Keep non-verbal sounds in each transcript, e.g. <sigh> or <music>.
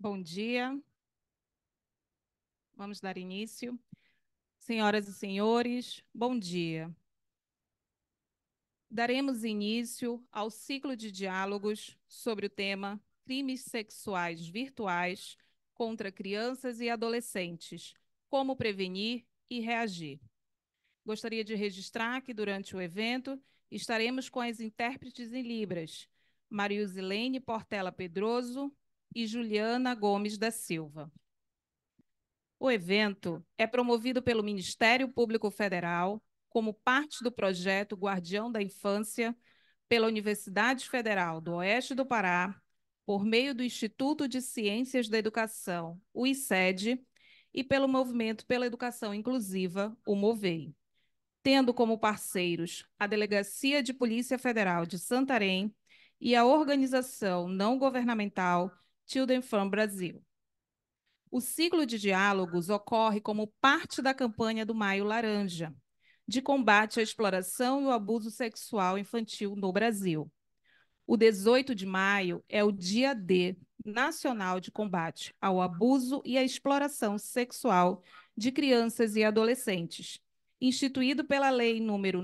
Bom dia. Vamos dar início. Senhoras e senhores, bom dia. Daremos início ao ciclo de diálogos sobre o tema Crimes Sexuais Virtuais contra Crianças e Adolescentes: Como Prevenir e Reagir. Gostaria de registrar que, durante o evento, estaremos com as intérpretes em Libras, Mariuzilene Portela Pedroso, e Juliana Gomes da Silva. O evento é promovido pelo Ministério Público Federal como parte do projeto Guardião da Infância pela Universidade Federal do Oeste do Pará, por meio do Instituto de Ciências da Educação, o ICED, e pelo Movimento pela Educação Inclusiva, o MOVEI, tendo como parceiros a Delegacia de Polícia Federal de Santarém e a organização não governamental Children from Brasil. O ciclo de diálogos ocorre como parte da campanha do Maio Laranja, de combate à exploração e ao abuso sexual infantil no Brasil. O 18 de maio é o Dia D Nacional de Combate ao Abuso e à Exploração Sexual de Crianças e Adolescentes, instituído pela Lei nº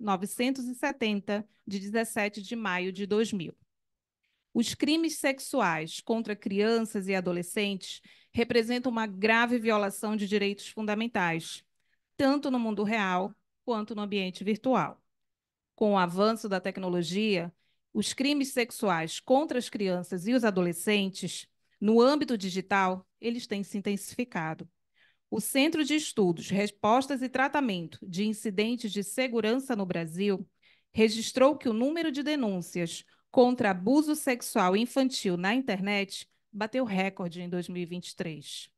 9.970, de 17 de maio de 2000. Os crimes sexuais contra crianças e adolescentes representam uma grave violação de direitos fundamentais, tanto no mundo real quanto no ambiente virtual. Com o avanço da tecnologia, os crimes sexuais contra as crianças e os adolescentes, no âmbito digital, eles têm se intensificado. O Centro de Estudos, Respostas e Tratamento de Incidentes de Segurança no Brasil registrou que o número de denúncias contra abuso sexual infantil na internet bateu recorde em 2023.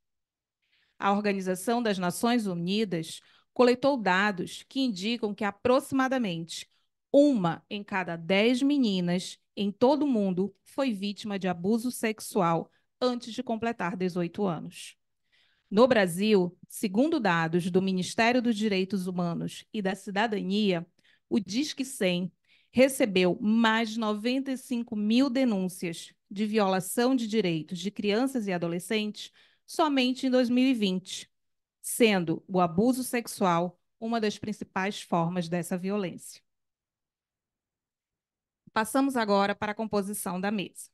A Organização das Nações Unidas coletou dados que indicam que aproximadamente uma em cada dez meninas em todo o mundo foi vítima de abuso sexual antes de completar 18 anos. No Brasil, segundo dados do Ministério dos Direitos Humanos e da Cidadania, o Disque 100 recebeu mais de 95 mil denúncias de violação de direitos de crianças e adolescentes somente em 2020, sendo o abuso sexual uma das principais formas dessa violência. Passamos agora para a composição da mesa.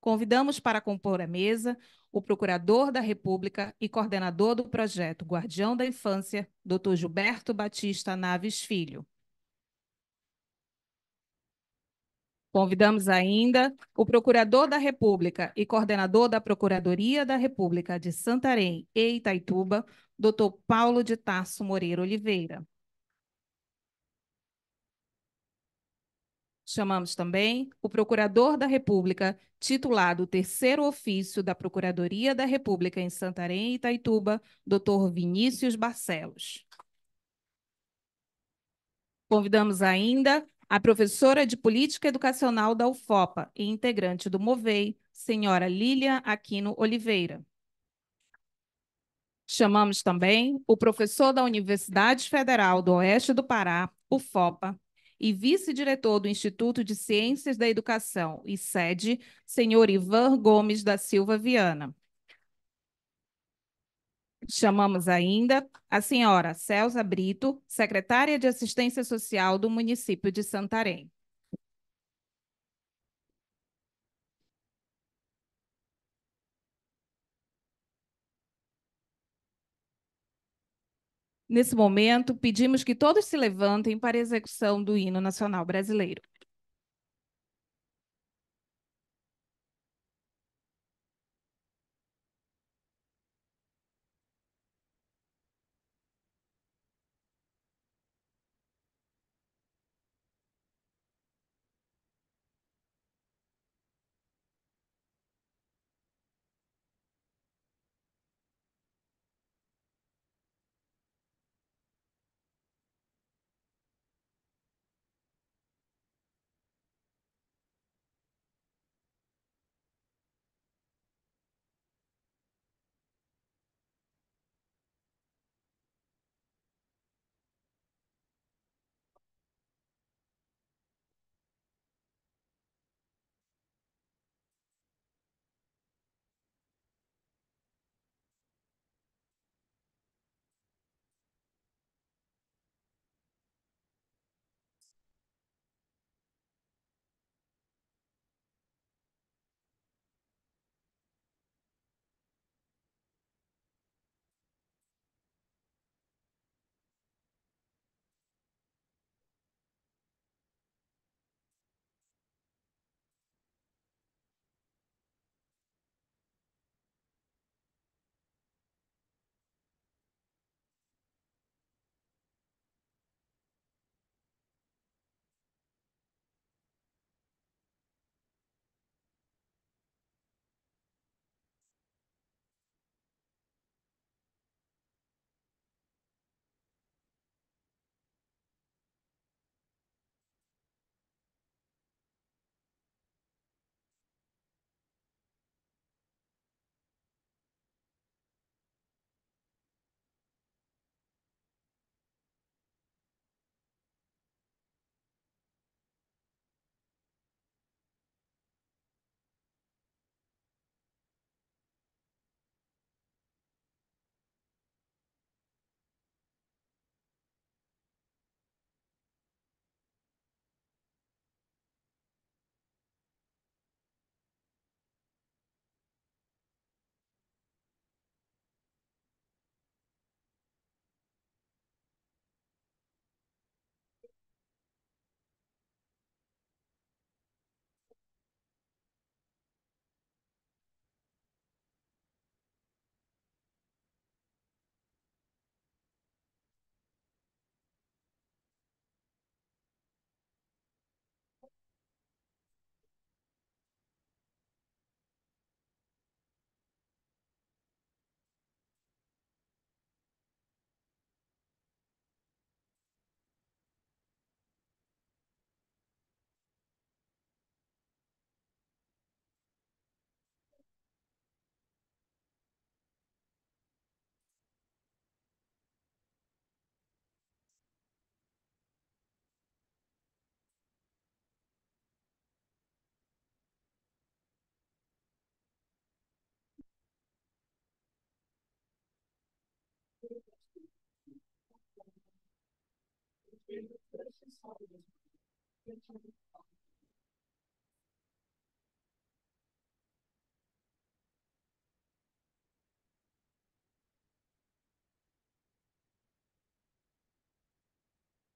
Convidamos para compor a mesa o Procurador da República e coordenador do projeto Guardião da Infância, Dr. Gilberto Batista Naves Filho. Convidamos ainda o Procurador da República e coordenador da Procuradoria da República de Santarém e Itaituba, Dr. Paulo de Tarso Moreira Oliveira. Chamamos também o Procurador da República, titulado Terceiro Ofício da Procuradoria da República em Santarém e Itaituba, Dr. Vinícius Barcelos. Convidamos ainda a professora de Política Educacional da UFOPA e integrante do MOVEI, senhora Lília Aquino Oliveira. Chamamos também o professor da Universidade Federal do Oeste do Pará, UFOPA, e vice-diretor do Instituto de Ciências da Educação e sede, senhor Ivan Gomes da Silva Viana. Chamamos ainda a senhora Celsa Brito, secretária de Assistência Social do município de Santarém. Nesse momento, pedimos que todos se levantem para a execução do hino nacional brasileiro.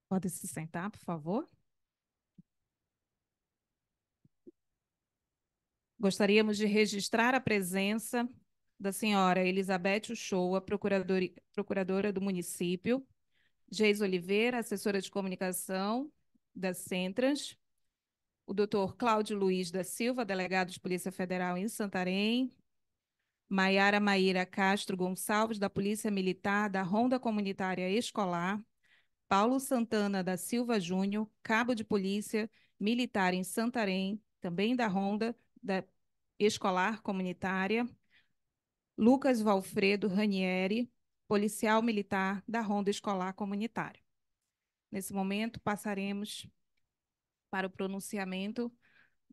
Pode se sentar, por favor. Gostaríamos de registrar a presença da senhora Elizabeth Uchoa, procuradora do município, Geis Oliveira, assessora de comunicação da Centras, o doutor Cláudio Luiz da Silva, delegado de Polícia Federal em Santarém, Maiara Maíra Castro Gonçalves, da Polícia Militar da Ronda Comunitária Escolar, Paulo Santana da Silva Júnior, cabo de Polícia Militar em Santarém, também da Ronda da Escolar Comunitária, Lucas Valfredo Ranieri, policial militar da Ronda Escolar Comunitária. Nesse momento, passaremos para o pronunciamento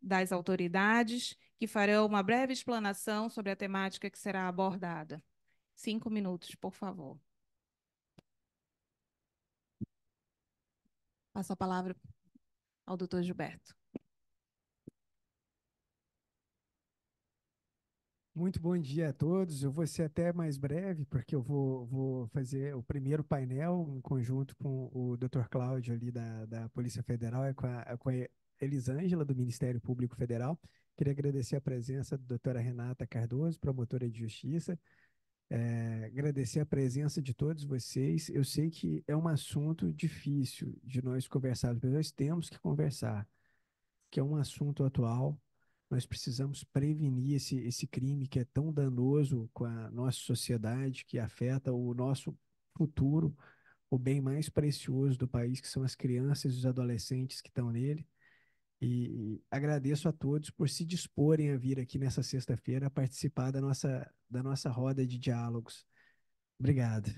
das autoridades, que farão uma breve explanação sobre a temática que será abordada. Cinco minutos, por favor. Passo a palavra ao doutor Gilberto. Muito bom dia a todos. Eu vou ser até mais breve, porque eu vou, vou fazer o primeiro painel em conjunto com o Dr. Cláudio ali da, da Polícia Federal e com a, com a Elisângela do Ministério Público Federal. Queria agradecer a presença da doutora Renata Cardoso, promotora de justiça. É, agradecer a presença de todos vocês. Eu sei que é um assunto difícil de nós conversarmos, mas nós temos que conversar, que é um assunto atual, nós precisamos prevenir esse, esse crime que é tão danoso com a nossa sociedade, que afeta o nosso futuro, o bem mais precioso do país, que são as crianças e os adolescentes que estão nele. E, agradeço a todos por se disporem a vir aqui nessa sexta-feira participar da nossa, da nossa roda de diálogos. Obrigado.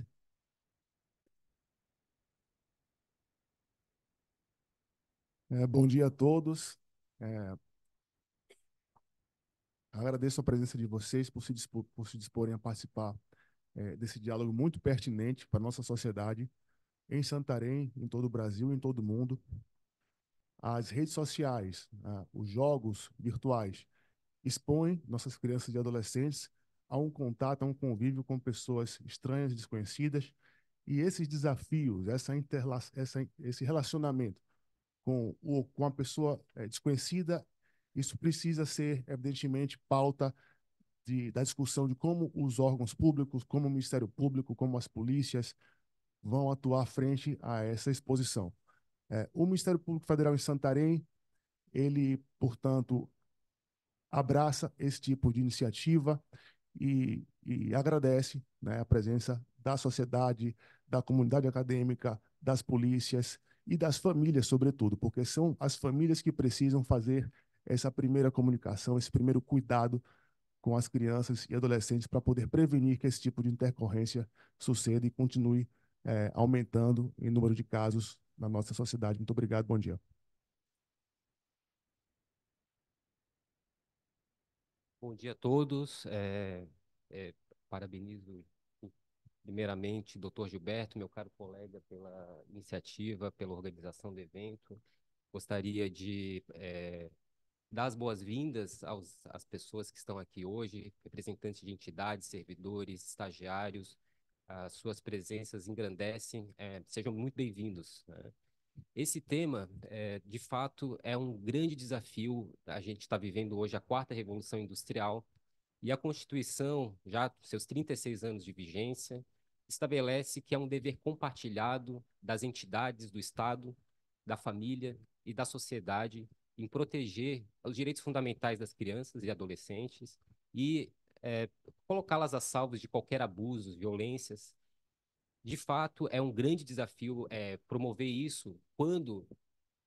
É, bom dia a todos. É, Agradeço a presença de vocês por se, dispor, por se disporem a participar é, desse diálogo muito pertinente para a nossa sociedade em Santarém, em todo o Brasil, em todo o mundo. As redes sociais, né, os jogos virtuais expõem nossas crianças e adolescentes a um contato, a um convívio com pessoas estranhas, desconhecidas, e esses desafios, essa interla essa, esse relacionamento com, o, com a pessoa é, desconhecida isso precisa ser, evidentemente, pauta de, da discussão de como os órgãos públicos, como o Ministério Público, como as polícias vão atuar frente a essa exposição. É, o Ministério Público Federal em Santarém, ele, portanto, abraça esse tipo de iniciativa e, e agradece né, a presença da sociedade, da comunidade acadêmica, das polícias e das famílias, sobretudo, porque são as famílias que precisam fazer essa primeira comunicação, esse primeiro cuidado com as crianças e adolescentes para poder prevenir que esse tipo de intercorrência suceda e continue é, aumentando em número de casos na nossa sociedade. Muito obrigado, bom dia. Bom dia a todos. É, é, parabenizo primeiramente Dr. Gilberto, meu caro colega, pela iniciativa, pela organização do evento. Gostaria de é, dar as boas-vindas às pessoas que estão aqui hoje, representantes de entidades, servidores, estagiários. As suas presenças engrandecem. É, sejam muito bem-vindos. Né? Esse tema, é, de fato, é um grande desafio. A gente está vivendo hoje a quarta revolução industrial e a Constituição, já com seus 36 anos de vigência, estabelece que é um dever compartilhado das entidades do Estado, da família e da sociedade em proteger os direitos fundamentais das crianças e adolescentes e é, colocá-las a salvo de qualquer abuso, violências. De fato, é um grande desafio é, promover isso quando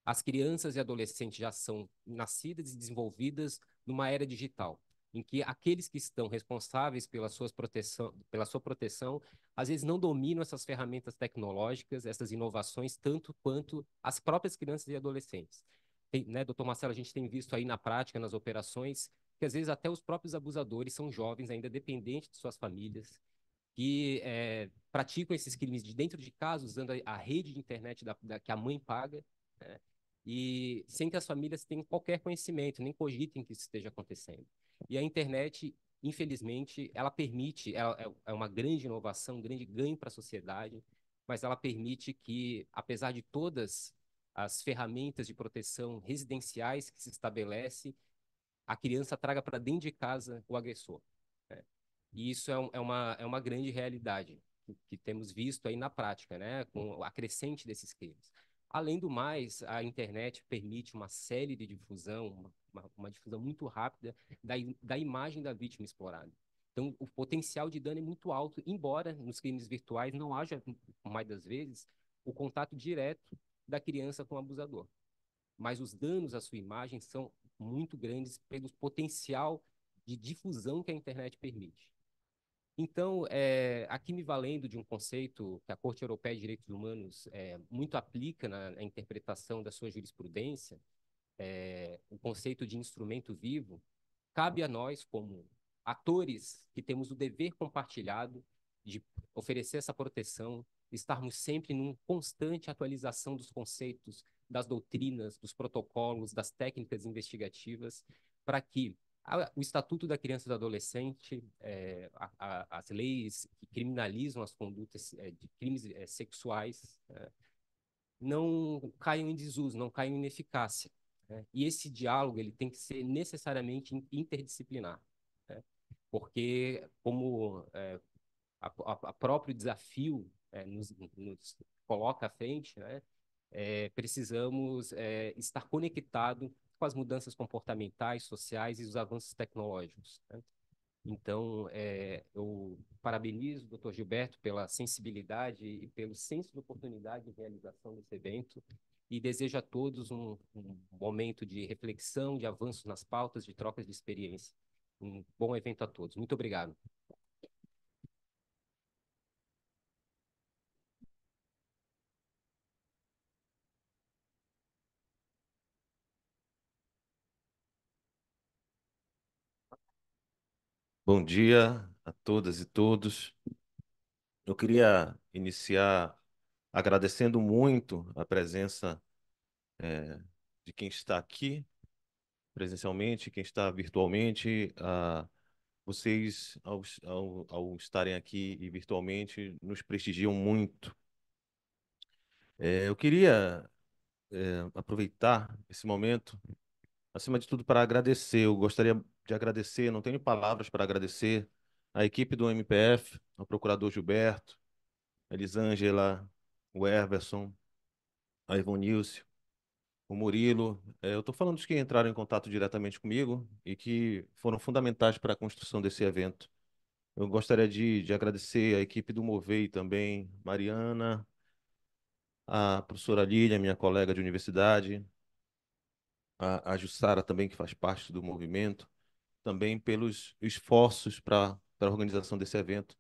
as crianças e adolescentes já são nascidas e desenvolvidas numa era digital, em que aqueles que estão responsáveis pela, suas proteção, pela sua proteção às vezes não dominam essas ferramentas tecnológicas, essas inovações, tanto quanto as próprias crianças e adolescentes né, doutor Marcelo, a gente tem visto aí na prática, nas operações, que às vezes até os próprios abusadores são jovens, ainda dependentes de suas famílias, que é, praticam esses crimes de dentro de casa, usando a, a rede de internet da, da, que a mãe paga, né, e sem que as famílias tenham qualquer conhecimento, nem cogitem que isso esteja acontecendo. E a internet, infelizmente, ela permite, ela, é, é, é uma grande inovação, um grande ganho para a sociedade, mas ela permite que, apesar de todas as ferramentas de proteção residenciais que se estabelece, a criança traga para dentro de casa o agressor. Né? E isso é, um, é, uma, é uma grande realidade que, que temos visto aí na prática, né? com a crescente desses crimes. Além do mais, a internet permite uma série de difusão, uma, uma difusão muito rápida da, da imagem da vítima explorada. Então, o potencial de dano é muito alto, embora nos crimes virtuais não haja, mais das vezes, o contato direto da criança com o abusador. Mas os danos à sua imagem são muito grandes pelo potencial de difusão que a internet permite. Então, é, aqui me valendo de um conceito que a Corte Europeia de Direitos Humanos é, muito aplica na, na, interpretação da sua jurisprudência, é, o conceito de instrumento vivo, cabe a nós, como atores que temos o dever compartilhado de oferecer essa proteção, estarmos sempre numa constante atualização dos conceitos, das doutrinas, dos protocolos, das técnicas investigativas, para que o Estatuto da Criança e do Adolescente, é, a, a, as leis que criminalizam as condutas é, de crimes é, sexuais, é, não caiam em desuso, não caiam em ineficácia. Né? E esse diálogo ele tem que ser necessariamente interdisciplinar, né? porque como o é, próprio desafio é, nos, nos, coloca à frente, né? É, precisamos é, estar conectado com as mudanças comportamentais, sociais e os avanços tecnológicos. Né? Então, é, eu parabenizo o Dr. Gilberto pela sensibilidade e pelo senso de oportunidade de realização desse evento e desejo a todos um, um momento de reflexão, de avanço nas pautas, de trocas de experiência. Um bom evento a todos. Muito obrigado. Bom dia a todas e todos. Eu queria iniciar agradecendo muito a presença é, de quem está aqui presencialmente, quem está virtualmente. A, vocês, ao, ao, ao, estarem aqui e virtualmente, nos prestigiam muito. É, eu queria é, aproveitar esse momento, acima de tudo, para agradecer. Eu gostaria de agradecer, não tenho palavras para agradecer a equipe do MPF, ao procurador Gilberto, Elisângela, o Everson, a Ivonilce, o Murilo. É, eu estou falando dos que entraram em contato diretamente comigo e que foram fundamentais para a construção desse evento. Eu gostaria de, de agradecer a equipe do Movei também, Mariana, a professora Lília, minha colega de universidade, a, a Jussara também, que faz parte do movimento, também pelos esforços para a organização desse evento,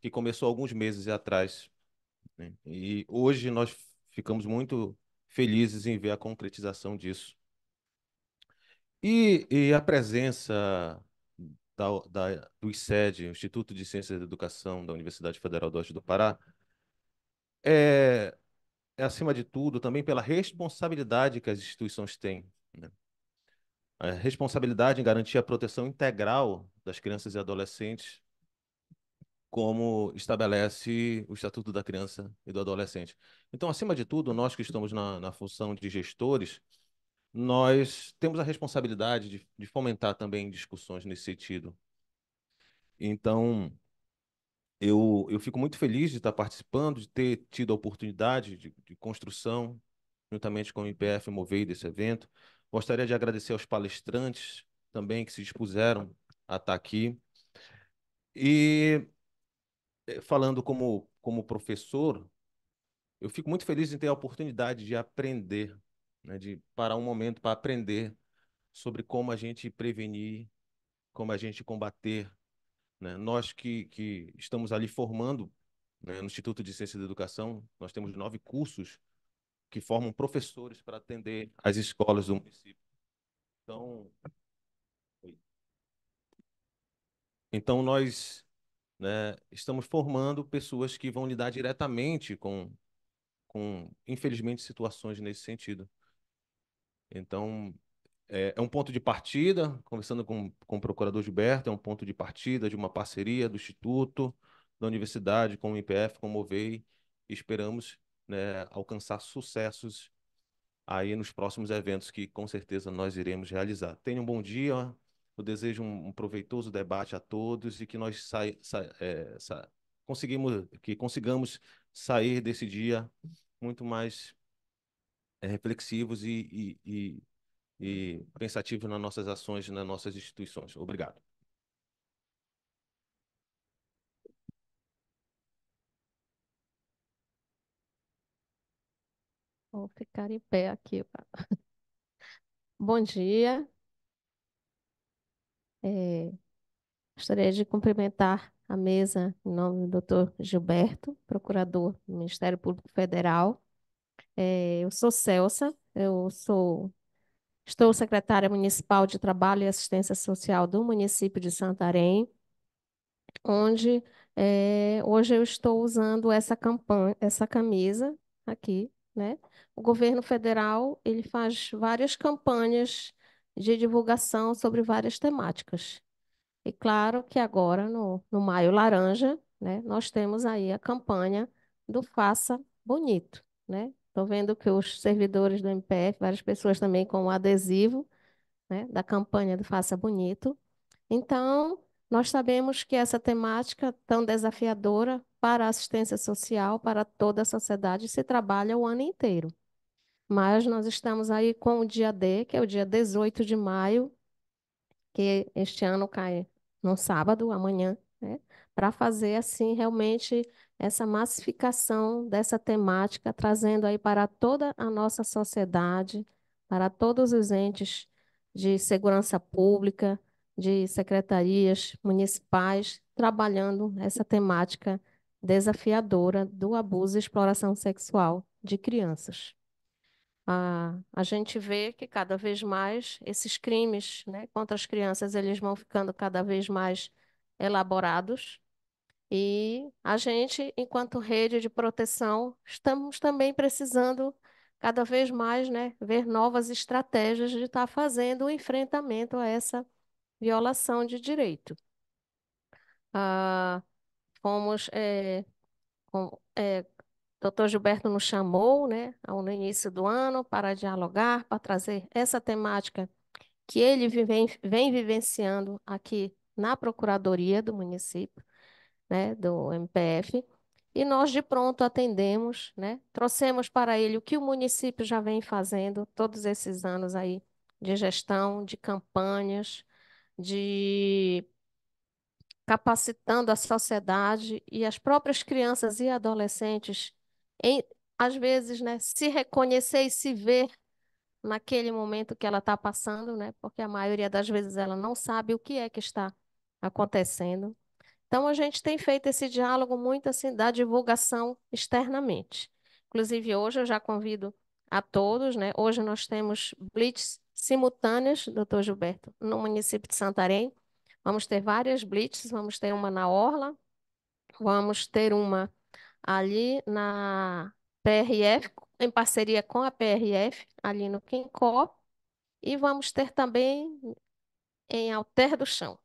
que começou alguns meses atrás. Né? E hoje nós ficamos muito felizes em ver a concretização disso. E, e a presença da, da, do ICED, Instituto de Ciências da Educação da Universidade Federal do Oeste do Pará, é, é acima de tudo, também pela responsabilidade que as instituições têm. Né? A responsabilidade em garantir a proteção integral das crianças e adolescentes, como estabelece o Estatuto da Criança e do Adolescente. Então, acima de tudo, nós que estamos na, na função de gestores, nós temos a responsabilidade de, de fomentar também discussões nesse sentido. Então, eu, eu fico muito feliz de estar participando, de ter tido a oportunidade de, de construção, juntamente com o IPF Movei, desse evento. Gostaria de agradecer aos palestrantes também que se dispuseram a estar aqui. E eh, falando como, como professor, eu fico muito feliz em ter a oportunidade de aprender, né, de parar um momento para aprender sobre como a gente prevenir, como a gente combater. Né? Nós que, que estamos ali formando né, no Instituto de Ciência da Educação, nós temos nove cursos que formam professores para atender as escolas do município. Então, então nós né, estamos formando pessoas que vão lidar diretamente com, com infelizmente, situações nesse sentido. Então, é, é, um ponto de partida, conversando com, com o procurador Gilberto, é um ponto de partida de uma parceria do Instituto, da Universidade, com o IPF, com o MOVEI, e esperamos né, alcançar sucessos aí nos próximos eventos que com certeza nós iremos realizar. Tenha um bom dia, eu desejo um, um proveitoso debate a todos e que nós sa, é, sa conseguimos, que consigamos sair desse dia muito mais é, reflexivos e, e, e, e pensativos nas nossas ações, nas nossas instituições. Obrigado. Vou ficar em pé aqui. Tá? <laughs> Bom dia. É, gostaria de cumprimentar a mesa em nome do doutor Gilberto, procurador do Ministério Público Federal. É, eu sou Celsa, eu sou, estou secretária municipal de Trabalho e Assistência Social do município de Santarém, onde é, hoje eu estou usando essa, campanha, essa camisa aqui, né? O governo federal ele faz várias campanhas de divulgação sobre várias temáticas. E claro que agora, no, no Maio Laranja, né, nós temos aí a campanha do Faça Bonito. Estou né? vendo que os servidores do MPF, várias pessoas também com o adesivo né, da campanha do Faça Bonito. Então, nós sabemos que essa temática tão desafiadora para a assistência social, para toda a sociedade, se trabalha o ano inteiro. Mas nós estamos aí com o dia D, que é o dia 18 de maio, que este ano cai no sábado, amanhã, né? para fazer assim realmente essa massificação dessa temática, trazendo aí para toda a nossa sociedade, para todos os entes de segurança pública, de secretarias municipais trabalhando essa temática desafiadora do abuso e exploração sexual de crianças. Ah, a gente vê que cada vez mais esses crimes né, contra as crianças eles vão ficando cada vez mais elaborados e a gente, enquanto rede de proteção, estamos também precisando cada vez mais né, ver novas estratégias de estar tá fazendo o enfrentamento a essa violação de direito. Ah, fomos, é, com, é, eh, Dr. Gilberto nos chamou, né, no início do ano para dialogar, para trazer essa temática que ele vem, vem vivenciando aqui na Procuradoria do município, né, do MPF, e nós de pronto atendemos, né, trouxemos para ele o que o município já vem fazendo todos esses anos aí de gestão, de campanhas, de capacitando a sociedade e as próprias crianças e adolescentes em, às vezes, né, se reconhecer e se ver naquele momento que ela está passando, né, porque a maioria das vezes ela não sabe o que é que está acontecendo. Então, a gente tem feito esse diálogo muito assim da divulgação externamente. Inclusive, hoje eu já convido a todos, né? Hoje nós temos blitz simultâneas, doutor Gilberto, no município de Santarém. Vamos ter várias blitzes, vamos ter uma na Orla, vamos ter uma ali na PRF, em parceria com a PRF, ali no Quincó, e vamos ter também em Alter do Chão,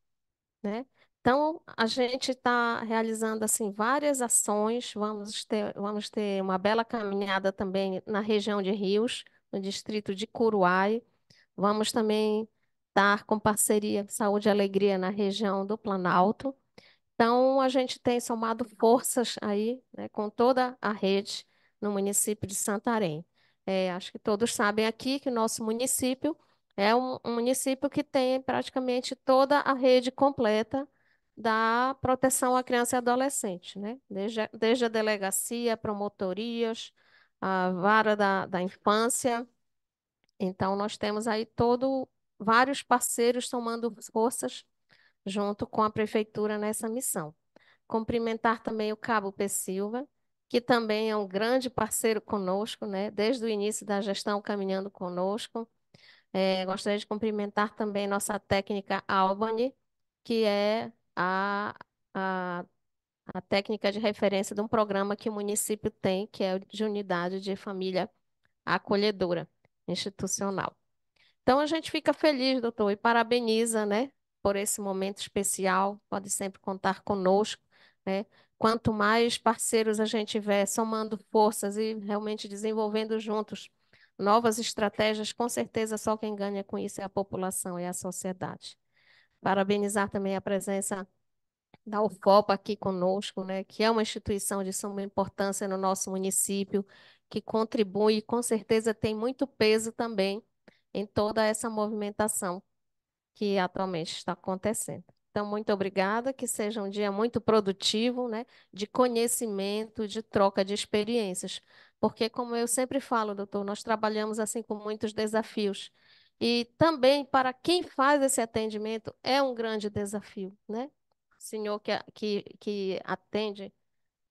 né? Então, a gente está realizando assim várias ações, vamos ter, vamos ter uma bela caminhada também na região de Rios, no distrito de Curuai, Vamos também estar com parceria Saúde e Alegria na região do Planalto. Então, a gente tem somado forças aí né, com toda a rede no município de Santarém. É, acho que todos sabem aqui que o nosso município é um, um município que tem praticamente toda a rede completa da proteção à criança e adolescente, né? desde, a, desde a delegacia, promotorias, a vara da, da infância, então, nós temos aí todo vários parceiros tomando forças junto com a prefeitura nessa missão. Cumprimentar também o Cabo P. Silva, que também é um grande parceiro conosco, né? desde o início da gestão caminhando conosco. É, gostaria de cumprimentar também nossa técnica Albany, que é a, a, a técnica de referência de um programa que o município tem, que é de unidade de família acolhedora institucional. Então, a gente fica feliz, doutor, e parabeniza, né, por esse momento especial. Pode sempre contar conosco, né? Quanto mais parceiros a gente tiver somando forças e realmente desenvolvendo juntos novas estratégias, com certeza só quem ganha com isso é a população, é a sociedade. Parabenizar também a presença da UFOPA aqui conosco, né, que é uma instituição de suma importância no nosso município, que contribui e com certeza tem muito peso também em toda essa movimentação que atualmente está acontecendo. Então, muito obrigada, que seja um dia muito produtivo, né, de conhecimento, de troca de experiências, porque como eu sempre falo, doutor, nós trabalhamos assim com muitos desafios. E também para quem faz esse atendimento é um grande desafio, né? senhor que, que, que atende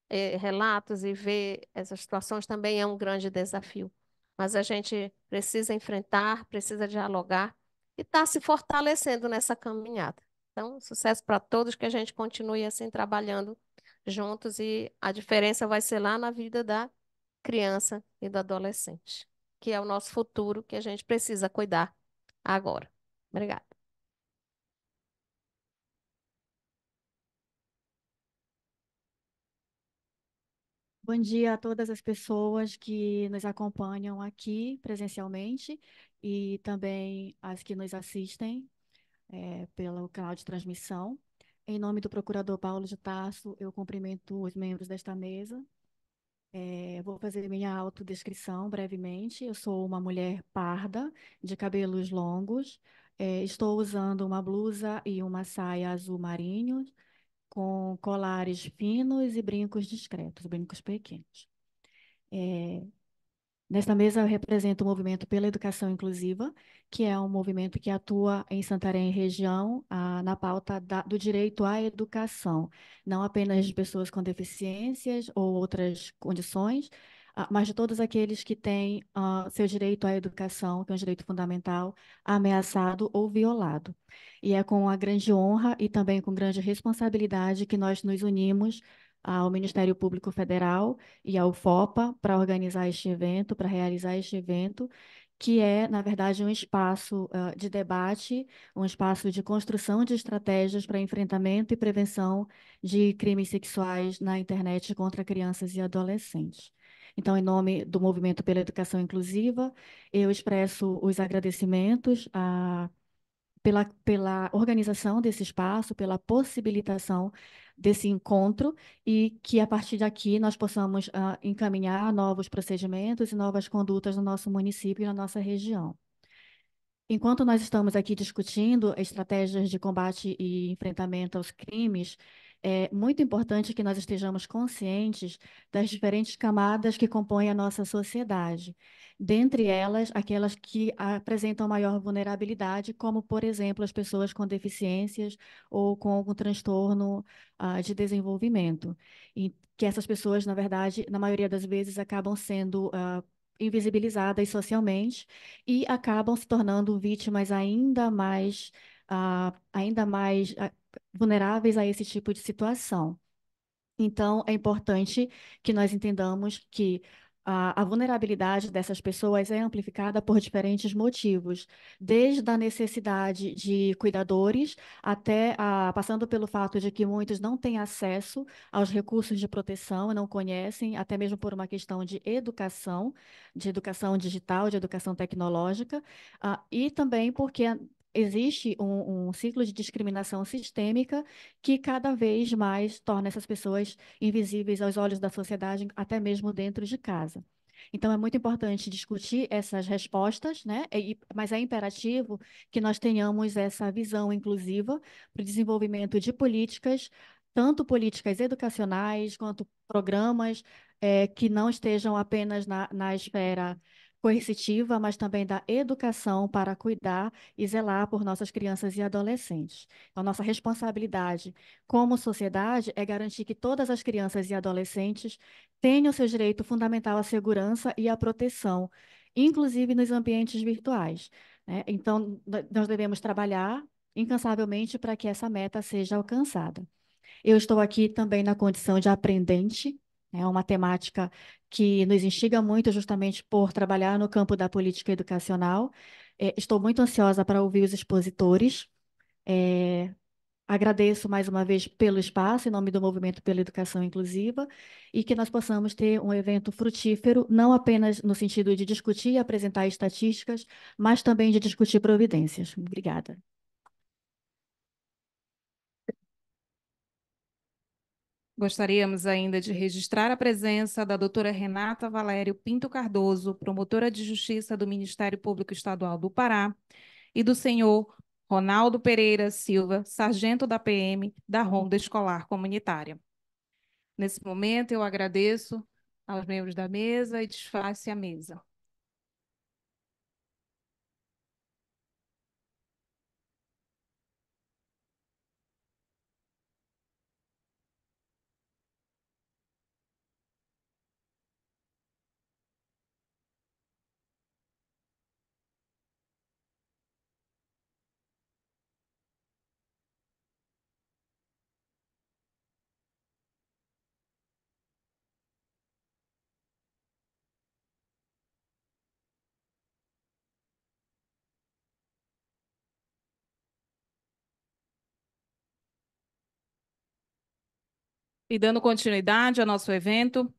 eh, relatos e vê essas situações também é um grande desafio. Mas a gente precisa enfrentar, precisa dialogar e está se fortalecendo nessa caminhada. Então, sucesso para todos, que a gente continue assim trabalhando juntos e a diferença vai ser lá na vida da criança e do adolescente, que é o nosso futuro que a gente precisa cuidar agora. Obrigada. Bom dia a todas as pessoas que nos acompanham aqui presencialmente e também as que nos assistem é, pelo canal de transmissão. Em nome do procurador Paulo de Tarso, eu cumprimento os membros desta mesa. É, vou fazer minha autodescrição brevemente. Eu sou uma mulher parda, de cabelos longos. É, estou usando uma blusa e uma saia azul marinho com colares finos e brincos discretos, brincos pequenos. É, nesta mesa eu represento o Movimento pela Educação Inclusiva, que é um movimento que atua em Santarém região a, na pauta da, do direito à educação, não apenas de pessoas com deficiências ou outras condições, ah, mas de todos aqueles que têm uh, seu direito à educação, que é um direito fundamental, ameaçado ou violado. E é com a grande honra e também com grande responsabilidade que nós nos unimos ao Ministério Público Federal e ao FOPA para organizar este evento, para realizar este evento, que é, na verdade, um espaço uh, de debate, um espaço de construção de estratégias para enfrentamento e prevenção de crimes sexuais na internet contra crianças e adolescentes. Então, em nome do Movimento pela Educação Inclusiva, eu expresso os agradecimentos a, pela, pela organização desse espaço, pela possibilitação desse encontro e que a partir daqui nós possamos ah, encaminhar novos procedimentos e novas condutas no nosso município e na nossa região. Enquanto nós estamos aqui discutindo estratégias de combate e enfrentamento aos crimes, é muito importante que nós estejamos conscientes das diferentes camadas que compõem a nossa sociedade, dentre elas aquelas que apresentam maior vulnerabilidade, como, por exemplo, as pessoas com deficiências ou com algum transtorno uh, de desenvolvimento, e que essas pessoas, na verdade, na maioria das vezes, acabam sendo uh, invisibilizadas socialmente e acabam se tornando vítimas ainda mais, uh, ainda mais vulneráveis a esse tipo de situação. Então, é importante que nós entendamos que a, a, vulnerabilidade dessas pessoas é amplificada por diferentes motivos, desde a necessidade de cuidadores até a, passando pelo fato de que muitos não têm acesso aos recursos de proteção, não conhecem, até mesmo por uma questão de educação, de educação digital, de educação tecnológica, uh, e também porque existe um, um, ciclo de discriminação sistêmica que cada vez mais torna essas pessoas invisíveis aos olhos da sociedade, até mesmo dentro de casa. Então, é muito importante discutir essas respostas, né? É, e, mas é imperativo que nós tenhamos essa visão inclusiva para o desenvolvimento de políticas, tanto políticas educacionais quanto programas é, que não estejam apenas na, na esfera coercitiva, mas também da educação para cuidar e zelar por nossas crianças e adolescentes. Então, nossa responsabilidade como sociedade é garantir que todas as crianças e adolescentes tenham seu direito fundamental à segurança e à proteção, inclusive nos ambientes virtuais. Né? Então, nós devemos trabalhar incansavelmente para que essa meta seja alcançada. Eu estou aqui também na condição de aprendente é uma temática que nos instiga muito justamente por trabalhar no campo da política educacional. É, estou muito ansiosa para ouvir os expositores. É, agradeço mais uma vez pelo espaço, em nome do Movimento pela Educação Inclusiva, e que nós possamos ter um evento frutífero, não apenas no sentido de discutir e apresentar estatísticas, mas também de discutir providências. Obrigada. Gostaríamos ainda de registrar a presença da doutora Renata Valério Pinto Cardoso, promotora de justiça do Ministério Público Estadual do Pará, e do senhor Ronaldo Pereira Silva, sargento da PM da Ronda Escolar Comunitária. Nesse momento, eu agradeço aos membros da mesa e desfaço a mesa. E dando continuidade ao nosso evento,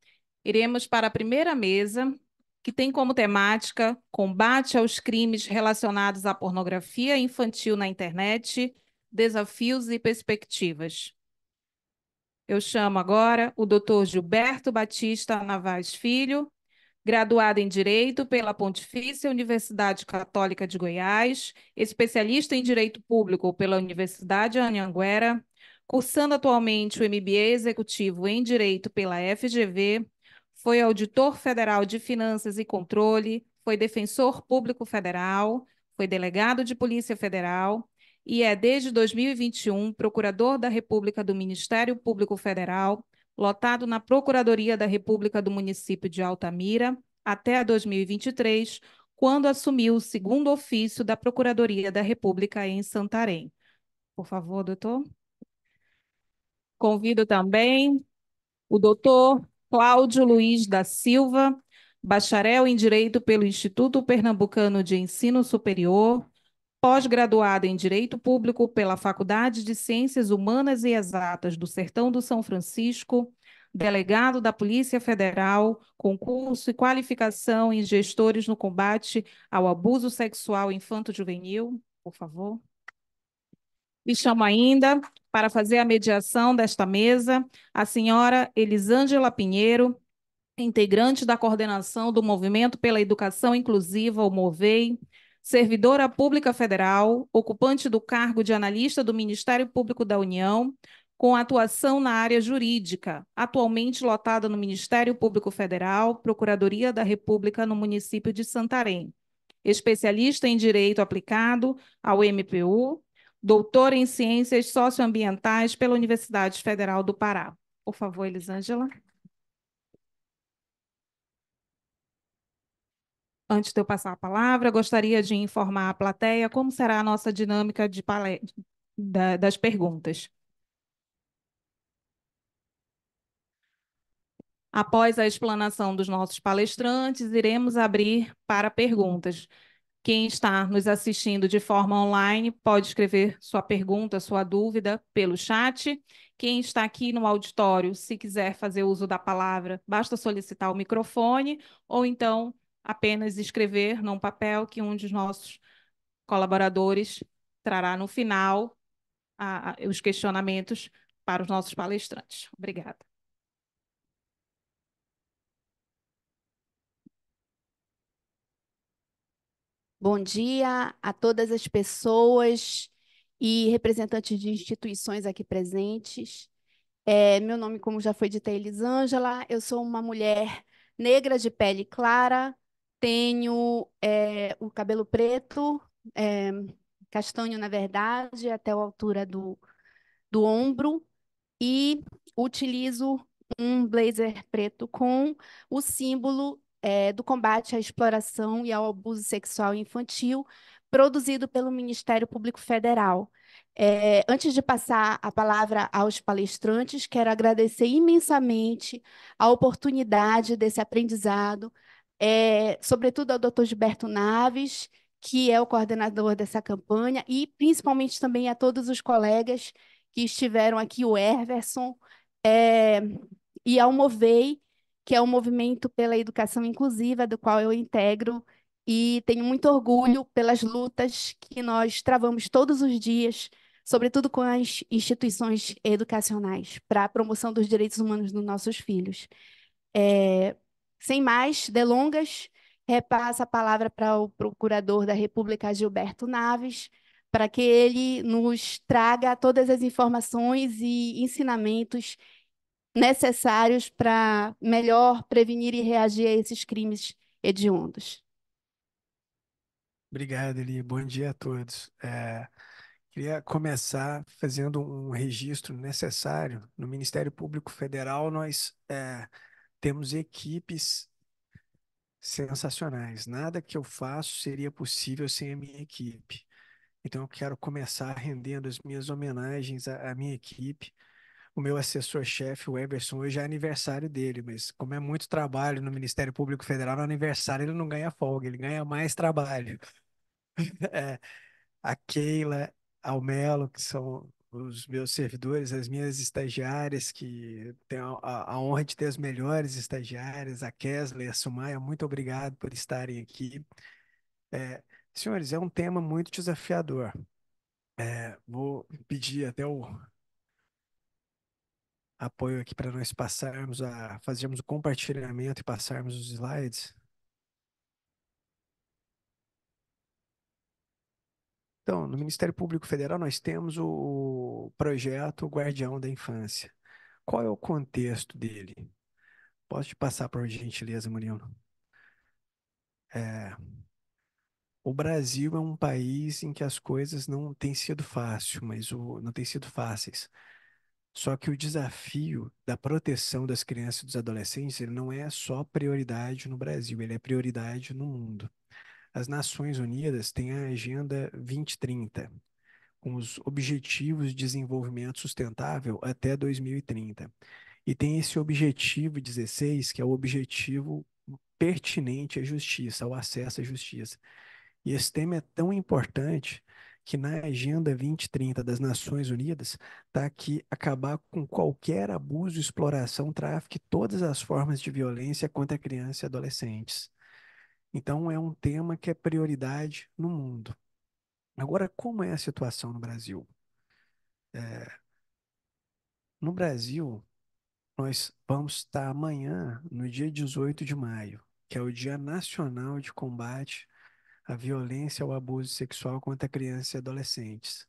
iremos para a primeira mesa, que tem como temática combate aos crimes relacionados à pornografia infantil na internet, desafios e perspectivas. Eu chamo agora o Dr. Gilberto Batista Navas Filho, graduado em Direito pela Pontifícia Universidade Católica de Goiás, especialista em Direito Público pela Universidade Anhanguera, Cursando atualmente o MBA Executivo em Direito pela FGV, foi auditor federal de Finanças e Controle, foi defensor público federal, foi delegado de Polícia Federal e é, desde 2021, procurador da República do Ministério Público Federal, lotado na Procuradoria da República do Município de Altamira, até 2023, quando assumiu o segundo ofício da Procuradoria da República em Santarém. Por favor, doutor. Convido também o doutor Cláudio Luiz da Silva, bacharel em Direito pelo Instituto Pernambucano de Ensino Superior, pós-graduado em Direito Público pela Faculdade de Ciências Humanas e Exatas do Sertão do São Francisco, delegado da Polícia Federal, concurso e qualificação em gestores no combate ao abuso sexual infanto-juvenil, por favor. E chamo ainda para fazer a mediação desta mesa a senhora Elisângela Pinheiro, integrante da coordenação do Movimento pela Educação Inclusiva, o MOVEI, servidora pública federal, ocupante do cargo de analista do Ministério Público da União, com atuação na área jurídica, atualmente lotada no Ministério Público Federal, Procuradoria da República no município de Santarém. Especialista em Direito Aplicado ao MPU, doutora em Ciências Socioambientais pela Universidade Federal do Pará. Por favor, Elisângela. Antes de eu passar a palavra, gostaria de informar a plateia como será a nossa dinâmica de da, das perguntas. Após a explanação dos nossos palestrantes, iremos abrir para perguntas. Quem está nos assistindo de forma online pode escrever sua pergunta, sua dúvida pelo chat. Quem está aqui no auditório, se quiser fazer uso da palavra, basta solicitar o microfone ou então apenas escrever num papel que um dos nossos colaboradores trará no final a, a, os questionamentos para os nossos palestrantes. Obrigada. Bom dia a todas as pessoas e representantes de instituições aqui presentes. É, meu nome, como já foi dito, é Elisângela. Eu sou uma mulher negra de pele clara, tenho é, o cabelo preto, é, castanho, na verdade, até a altura do, do ombro, e utilizo um blazer preto com o símbolo é, do combate à exploração e ao abuso sexual infantil, produzido pelo Ministério Público Federal. É, antes de passar a palavra aos palestrantes, quero agradecer imensamente a oportunidade desse aprendizado, é, sobretudo ao Dr. Gilberto Naves, que é o coordenador dessa campanha, e principalmente também a todos os colegas que estiveram aqui, o Everson, é, e ao Movei, que é o um movimento pela educação inclusiva, do qual eu integro e tenho muito orgulho pelas lutas que nós travamos todos os dias, sobretudo com as instituições educacionais, para a promoção dos direitos humanos dos nossos filhos. É, sem mais delongas, repasso a palavra para o Procurador da República, Gilberto Naves, para que ele nos traga todas as informações e ensinamentos necessários para melhor prevenir e reagir a esses crimes hediondos. Obrigado, Eli. Bom dia a todos. É, queria começar fazendo um registro necessário. No Ministério Público Federal, nós é, temos equipes sensacionais. Nada que eu faço seria possível sem a minha equipe. Então, eu quero começar rendendo as minhas homenagens à, à minha equipe, o meu assessor-chefe, o Emerson, hoje é aniversário dele, mas como é muito trabalho no Ministério Público Federal, no aniversário ele não ganha folga, ele ganha mais trabalho. <laughs> é, a Keila, ao Melo, que são os meus servidores, as minhas estagiárias, que tenho a, a, honra de ter as melhores estagiárias, a Kesley a Sumaya, muito obrigado por estarem aqui. É, senhores, é um tema muito desafiador. É, vou pedir até o apoio aqui para nós passarmos a fazermos o compartilhamento e passarmos os slides. Então, no Ministério Público Federal nós temos o projeto Guardião da Infância. Qual é o contexto dele? Posso te passar por gentileza, Murilo? É, o Brasil é um país em que as coisas não têm sido fácil, mas o, não têm sido fáceis, só que o desafio da proteção das crianças e dos adolescentes ele não é só prioridade no Brasil, ele é prioridade no mundo. As Nações Unidas têm a Agenda 2030, com os Objetivos de Desenvolvimento Sustentável até 2030. E tem esse objetivo 16, que é o objetivo pertinente à justiça, ao acesso à justiça. E esse tema é tão importante que na Agenda 2030 das Nações Unidas está que acabar com qualquer abuso, exploração, tráfico, todas as formas de violência contra crianças e adolescentes. Então é um tema que é prioridade no mundo. Agora, como é a situação no Brasil? É... No Brasil, nós vamos estar amanhã, no dia 18 de maio, que é o Dia Nacional de Combate a violência ao abuso sexual contra crianças e adolescentes.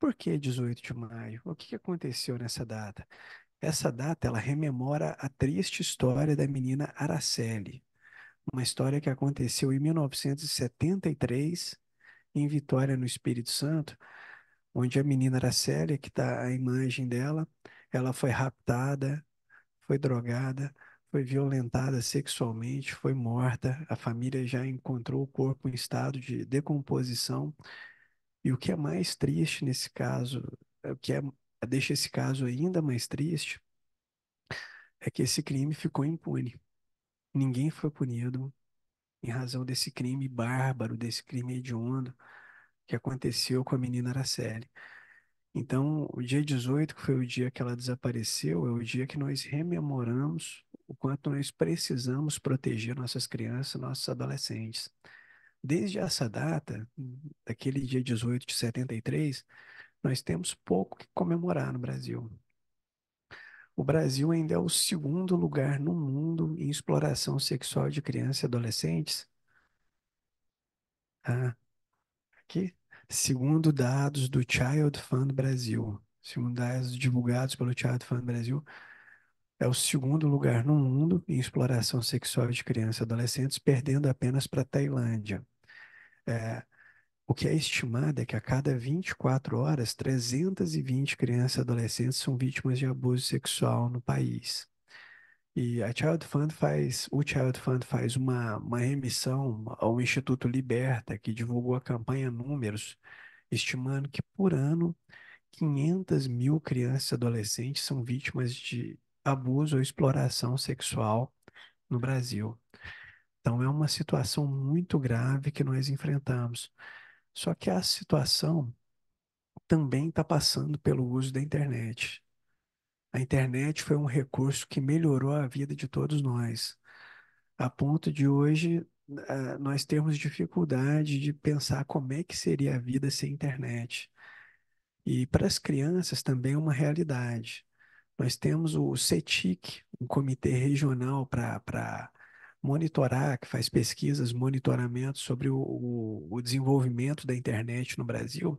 Por que 18 de maio? O que aconteceu nessa data? Essa data ela rememora a triste história da menina Araceli, uma história que aconteceu em 1973 em Vitória, no Espírito Santo, onde a menina Araceli, que está a imagem dela, ela foi raptada, foi drogada, foi violentada sexualmente, foi morta, a família já encontrou o corpo em estado de decomposição. E o que é mais triste nesse caso, é o que é, deixa esse caso ainda mais triste, é que esse crime ficou impune. Ninguém foi punido em razão desse crime bárbaro, desse crime hediondo que aconteceu com a menina Araceli. Então, o dia 18, que foi o dia que ela desapareceu, é o dia que nós rememoramos o quanto nós precisamos proteger nossas crianças, nossos adolescentes. Desde essa data, daquele dia 18 de 73, nós temos pouco que comemorar no Brasil. O Brasil ainda é o segundo lugar no mundo em exploração sexual de crianças e adolescentes. Ah, aqui, segundo dados do Child Fund Brasil, segundo dados divulgados pelo Child Fund Brasil, é o segundo lugar no mundo em exploração sexual de crianças e adolescentes, perdendo apenas para a Tailândia. É, o que é estimado é que a cada 24 horas, 320 crianças e adolescentes são vítimas de abuso sexual no país. E a Child Fund faz, o Child Fund faz uma, uma remissão ao Instituto Liberta, que divulgou a campanha Números, estimando que por ano 500 mil crianças e adolescentes são vítimas de, abuso ou exploração sexual no Brasil. Então, é uma situação muito grave que nós enfrentamos. Só que a situação também está passando pelo uso da internet. A internet foi um recurso que melhorou a vida de todos nós, a ponto de hoje eh, nós termos dificuldade de pensar como é que seria a vida sem internet. E para as crianças também é uma realidade. Nós temos o CETIC, um comitê regional para monitorar, que faz pesquisas, monitoramento sobre o, o, o desenvolvimento da internet no Brasil,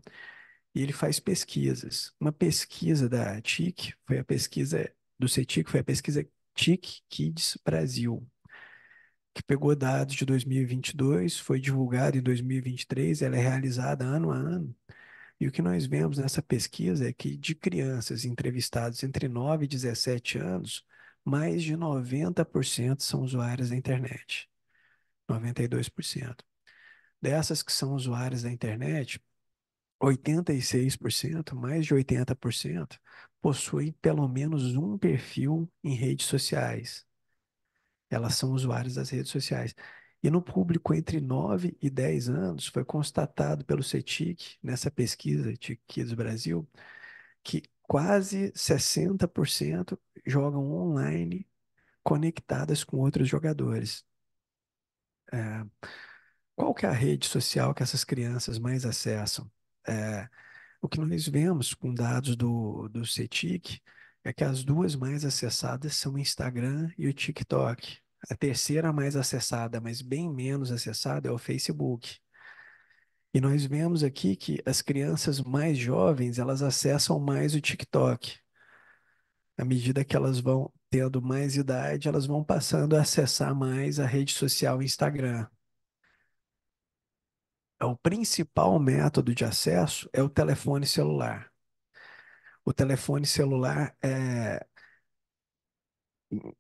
e ele faz pesquisas. Uma pesquisa da TIC, foi a pesquisa do CETIC, foi a pesquisa TIC Kids Brasil, que pegou dados de 2022, foi divulgada em 2023, ela é realizada ano a ano, e o que nós vemos nessa pesquisa é que de crianças entrevistadas entre 9 e 17 anos, mais de 90% são usuárias da internet. 92%. Dessas que são usuárias da internet, 86%, mais de 80%, possuem pelo menos um perfil em redes sociais. Elas são usuárias das redes sociais. E no público entre 9 e 10 anos, foi constatado pelo CETIC, nessa pesquisa de Kids Brasil, que quase 60% jogam online conectadas com outros jogadores. É, qual que é a rede social que essas crianças mais acessam? É, o que nós vemos com dados do, do CETIC é que as duas mais acessadas são o Instagram e o TikTok. A terceira mais acessada, mas bem menos acessada, é o Facebook. E nós vemos aqui que as crianças mais jovens, elas acessam mais o TikTok. À medida que elas vão tendo mais idade, elas vão passando a acessar mais a rede social Instagram. Então, o principal método de acesso é o telefone celular. O telefone celular é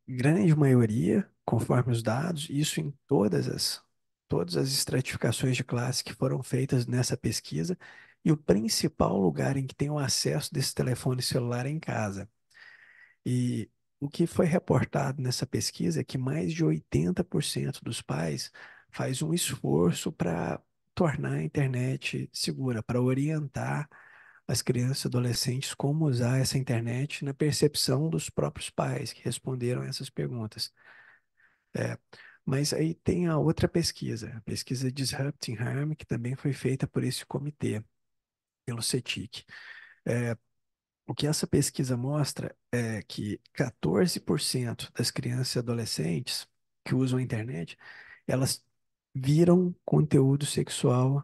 grande maioria conforme os dados, isso em todas as, todas as estratificações de classe que foram feitas nessa pesquisa, e o principal lugar em que tem o acesso desse telefone celular é em casa. E o que foi reportado nessa pesquisa é que mais de 80% dos pais faz um esforço para tornar a internet segura, para orientar as crianças e adolescentes como usar essa internet na percepção dos próprios pais que responderam essas perguntas. É. Mas aí tem a outra pesquisa, a pesquisa Disrupting Harm, que também foi feita por esse comitê, pelo CETIC. É, o que essa pesquisa mostra é que 14% das crianças e adolescentes que usam a internet, elas viram conteúdo sexual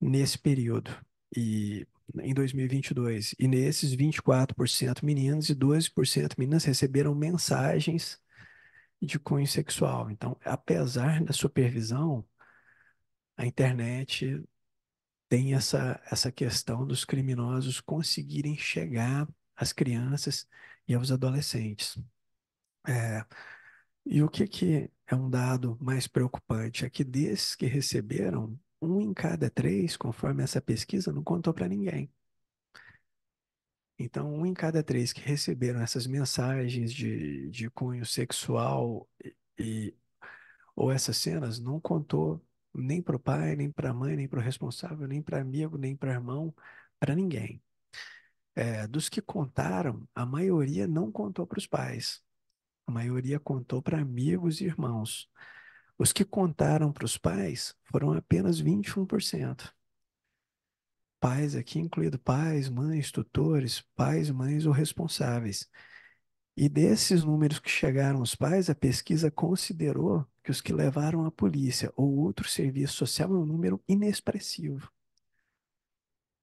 nesse período e em 2022. E nesses 24% meninos e 12% meninas receberam mensagens de cunho sexual. Então, apesar da supervisão, a internet tem essa, essa questão dos criminosos conseguirem chegar às crianças e aos adolescentes. É, e o que, que é um dado mais preocupante é que desses que receberam, um em cada três, conforme essa pesquisa, não contou para ninguém. Então, um em cada três que receberam essas mensagens de, de cunho sexual e, ou essas cenas não contou nem para o pai, nem para a mãe, nem para o responsável, nem para amigo, nem para irmão, para ninguém. É, dos que contaram, a maioria não contou para os pais. A maioria contou para amigos e irmãos. Os que contaram para os pais foram apenas 21% pais aqui incluído pais, mães, tutores, pais, mães ou responsáveis. E desses números que chegaram aos pais, a pesquisa considerou que os que levaram à polícia ou outro serviço social é um número inexpressivo.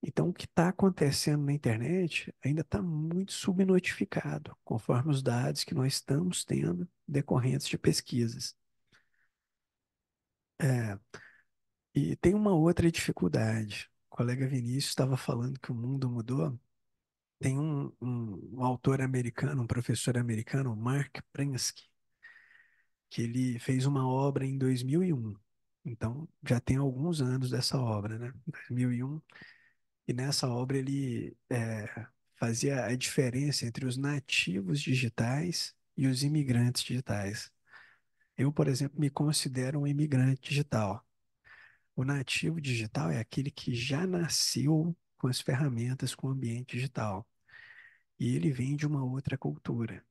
Então, o que está acontecendo na internet ainda está muito subnotificado, conforme os dados que nós estamos tendo decorrentes de pesquisas. É, e tem uma outra dificuldade colega Vinícius estava falando que o mundo mudou. Tem um, um, um autor americano, um professor americano, Mark Prensky, que ele fez uma obra em 2001. Então, já tem alguns anos dessa obra, né? 2001. E nessa obra ele é, fazia a diferença entre os nativos digitais e os imigrantes digitais. Eu, por exemplo, me considero um imigrante digital. O nativo digital é aquele que já nasceu com as ferramentas, com o ambiente digital. E ele vem de uma outra cultura.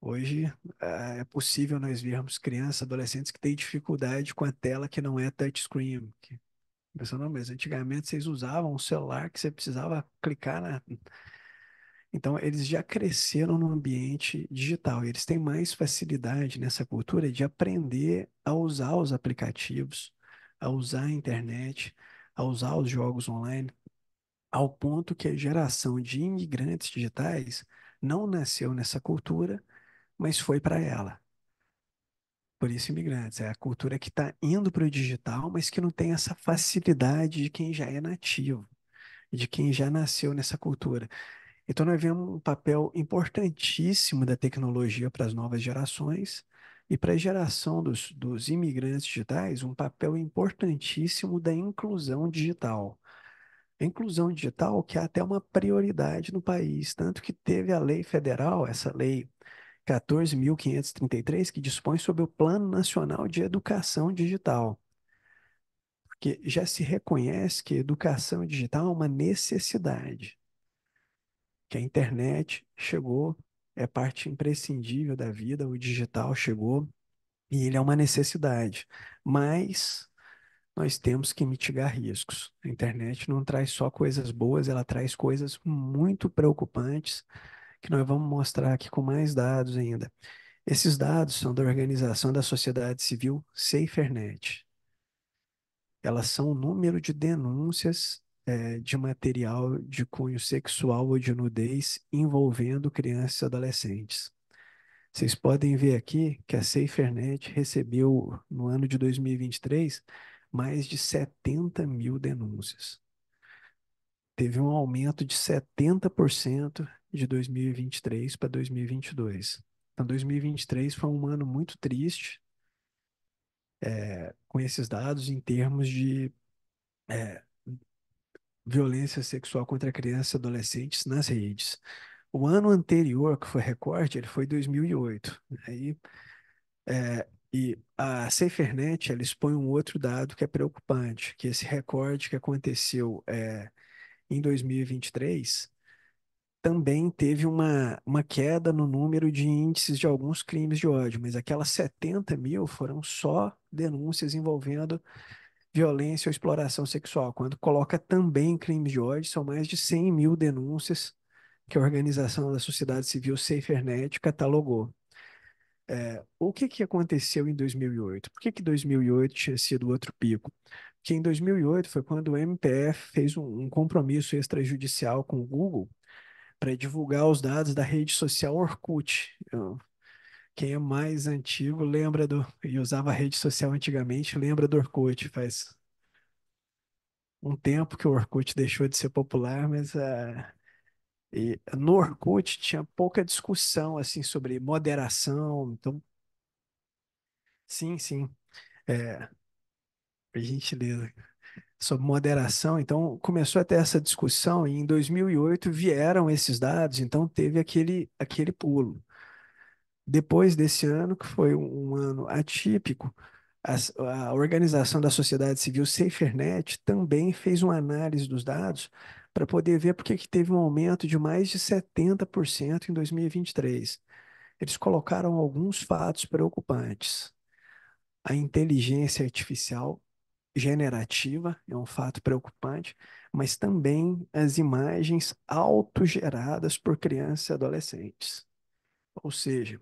Hoje eh, é possível nós vermos crianças, adolescentes que têm dificuldade com a tela que não é touchscreen. Pensando, não, mas antigamente vocês usavam um celular que você precisava clicar na. Então, eles já cresceram no ambiente digital. Eles têm mais facilidade nessa cultura de aprender a usar os aplicativos a usar a internet, a usar os jogos online, ao ponto que a geração de imigrantes digitais não nasceu nessa cultura, mas foi para ela. Por isso, imigrantes, é a cultura que está indo para o digital, mas que não tem essa facilidade de quem já é nativo, de quem já nasceu nessa cultura. Então, nós vemos um papel importantíssimo da tecnologia para as novas gerações, e para a geração dos, dos imigrantes digitais um papel importantíssimo da inclusão digital. A inclusão digital que é até uma prioridade no país, tanto que teve a lei federal, essa lei 14.533, que dispõe sobre o Plano Nacional de Educação Digital. Porque já se reconhece que educação digital é uma necessidade, que a internet chegou é parte imprescindível da vida, o digital chegou e ele é uma necessidade. Mas nós temos que mitigar riscos. A internet não traz só coisas boas, ela traz coisas muito preocupantes que nós vamos mostrar aqui com mais dados ainda. Esses dados são da organização da sociedade civil SaferNet. Elas são o número de denúncias é, de material de cunho sexual ou de nudez envolvendo crianças e adolescentes. Vocês podem ver aqui que a SaferNet recebeu, no ano de 2023, mais de 70 mil denúncias. Teve um aumento de 70% de 2023 para 2022. Então, 2023 foi um ano muito triste é, com esses dados em termos de é, violência sexual contra crianças e adolescentes nas redes. O ano anterior, que foi recorde, ele foi 2008. Aí, né? é, e a SaferNet ela expõe um outro dado que é preocupante, que esse recorde que aconteceu é, em 2023 também teve uma, uma queda no número de índices de alguns crimes de ódio, mas aquelas 70 mil foram só denúncias envolvendo violência ou exploração sexual, quando coloca também crimes de ódio, são mais de 100 mil denúncias que a organização da sociedade civil SaferNet catalogou. É, o que, que aconteceu em 2008? Por que, que 2008 tinha sido outro pico? Porque em 2008 foi quando o MPF fez um, um compromisso extrajudicial com o Google para divulgar os dados da rede social Orkut. Eu então, quem é mais antigo lembra do. e usava rede social antigamente, lembra do Orkut. Faz um tempo que o Orkut deixou de ser popular, mas ah, e no Orkut tinha pouca discussão assim sobre moderação, então sim, sim, é, por gentileza, sobre moderação. Então começou até essa discussão e em 2008 vieram esses dados, então teve aquele aquele pulo. Depois desse ano, que foi um ano atípico, a, a organização da sociedade civil SaferNet também fez uma análise dos dados para poder ver porque que teve um aumento de mais de 70% em 2023. Eles colocaram alguns fatos preocupantes. A inteligência artificial generativa é um fato preocupante, mas também as imagens autogeradas por crianças e adolescentes. Ou seja,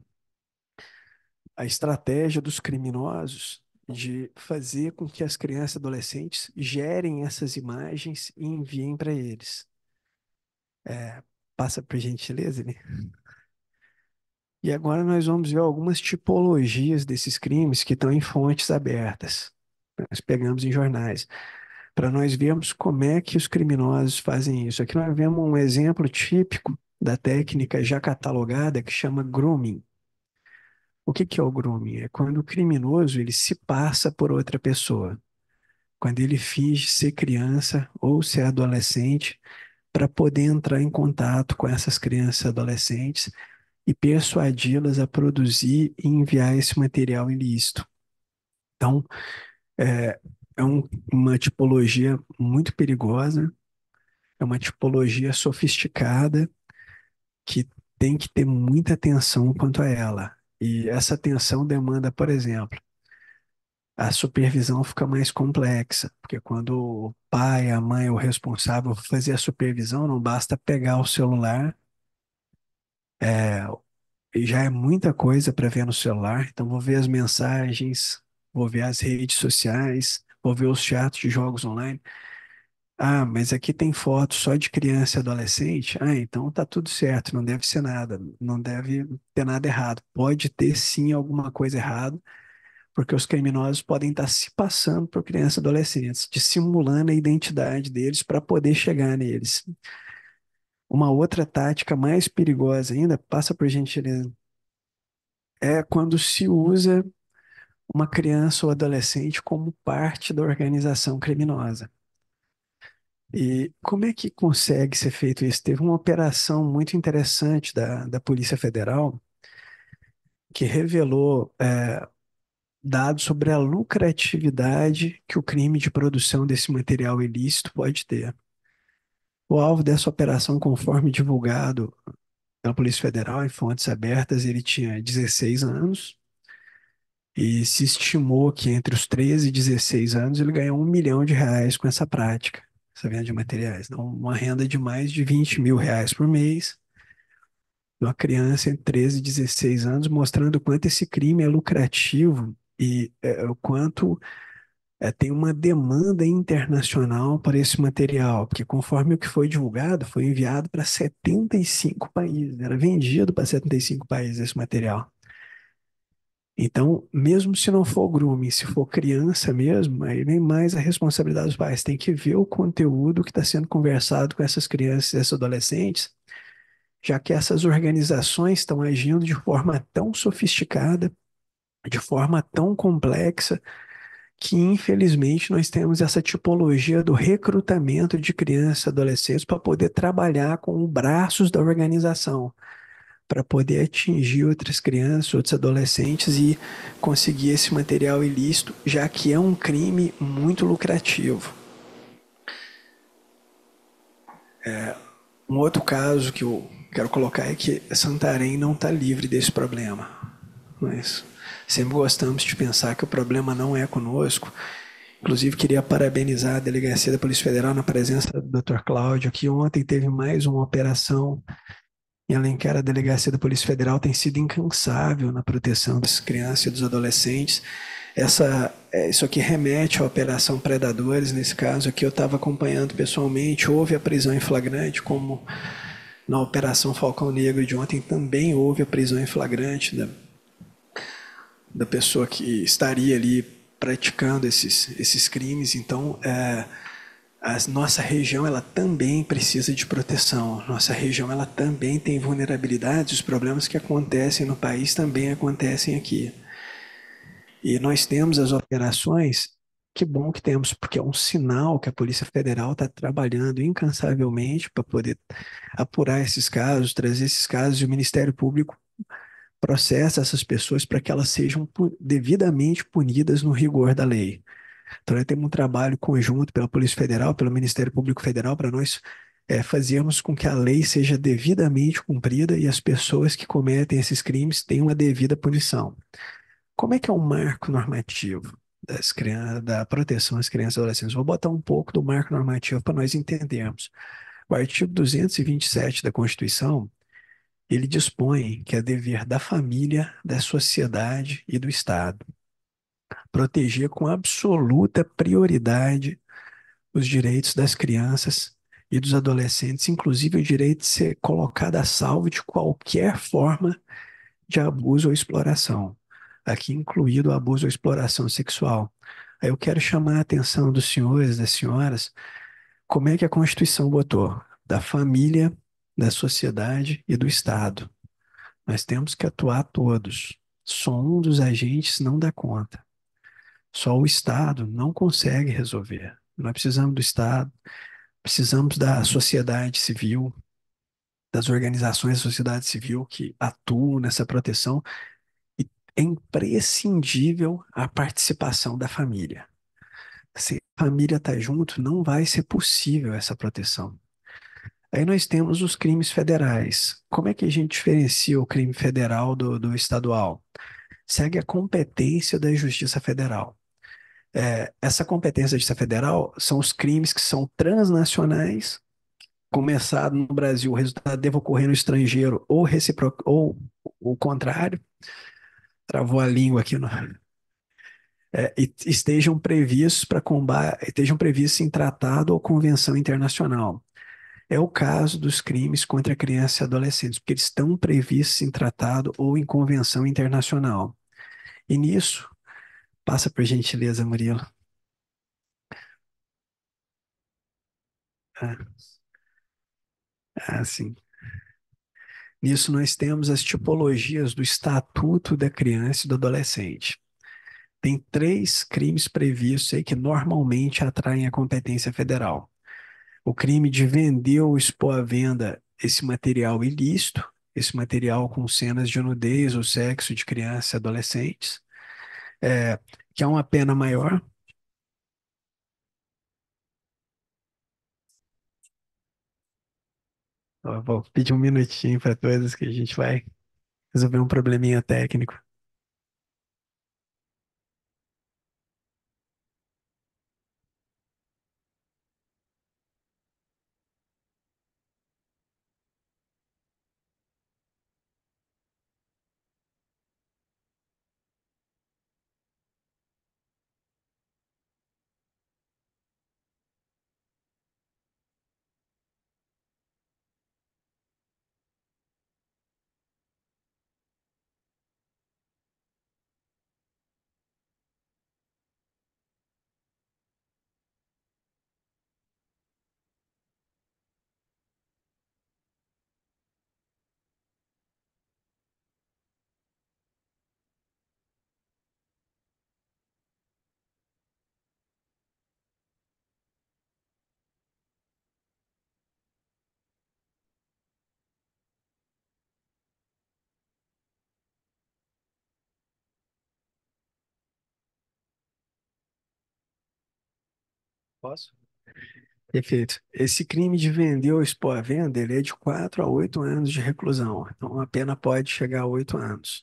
a estratégia dos criminosos de fazer com que as crianças e adolescentes gerem essas imagens e enviem para eles. É, passa por gentileza, né? E agora nós vamos ver algumas tipologias desses crimes que estão em fontes abertas. Nós pegamos em jornais para nós vermos como é que os criminosos fazem isso. Aqui nós vemos um exemplo típico da técnica já catalogada que chama grooming. O que, que é o grooming? É quando o criminoso ele se passa por outra pessoa. Quando ele finge ser criança ou ser adolescente para poder entrar em contato com essas crianças e adolescentes e persuadi-las a produzir e enviar esse material ilícito. Então, é, é um, uma tipologia muito perigosa, é uma tipologia sofisticada que tem que ter muita atenção quanto a ela. E essa atenção demanda, por exemplo, a supervisão fica mais complexa, porque quando o pai, a mãe, o responsável fazer a supervisão, não basta pegar o celular, é, já é muita coisa para ver no celular, então vou ver as mensagens, vou ver as redes sociais, vou ver os chats de jogos online. Ah, mas aqui tem foto só de criança e adolescente. Ah, então tá tudo certo, não deve ser nada, não deve ter nada errado. Pode ter sim alguma coisa errada, porque os criminosos podem estar tá se passando por crianças e adolescentes, dissimulando a identidade deles para poder chegar neles. Uma outra tática mais perigosa ainda, passa por gentileza, é quando se usa uma criança ou adolescente como parte da organização criminosa. E como é que consegue ser feito isso? Teve uma operação muito interessante da, da Polícia Federal que revelou é, dados sobre a lucratividade que o crime de produção desse material ilícito pode ter. O alvo dessa operação, conforme divulgado pela Polícia Federal em fontes abertas, ele tinha 16 anos e se estimou que entre os 13 e 16 anos ele ganhou um milhão de reais com essa prática essa venda de materiais. Então, uma renda de mais de 20 mil reais por mês, uma criança entre 13 e 16 anos, mostrando o quanto esse crime é lucrativo e é, o quanto é, tem uma demanda internacional para esse material, porque conforme o que foi divulgado, foi enviado para 75 países, era vendido para 75 países esse material. Então, mesmo se não for grooming, se for criança mesmo, aí vem mais a responsabilidade dos pais. Tem que ver o conteúdo que está sendo conversado com essas crianças, esses adolescentes, já que essas organizações estão agindo de forma tão sofisticada, de forma tão complexa, que infelizmente nós temos essa tipologia do recrutamento de crianças e adolescentes para poder trabalhar com os braços da organização para poder atingir outras crianças, outros adolescentes e conseguir esse material ilícito, já que é um crime muito lucrativo. É, um outro caso que eu quero colocar é que Santarém não está livre desse problema. Mas sempre gostamos de pensar que o problema não é conosco. Inclusive, queria parabenizar a Delegacia da Polícia Federal na presença do Dr. Cláudio, que ontem teve mais uma operação e além que a Delegacia da Polícia Federal tem sido incansável na proteção das crianças e dos adolescentes. Essa, é, isso aqui remete à Operação Predadores, nesse caso aqui eu estava acompanhando pessoalmente. Houve a prisão em flagrante, como na Operação Falcão Negro de ontem também houve a prisão em flagrante da, da pessoa que estaria ali praticando esses, esses crimes. Então, é, a nossa região ela também precisa de proteção. Nossa região ela também tem vulnerabilidades, os problemas que acontecem no país também acontecem aqui. E nós temos as operações, que bom que temos, porque é um sinal que a Polícia Federal está trabalhando incansavelmente para poder apurar esses casos, trazer esses casos, e o Ministério Público processa essas pessoas para que elas sejam devidamente punidas no rigor da lei. Então, nós temos um trabalho conjunto pela Polícia Federal, pelo Ministério Público Federal, para nós é, fazermos com que a lei seja devidamente cumprida e as pessoas que cometem esses crimes tenham a devida punição. Como é que é o marco normativo das crianças, da proteção às crianças e adolescentes? Vou botar um pouco do marco normativo para nós entendermos. O artigo 227 da Constituição, ele dispõe que é dever da família, da sociedade e do Estado proteger com absoluta prioridade os direitos das crianças e dos adolescentes, inclusive o direito de ser colocado a salvo de qualquer forma de abuso ou exploração, aqui incluído o abuso ou exploração sexual. Aí eu quero chamar a atenção dos senhores, e das senhoras, como é que a Constituição botou? Da família, da sociedade e do Estado. Nós temos que atuar todos. Só um dos agentes não dá conta. Só o Estado não consegue resolver. Nós precisamos do Estado, precisamos da sociedade civil, das organizações da sociedade civil que atuam nessa proteção. E é imprescindível a participação da família. Se a família está junto, não vai ser possível essa proteção. Aí nós temos os crimes federais. Como é que a gente diferencia o crime federal do, do estadual? Segue a competência da Justiça Federal é, essa competência da Justiça Federal são os crimes que são transnacionais, começado no Brasil, o resultado deve ocorrer no estrangeiro ou, recíproco ou o contrário. Travou a língua aqui no. É, estejam previstos para combate, estejam previstos em tratado ou convenção internacional. É o caso dos crimes contra crianças e adolescentes, porque eles estão previstos em tratado ou em convenção internacional. E nisso, Passa por gentileza, Murilo. Ah, ah, sim. Nisso nós temos as tipologias do Estatuto da Criança e do Adolescente. Tem três crimes previstos aí que normalmente atraem a competência federal. O crime de vender ou expor à venda esse material ilícito, esse material com cenas de nudez ou sexo de crianças e adolescentes é, que é uma pena maior. Eu vou pedir um minutinho para todos que a gente vai resolver um probleminha técnico. Posso? Perfeito. Esse crime de vender ou expor a venda, ele é de 4 a 8 anos de reclusão. Então, a pena pode chegar a 8 anos.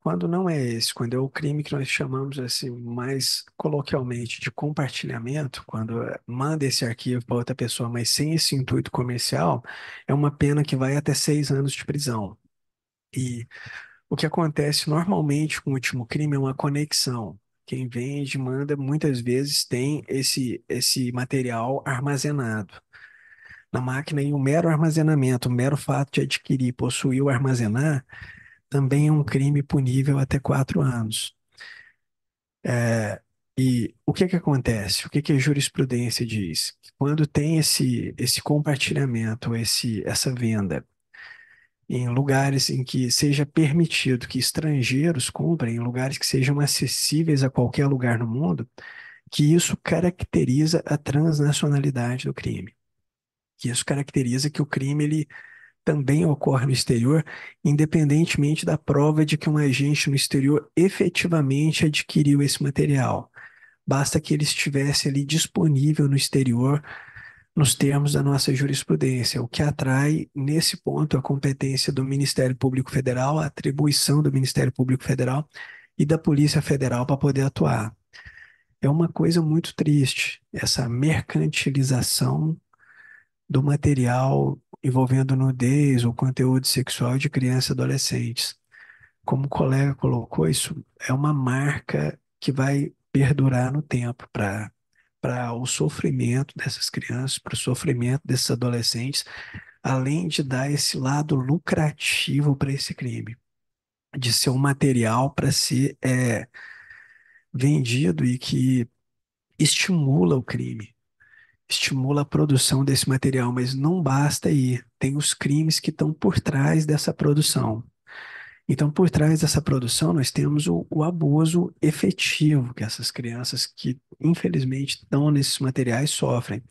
Quando não é esse, quando é o crime que nós chamamos assim mais coloquialmente de compartilhamento, quando manda esse arquivo para outra pessoa, mas sem esse intuito comercial, é uma pena que vai até seis anos de prisão. E o que acontece normalmente com o último crime é uma conexão. Quem vende, manda, muitas vezes tem esse, esse material armazenado na máquina e o mero armazenamento, o mero fato de adquirir, possuir ou armazenar, também é um crime punível até quatro anos. É, e o que, que acontece? O que, que a jurisprudência diz? Quando tem esse, esse compartilhamento, esse, essa venda, em lugares em que seja permitido que estrangeiros comprem, em lugares que sejam acessíveis a qualquer lugar no mundo, que isso caracteriza a transnacionalidade do crime. Que isso caracteriza que o crime ele também ocorre no exterior, independentemente da prova de que um agente no exterior efetivamente adquiriu esse material. Basta que ele estivesse ali disponível no exterior nos termos da nossa jurisprudência, o que atrai, nesse ponto, a competência do Ministério Público Federal, a atribuição do Ministério Público Federal e da Polícia Federal para poder atuar. É uma coisa muito triste essa mercantilização do material envolvendo nudez ou conteúdo sexual de crianças e adolescentes. Como o colega colocou, isso é uma marca que vai perdurar no tempo para para o sofrimento dessas crianças, para o sofrimento desses adolescentes, além de dar esse lado lucrativo para esse crime, de ser um material para ser é, vendido e que estimula o crime, estimula a produção desse material, mas não basta aí, tem os crimes que estão por trás dessa produção. Então, por trás dessa produção, nós temos o, o abuso efetivo que essas crianças que, infelizmente, estão nesses materiais sofrem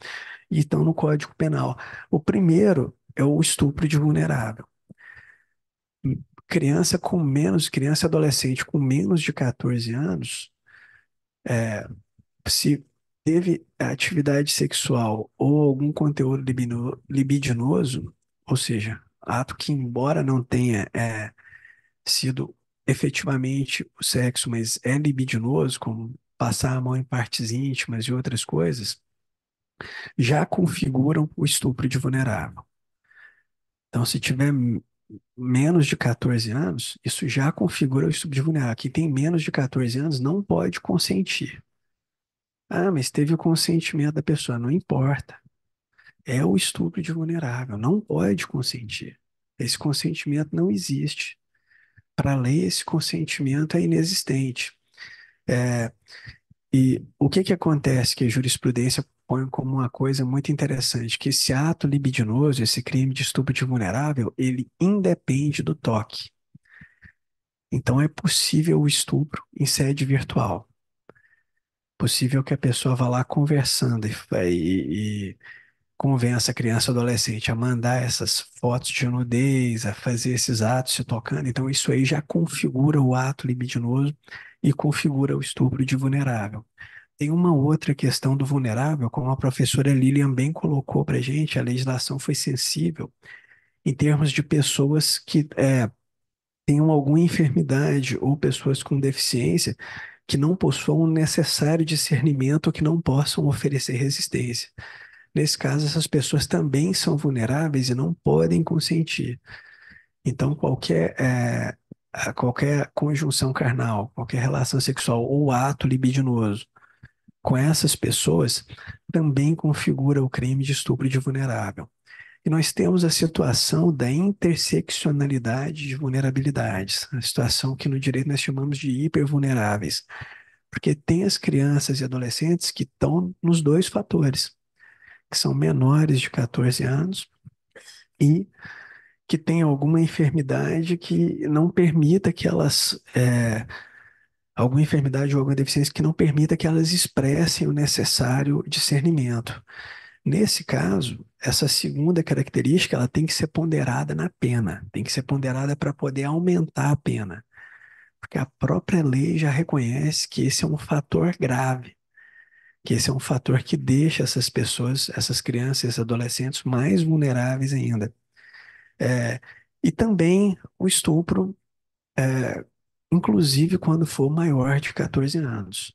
e estão no Código Penal. O primeiro é o estupro de vulnerável. Criança com menos, criança adolescente com menos de 14 anos, é, se teve atividade sexual ou algum conteúdo libidinoso, ou seja, ato que, embora não tenha é, sido efetivamente o sexo, mas é libidinoso, como passar a mão em partes íntimas e outras coisas, já configuram o estupro de vulnerável. Então, se tiver menos de 14 anos, isso já configura o estupro de vulnerável. Quem tem menos de 14 anos não pode consentir. Ah, mas teve o consentimento da pessoa, não importa. É o estupro de vulnerável, não pode consentir. Esse consentimento não existe para a lei esse consentimento é inexistente. É, e o que, que acontece que a jurisprudência põe como uma coisa muito interessante, que esse ato libidinoso, esse crime de estupro de vulnerável, ele independe do toque. Então é possível o estupro em sede virtual. Possível que a pessoa vá lá conversando e, e convença a criança ou adolescente a mandar essas fotos de nudez, a fazer esses atos se tocando. Então, isso aí já configura o ato libidinoso e configura o estupro de vulnerável. Tem uma outra questão do vulnerável, como a professora Lilian bem colocou para gente, a legislação foi sensível em termos de pessoas que é, tenham alguma enfermidade ou pessoas com deficiência que não possuam o necessário discernimento ou que não possam oferecer resistência. Nesse caso, essas pessoas também são vulneráveis e não podem consentir. Então, qualquer, é, qualquer conjunção carnal, qualquer relação sexual ou ato libidinoso com essas pessoas também configura o crime de estupro de vulnerável. E nós temos a situação da interseccionalidade de vulnerabilidades, a situação que no direito nós chamamos de hipervulneráveis, porque tem as crianças e adolescentes que estão nos dois fatores que são menores de 14 anos e que têm alguma enfermidade que não permita que elas. É, alguma enfermidade ou alguma deficiência que não permita que elas expressem o necessário discernimento. Nesse caso, essa segunda característica ela tem que ser ponderada na pena, tem que ser ponderada para poder aumentar a pena, porque a própria lei já reconhece que esse é um fator grave que esse é um fator que deixa essas pessoas, essas crianças, esses adolescentes mais vulneráveis ainda. É, e também o estupro, é, inclusive quando for maior de 14 anos.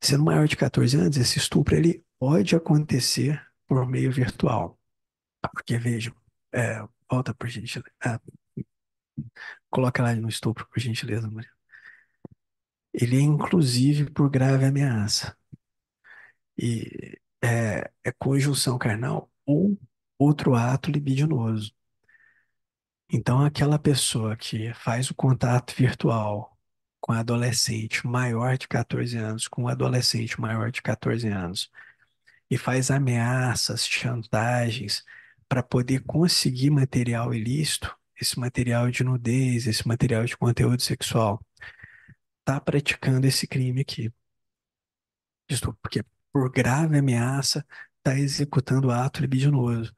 Sendo maior de 14 anos, esse estupro ele pode acontecer por meio virtual. Porque, vejam, é, volta por gentileza. É, coloca lá no estupro, por gentileza, Maria. Ele é inclusive por grave ameaça e é, é conjunção carnal ou outro ato libidinoso. Então, aquela pessoa que faz o contato virtual com adolescente maior de 14 anos, com um adolescente maior de 14 anos, e faz ameaças, chantagens para poder conseguir material ilícito, esse material de nudez, esse material de conteúdo sexual, está praticando esse crime aqui. Desculpa, porque por grave ameaça, está executando ato libidinoso.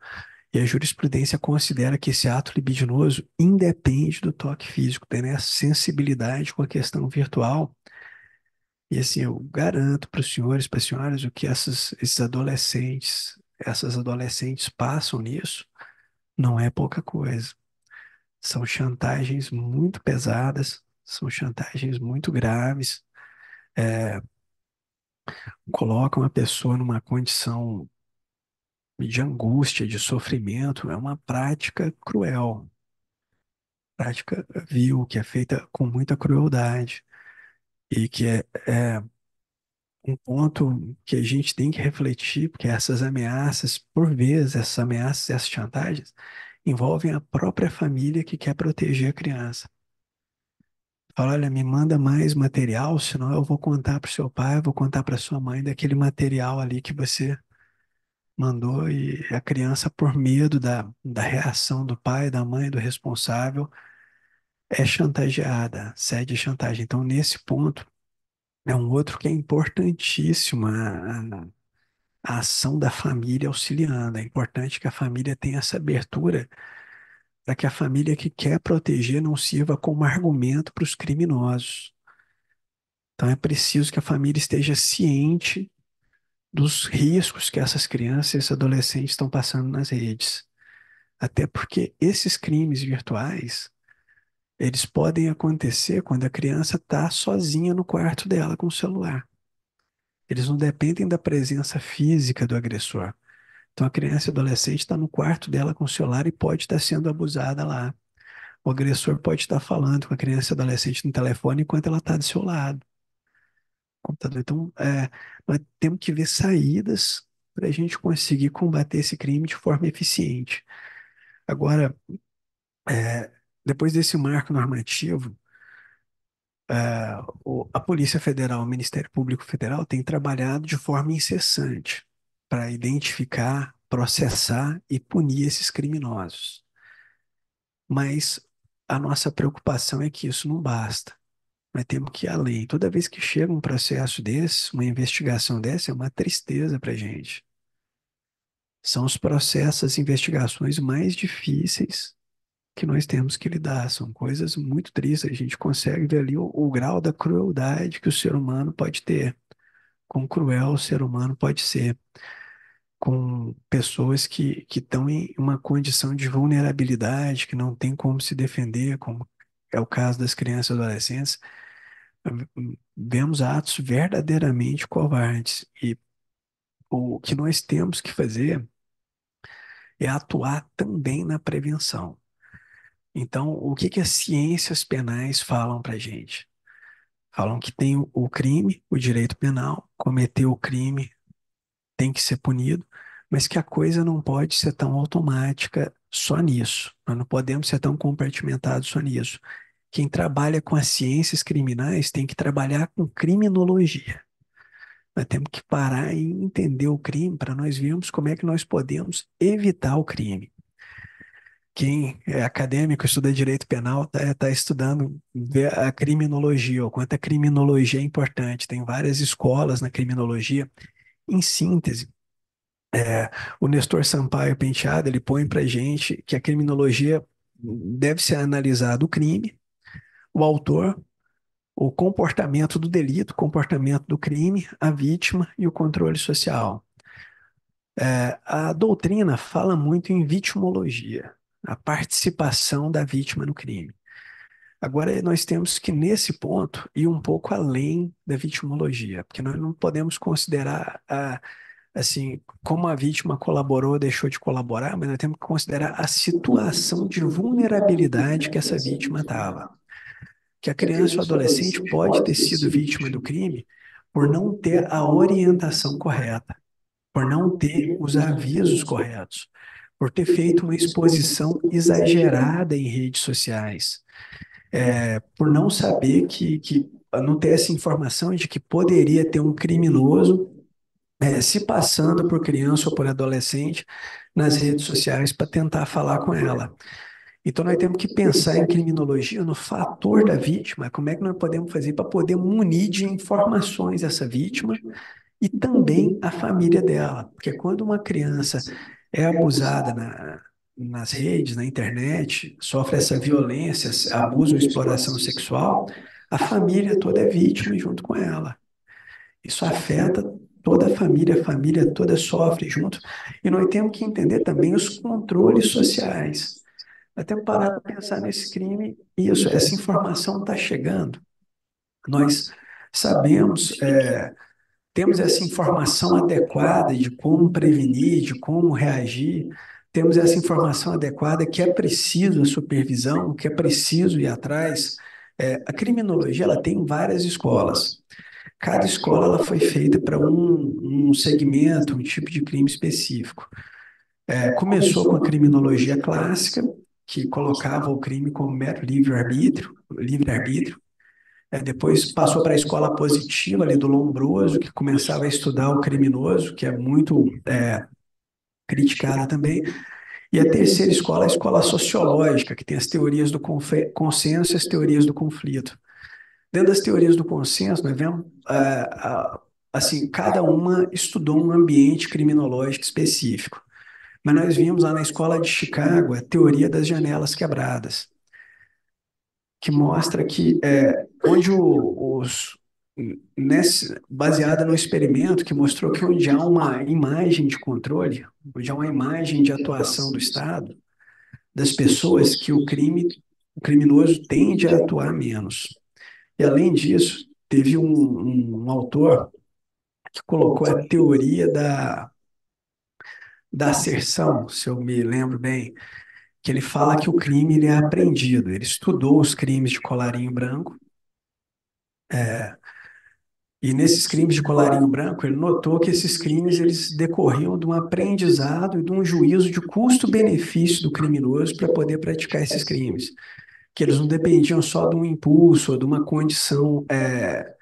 E a jurisprudência considera que esse ato libidinoso independe do toque físico, tem né? sensibilidade com a questão virtual. E assim, eu garanto para os senhores, para as senhoras, o que essas, esses adolescentes, essas adolescentes passam nisso, não é pouca coisa. São chantagens muito pesadas, são chantagens muito graves. É, coloca uma pessoa numa condição de angústia, de sofrimento, é uma prática cruel. Prática vil, que é feita com muita crueldade e que é, é um ponto que a gente tem que refletir, porque essas ameaças, por vezes, essas ameaças, essas chantagens, envolvem a própria família que quer proteger a criança fala: olha, me manda mais material, senão eu vou contar para o seu pai, vou contar para sua mãe daquele material ali que você mandou. E a criança, por medo da, da reação do pai, da mãe, do responsável, é chantageada, cede chantagem. Então, nesse ponto, é um outro que é importantíssimo a, a ação da família auxiliando. É importante que a família tenha essa abertura para é que a família que quer proteger não sirva como argumento para os criminosos. Então é preciso que a família esteja ciente dos riscos que essas crianças e esses adolescentes estão passando nas redes. Até porque esses crimes virtuais, eles podem acontecer quando a criança está sozinha no quarto dela com o celular. Eles não dependem da presença física do agressor. Então, a criança e adolescente está no quarto dela com o celular e pode estar tá sendo abusada lá. O agressor pode estar tá falando com a criança e adolescente no telefone enquanto ela está do seu lado. Então, é, nós temos que ver saídas para a gente conseguir combater esse crime de forma eficiente. Agora, é, depois desse marco normativo, é, o, a Polícia Federal, o Ministério Público Federal, tem trabalhado de forma incessante para identificar, processar e punir esses criminosos. Mas a nossa preocupação é que isso não basta. Nós temos que ir além. Toda vez que chega um processo desse, uma investigação dessa, é uma tristeza para a gente. São os processos, as investigações mais difíceis que nós temos que lidar. São coisas muito tristes. A gente consegue ver ali o, o, grau da crueldade que o ser humano pode ter, quão cruel o ser humano pode ser com pessoas que estão em uma condição de vulnerabilidade, que não tem como se defender, como é o caso das crianças e adolescentes, vemos atos verdadeiramente covardes. E o que nós temos que fazer é atuar também na prevenção. Então, o que, que as ciências penais falam para a gente? Falam que tem o crime, o direito penal, cometer o crime tem que ser punido, mas que a coisa não pode ser tão automática só nisso. Nós não podemos ser tão compartimentados só nisso. Quem trabalha com as ciências criminais tem que trabalhar com criminologia. Nós temos que parar e entender o crime para nós vermos como é que nós podemos evitar o crime. Quem é acadêmico, estuda direito penal, está tá estudando a criminologia, o quanto a criminologia é importante. Tem várias escolas na criminologia. Em síntese, é, o Nestor Sampaio Penteado ele põe para gente que a criminologia deve ser analisado o crime, o autor, o comportamento do delito, o comportamento do crime, a vítima e o controle social. É, a doutrina fala muito em vitimologia, a participação da vítima no crime. Agora, nós temos que, nesse ponto, ir um pouco além da vitimologia, porque nós não podemos considerar a assim, como a vítima colaborou ou deixou de colaborar, mas nós temos que considerar a situação de vulnerabilidade que essa vítima estava. Que a criança ou adolescente pode ter sido vítima do crime por não ter a orientação correta, por não ter os avisos corretos, por ter feito uma exposição exagerada em redes sociais, é, por não saber que, que não ter essa informação de que poderia ter um criminoso é, se passando por criança ou por adolescente nas redes sociais para tentar falar com ela. Então, nós temos que pensar em criminologia no fator da vítima, como é que nós podemos fazer para poder munir de informações essa vítima e também a família dela. Porque quando uma criança é abusada na, nas redes, na internet, sofre essa violência, abuso ou exploração sexual, a família toda é vítima junto com ela. Isso afeta toda a família, a família toda sofre junto. E nós temos que entender também os controles sociais. Até parar para pensar nesse crime, isso, essa informação está chegando. Nós sabemos, é, temos essa informação adequada de como prevenir, de como reagir, temos essa informação adequada que é preciso a supervisão, que é preciso ir atrás. É, a criminologia ela tem várias escolas. Cada escola ela foi feita para um, um segmento, um tipo de crime específico. É, começou com a criminologia clássica, que colocava o crime como mero livre-arbítrio, livre-arbítrio. É, depois passou para a escola positiva ali do Lombroso, que começava a estudar o criminoso, que é muito é, criticada também. E a terceira escola, é a escola sociológica, que tem as teorias do consenso e as teorias do conflito. Dentro das teorias do consenso, nós né, é assim, cada uma estudou um ambiente criminológico específico. Mas nós vimos lá na escola de Chicago a teoria das janelas quebradas, que mostra que é, onde o, os nesse, baseada no experimento que mostrou que onde há uma imagem de controle, onde há uma imagem de atuação do Estado, das pessoas que o crime o criminoso tende a atuar menos. E além disso, teve um, um, um autor que colocou a teoria da, da acerção, se eu me lembro bem, que ele fala que o crime ele é aprendido. Ele estudou os crimes de colarinho branco, é, e nesses crimes de colarinho branco, ele notou que esses crimes eles decorriam de um aprendizado e de um juízo de custo-benefício do criminoso para poder praticar esses crimes que eles não dependiam só de um impulso, de uma condição, é,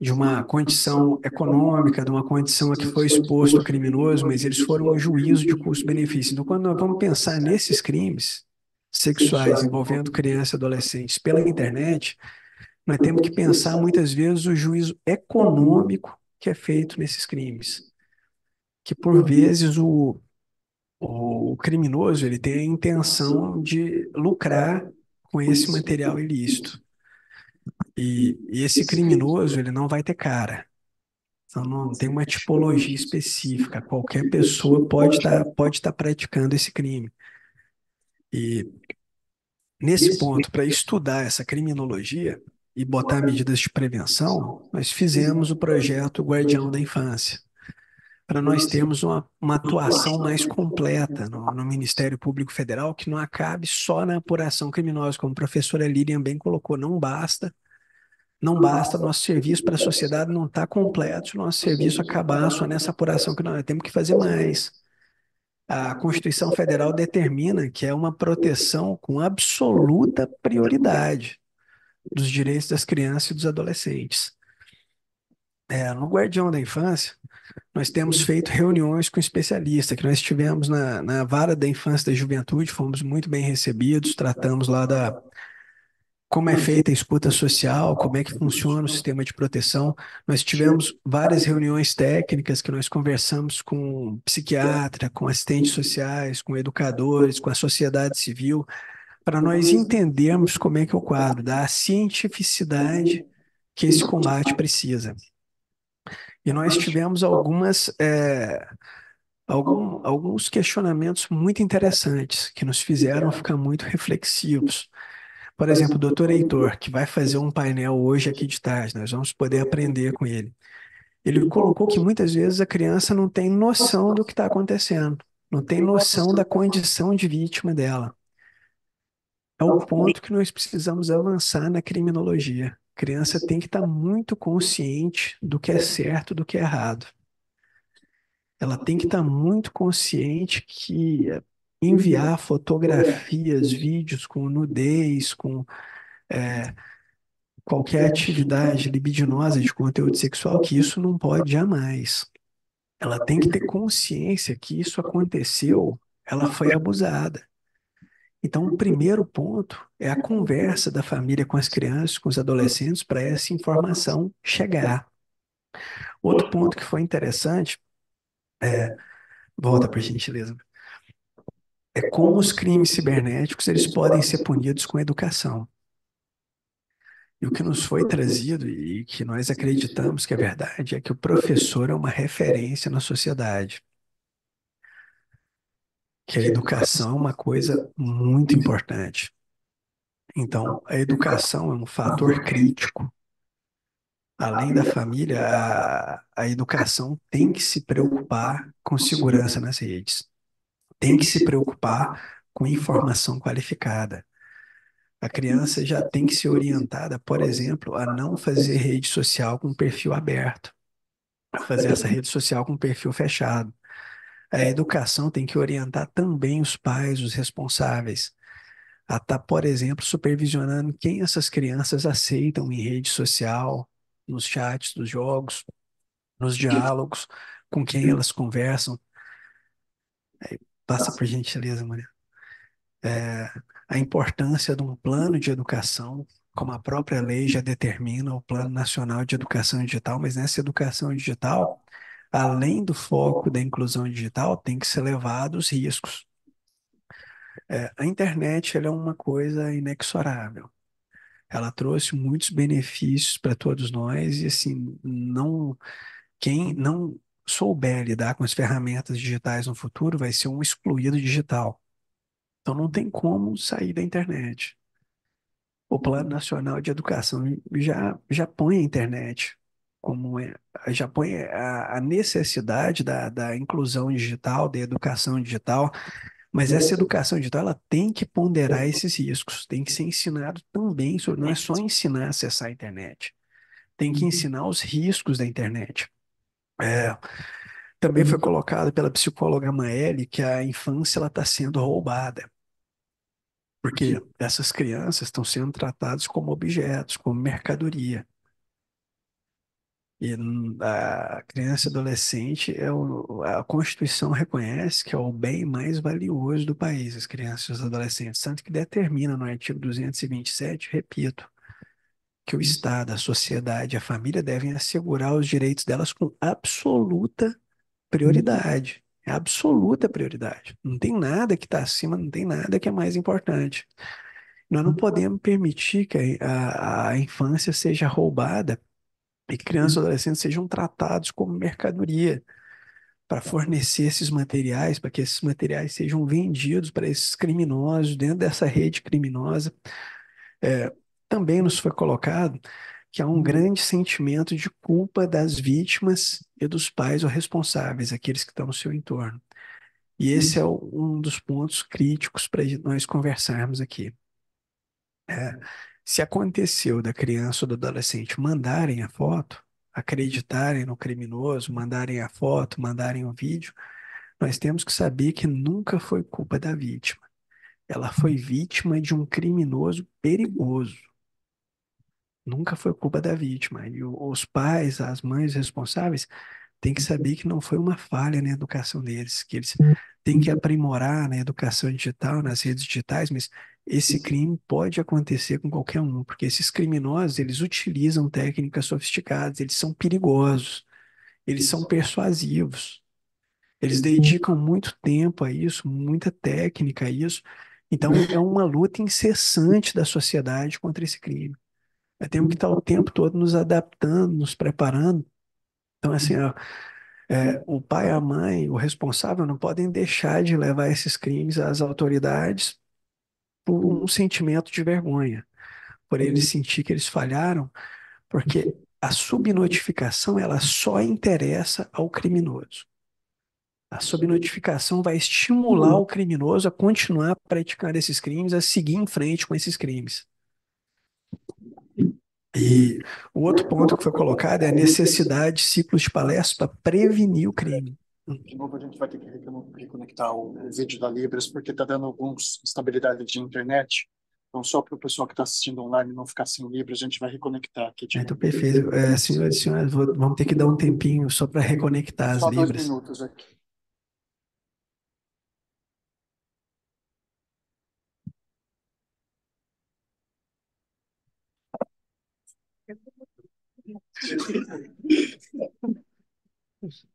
de uma condição econômica, de uma condição a que foi exposto o criminoso, mas eles foram ao juízo de custo-benefício. Então, quando nós vamos pensar nesses crimes sexuais envolvendo crianças e adolescentes pela internet, nós temos que pensar muitas vezes o juízo econômico que é feito nesses crimes. Que por vezes o, o criminoso ele tem a intenção de lucrar com esse material ilícito. E, e esse criminoso ele não vai ter cara. Então não tem uma tipologia específica. Qualquer pessoa pode estar tá, pode tá praticando esse crime. E nesse ponto, para estudar essa criminologia e botar medidas de prevenção, nós fizemos o projeto Guardião da Infância para nós termos uma, uma, atuação mais completa no, no, Ministério Público Federal, que não acabe só na apuração criminosa, como a professora Lilian bem colocou, não basta. Não basta, nosso serviço para a sociedade não está completo se o nosso serviço acabar só nessa apuração criminosa. Temos que fazer mais. A Constituição Federal determina que é uma proteção com absoluta prioridade dos direitos das crianças e dos adolescentes é, no Guardião da Infância, nós temos uhum. feito reuniões com especialistas, que nós tivemos na, na Vara da Infância e da Juventude, fomos muito bem recebidos, tratamos lá da como é feita a escuta social, como é que funciona o sistema de proteção. Nós tivemos várias reuniões técnicas que nós conversamos com psiquiatra, com assistentes sociais, com educadores, com a sociedade civil, para nós uhum. entendermos como é que é o quadro, da cientificidade que esse combate precisa. E nós tivemos algumas, é, algum, alguns questionamentos muito interessantes que nos fizeram ficar muito reflexivos. Por exemplo, o doutor então, Heitor, que vai é fazer um painel hoje aqui de tarde, nós vamos poder é, é. aprender com ele. Ele colocou que muitas vezes a criança não tem noção do que está acontecendo, não tem noção da condição de vítima dela. É o então, ponto que nós precisamos avançar na criminologia criança tem que estar tá muito consciente do que é certo, do que é errado. Ela tem que estar tá muito consciente que enviar fotografias, vídeos com nudez, com é, qualquer atividade libidinosa de conteúdo sexual, que isso não pode jamais. Ela tem que ter consciência que isso aconteceu, ela foi abusada. Então, o primeiro ponto é a conversa da família com as crianças, com os adolescentes, para essa informação chegar. Outro ponto que foi interessante é, volta por gentileza, é como os crimes cibernéticos eles podem ser punidos com educação. E o que nos foi trazido e que nós acreditamos que é verdade é que o professor é uma referência na sociedade que a educação é uma coisa muito importante. Então, a educação é um fator crítico. Além da família, a, a educação tem que se preocupar com segurança nas redes, tem que se preocupar com informação qualificada. A criança já tem que ser orientada, por exemplo, a não fazer rede social com perfil aberto, a fazer essa rede social com perfil fechado a educação tem que orientar também os pais, os responsáveis, a estar, tá, por exemplo, supervisionando quem essas crianças aceitam em rede social, nos chats dos jogos, nos diálogos, com quem hum. elas conversam. Aí, é, passa por gentileza, Maria. É, a importância de um plano de educação, como a própria lei já determina, o Plano Nacional de Educação Digital, mas nessa educação digital, além do foco da inclusão digital, tem que ser levado os riscos. É, a internet é uma coisa inexorável. Ela trouxe muitos benefícios para todos nós e assim não quem não souber lidar com as ferramentas digitais no futuro vai ser um excluído digital. Então não tem como sair da internet. O Plano Nacional de Educação já, já põe a internet como a é, põe a, a necessidade da, da inclusão digital, da educação digital, mas essa uhum. educação digital ela tem que ponderar uhum. esses riscos, tem que ser ensinado também, sobre, não é só ensinar a acessar a internet, tem que uhum. ensinar os riscos da internet. É, também foi colocado pela psicóloga Maeli que a infância está sendo roubada, porque essas crianças estão sendo tratadas como objetos, como mercadoria. E hum, a criança e adolescente, é o, a Constituição reconhece que é o bem mais valioso do país, as crianças e os adolescentes, tanto que determina no artigo 227, repito, que o Estado, a sociedade, a família devem assegurar os direitos delas com absoluta uhum. prioridade. É absoluta prioridade. Não tem nada que está acima, não tem nada que é mais importante. Nós não uhum. podemos permitir que a, a, a infância seja roubada e crianças e uhum. adolescentes sejam tratados como mercadoria para fornecer esses materiais, para que esses materiais sejam vendidos para esses criminosos dentro dessa rede criminosa. É, também nos foi colocado que há um uhum. grande sentimento de culpa das vítimas e dos pais ou responsáveis, aqueles que estão no seu entorno. E esse é um dos pontos críticos para nós conversarmos aqui. É, se aconteceu da criança ou do adolescente mandarem a foto, acreditarem no criminoso, mandarem a foto, mandarem o vídeo, nós temos que saber que nunca foi culpa da vítima. Ela foi vítima de um criminoso perigoso. Nunca foi culpa da vítima. E os pais, as mães responsáveis, têm que saber que não foi uma falha na educação deles, que eles têm que aprimorar na educação digital, nas redes digitais, mas esse crime pode acontecer com qualquer um, porque esses criminosos, eles utilizam técnicas sofisticadas, eles são perigosos, eles são persuasivos. Eles dedicam muito tempo a isso, muita técnica a isso. Então, uhum. é uma luta incessante da sociedade contra esse crime. É, temos que uhum. estar o tempo todo nos adaptando, nos preparando. Então, assim, uhum. ó, é, o pai, a mãe, o responsável não podem deixar de levar esses crimes às autoridades por um uhum. sentimento de vergonha, por eles uhum. sentir que eles falharam, porque uhum. a subnotificação ela só interessa ao criminoso. A subnotificação vai estimular o criminoso a continuar praticando esses crimes, a seguir em frente com esses crimes. E o outro ponto que foi colocado é a necessidade de ciclos de palestras para prevenir o crime. De novo, a gente vai ter que reconectar o vídeo da Libras, porque está dando alguns instabilidade de internet. Então, só para o pessoal que está assistindo online não ficar sem Libras, a gente vai reconectar aqui. De então, perfeito. É, senhoras e senhores, vamos ter que dar um tempinho só para reconectar só as Libras. Só dois minutos aqui. <laughs>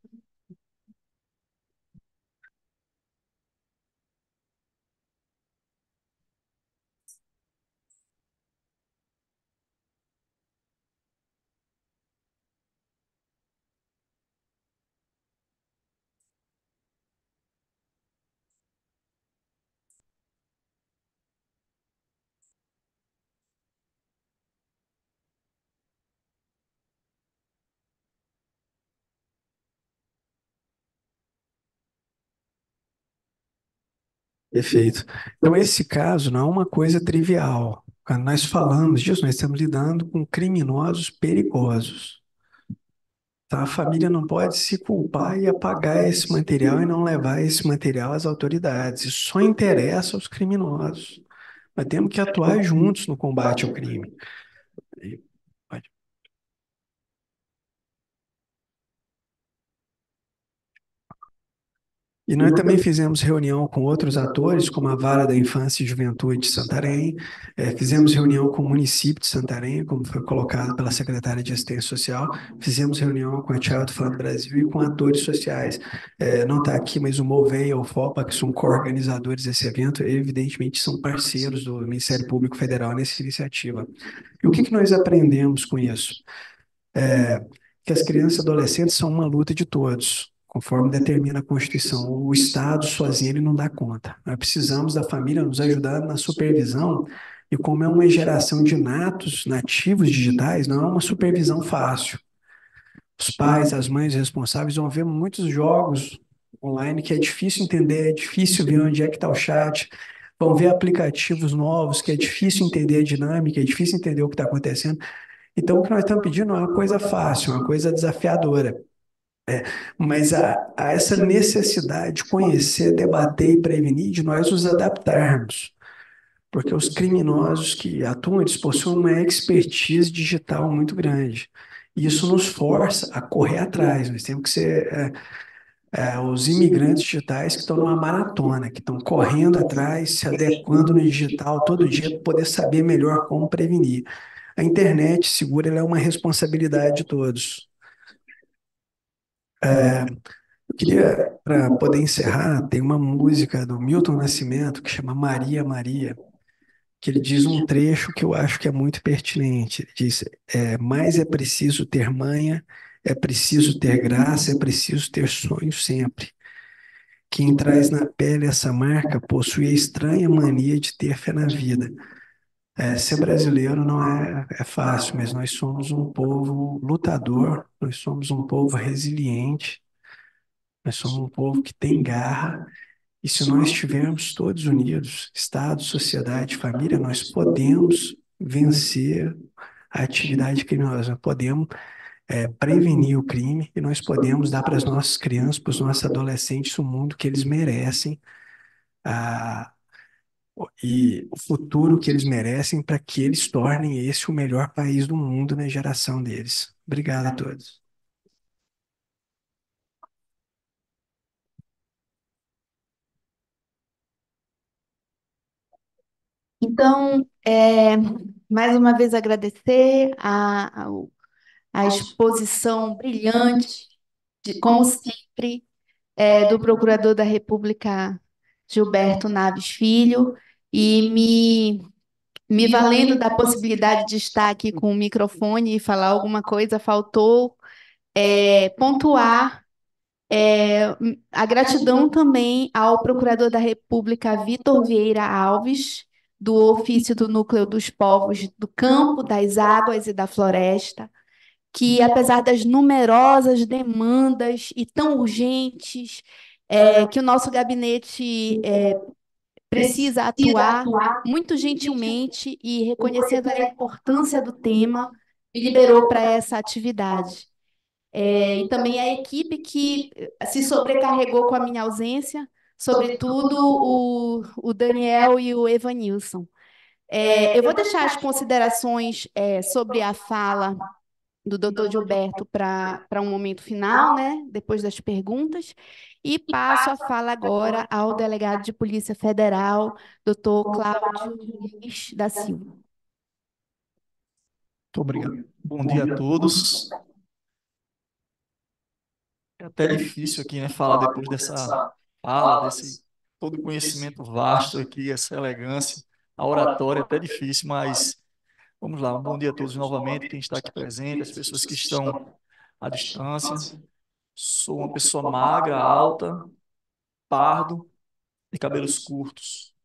Perfeito. Então, esse caso não é uma coisa trivial. Quando nós falamos disso, nós estamos lidando com criminosos perigosos. Tá? A família não pode se culpar e apagar esse material e não levar esse material às autoridades. Isso só interessa aos criminosos. mas temos que atuar juntos no combate ao crime. E nós também fizemos reunião com outros atores, como a Vara da Infância e Juventude de Santarém, é, fizemos reunião com o município de Santarém, como foi colocado pela secretária de assistência social, fizemos reunião com a Child Fund Brasil e com atores sociais. É, não está aqui, mas o MOVEI e o FOPA, que são co-organizadores desse evento, evidentemente são parceiros do Ministério Público Federal nessa iniciativa. E o que, que nós aprendemos com isso? É, que as crianças e adolescentes são uma luta de todos Conforme determina a Constituição, o Estado sozinho ele não dá conta. Nós precisamos da família nos ajudar na supervisão, e como é uma geração de natos, nativos digitais, não é uma supervisão fácil. Os pais, as mães responsáveis vão ver muitos jogos online que é difícil entender, é difícil ver onde é que está o chat, vão ver aplicativos novos que é difícil entender a dinâmica, é difícil entender o que está acontecendo. Então, o que nós estamos pedindo é uma coisa fácil, uma coisa desafiadora. É, mas há, há, essa necessidade de conhecer, debater e prevenir, de nós nos adaptarmos. Porque os criminosos que atuam, eles possuem uma expertise digital muito grande. E isso nos força a correr atrás. Nós temos que ser é, é, os imigrantes digitais que estão numa maratona, que estão correndo atrás, se adequando no digital todo dia para poder saber melhor como prevenir. A internet segura é uma responsabilidade de todos. É, eu queria, para poder encerrar, tem uma música do Milton Nascimento que chama Maria Maria, que ele diz um trecho que eu acho que é muito pertinente. Ele diz: é, Mais é preciso ter manha, é preciso ter graça, é preciso ter sonho sempre. Quem traz na pele essa marca possui a estranha mania de ter fé na vida é, ser brasileiro não é, é fácil, mas nós somos um povo lutador, nós somos um povo resiliente, nós somos um povo que tem garra. E se nós estivermos todos unidos, Estado, sociedade, família, nós podemos vencer a atividade criminosa, podemos é, prevenir o crime e nós podemos dar para as nossas crianças, para os nossos adolescentes, o mundo que eles merecem e o futuro que eles merecem para que eles tornem esse o melhor país do mundo na geração deles. Obrigado a todos. Então, é, mais uma vez agradecer a, a, a exposição brilhante, de, como sempre, é, do Procurador da República Gilberto Naves Filho e me me valendo da possibilidade de estar aqui com o microfone e falar alguma coisa, faltou é, pontuar é, a gratidão também ao Procurador da República Vitor Vieira Alves, do ofício do Núcleo dos Povos do Campo, das Águas e da Floresta, que apesar das numerosas demandas e tão urgentes é, que o nosso gabinete é, precisa atuar muito gentilmente e reconhecendo a importância do tema, me liberou para essa atividade. É, e também a equipe que eh, se sobrecarregou com a minha ausência, sobretudo o, o Daniel e o Evanilson. É, eu vou deixar as considerações é, sobre a fala do doutor Gilberto para um momento final, né? Depois das perguntas. E passo a fala agora ao delegado de Polícia Federal, doutor Cláudio Luiz da Silva. Muito obrigado. Bom dia a todos. É até difícil aqui, né, falar depois dessa fala, desse todo conhecimento vasto aqui, essa elegância, a oratória é até difícil, mas vamos lá. Um bom dia a todos novamente, quem está aqui presente, as pessoas que estão à distância. Sou uma pessoa magra, alta, pardo, de cabelos curtos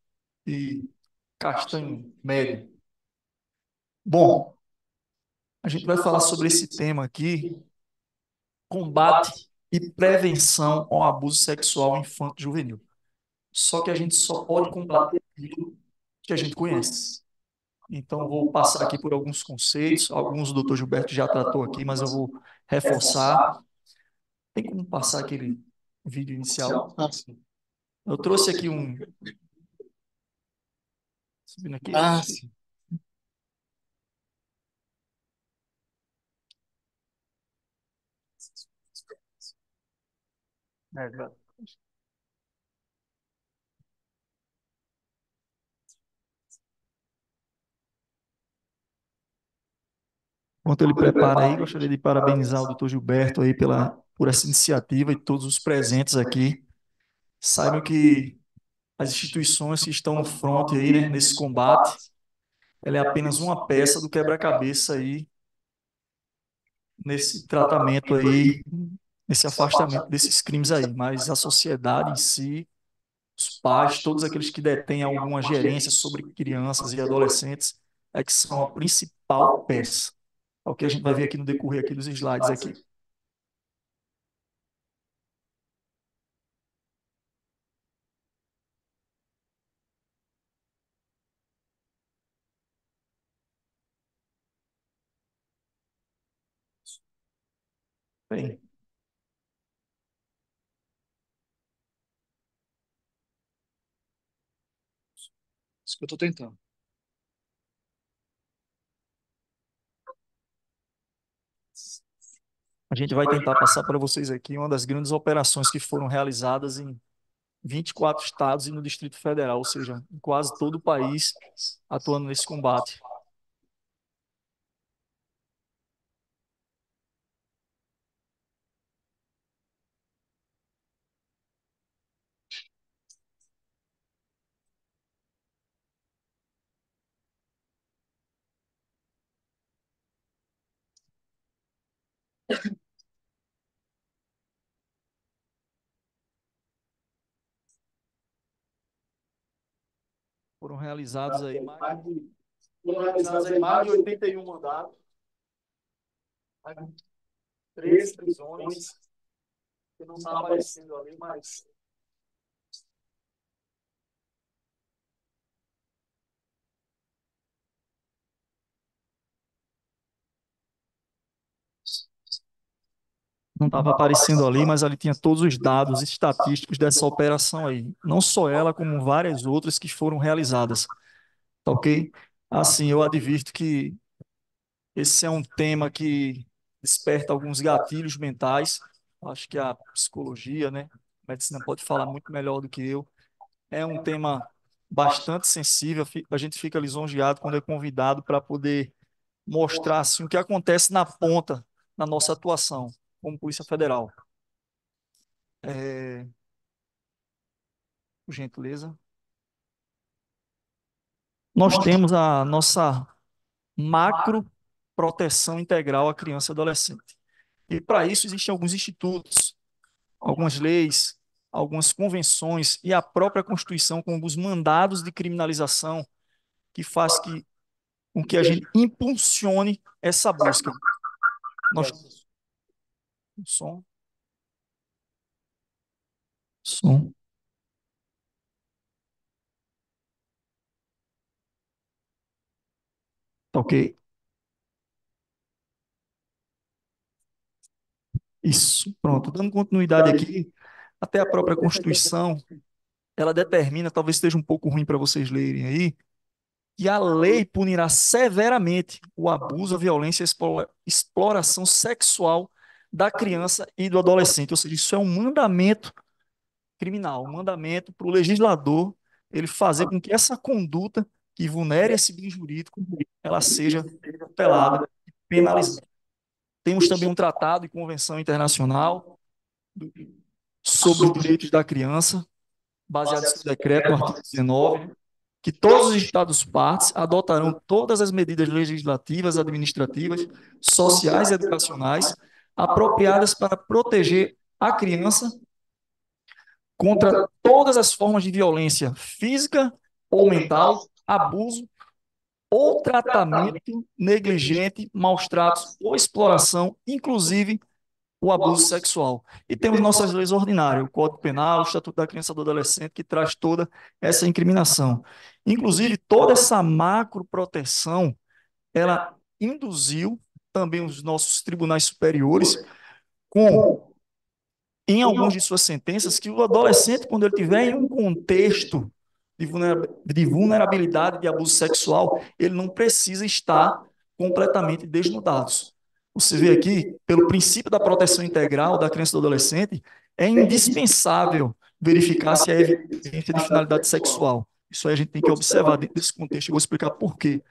e castanho médio. Bom, a gente vai falar sobre esse tema aqui, combate e prevenção ao abuso sexual infanto-juvenil. Só que a gente só pode combater aquilo que a gente conhece. Então, vou passar aqui por alguns conceitos, alguns o doutor Gilberto já tratou aqui, mas eu vou reforçar tem como passar aquele vídeo inicial? Eu trouxe aqui um. Subindo aqui. Ah, sim. É, Enquanto ele prepara aí, gostaria de parabenizar o doutor Gilberto aí pela por essa iniciativa e todos os presentes aqui. Saibam que as instituições que estão no fronte aí, né, nesse combate, ela é apenas uma peça do quebra-cabeça aí nesse tratamento aí, nesse afastamento desses crimes aí, mas a sociedade em si, os pais, todos aqueles que detêm alguma gerência sobre crianças e adolescentes, é que são a principal peça. É o que a gente vai ver aqui no decorrer aqui dos slides aqui. Bem, é isso que eu estou tentando. A gente vai tentar passar para vocês aqui uma das grandes operações que foram realizadas em 24 estados e no Distrito Federal, ou seja, em quase todo o país, atuando nesse combate. Foram realizados aí mais, de, foram realizados aí mais de 81 mandados, três prisões, que não está tá aparecendo ali, mas não estava aparecendo ali, mas ali tinha todos os dados estatísticos dessa operação aí. Não só ela, como várias outras que foram realizadas. Tá ok? Assim, eu advirto que esse é um tema que desperta alguns gatilhos mentais. Acho que a psicologia, né? A medicina pode falar muito melhor do que eu. É um tema bastante sensível. A gente fica lisonjeado quando é convidado para poder mostrar assim, o que acontece na ponta, na nossa atuação como Polícia Federal. É, Por gentileza. Nós temos a nossa macro proteção integral à criança e adolescente. E para isso existem alguns institutos, algumas leis, algumas convenções e a própria Constituição com alguns mandados de criminalização que faz que com que a gente impulsione essa busca. Nós Som. Som. Tá ok. Isso, pronto. Dando continuidade aqui, até a própria Constituição, ela determina, talvez esteja um pouco ruim para vocês lerem aí, que a lei punirá severamente o abuso, a violência e a exploração sexual da criança e do adolescente. Ou seja, isso é um mandamento criminal, um mandamento para o legislador ele fazer com que essa conduta que vulnere esse bem jurídico ela seja tutelada e penalizada. Temos também um tratado e convenção internacional sobre os direitos da criança, baseado no decreto no artigo 19, que todos os estados partes adotarão todas as medidas legislativas, administrativas, sociais e educacionais apropriadas para proteger a criança contra todas as formas de violência física ou mental, abuso ou tratamento negligente, maus tratos ou exploração, inclusive o abuso sexual. E temos nossas leis ordinárias, o Código Penal, o Estatuto da Criança e do Adolescente, que traz toda essa incriminação. Inclusive, toda essa macro proteção, ela induziu também os nossos tribunais superiores, com, em algumas de suas sentenças, que o adolescente, quando ele tiver em um contexto de vulnerabilidade de abuso sexual, ele não precisa estar completamente desnudado Você vê aqui, pelo princípio da proteção integral da criança e do adolescente, é indispensável verificar se há evidência de finalidade sexual. Isso aí a gente tem que observar dentro desse contexto. Eu vou explicar por quê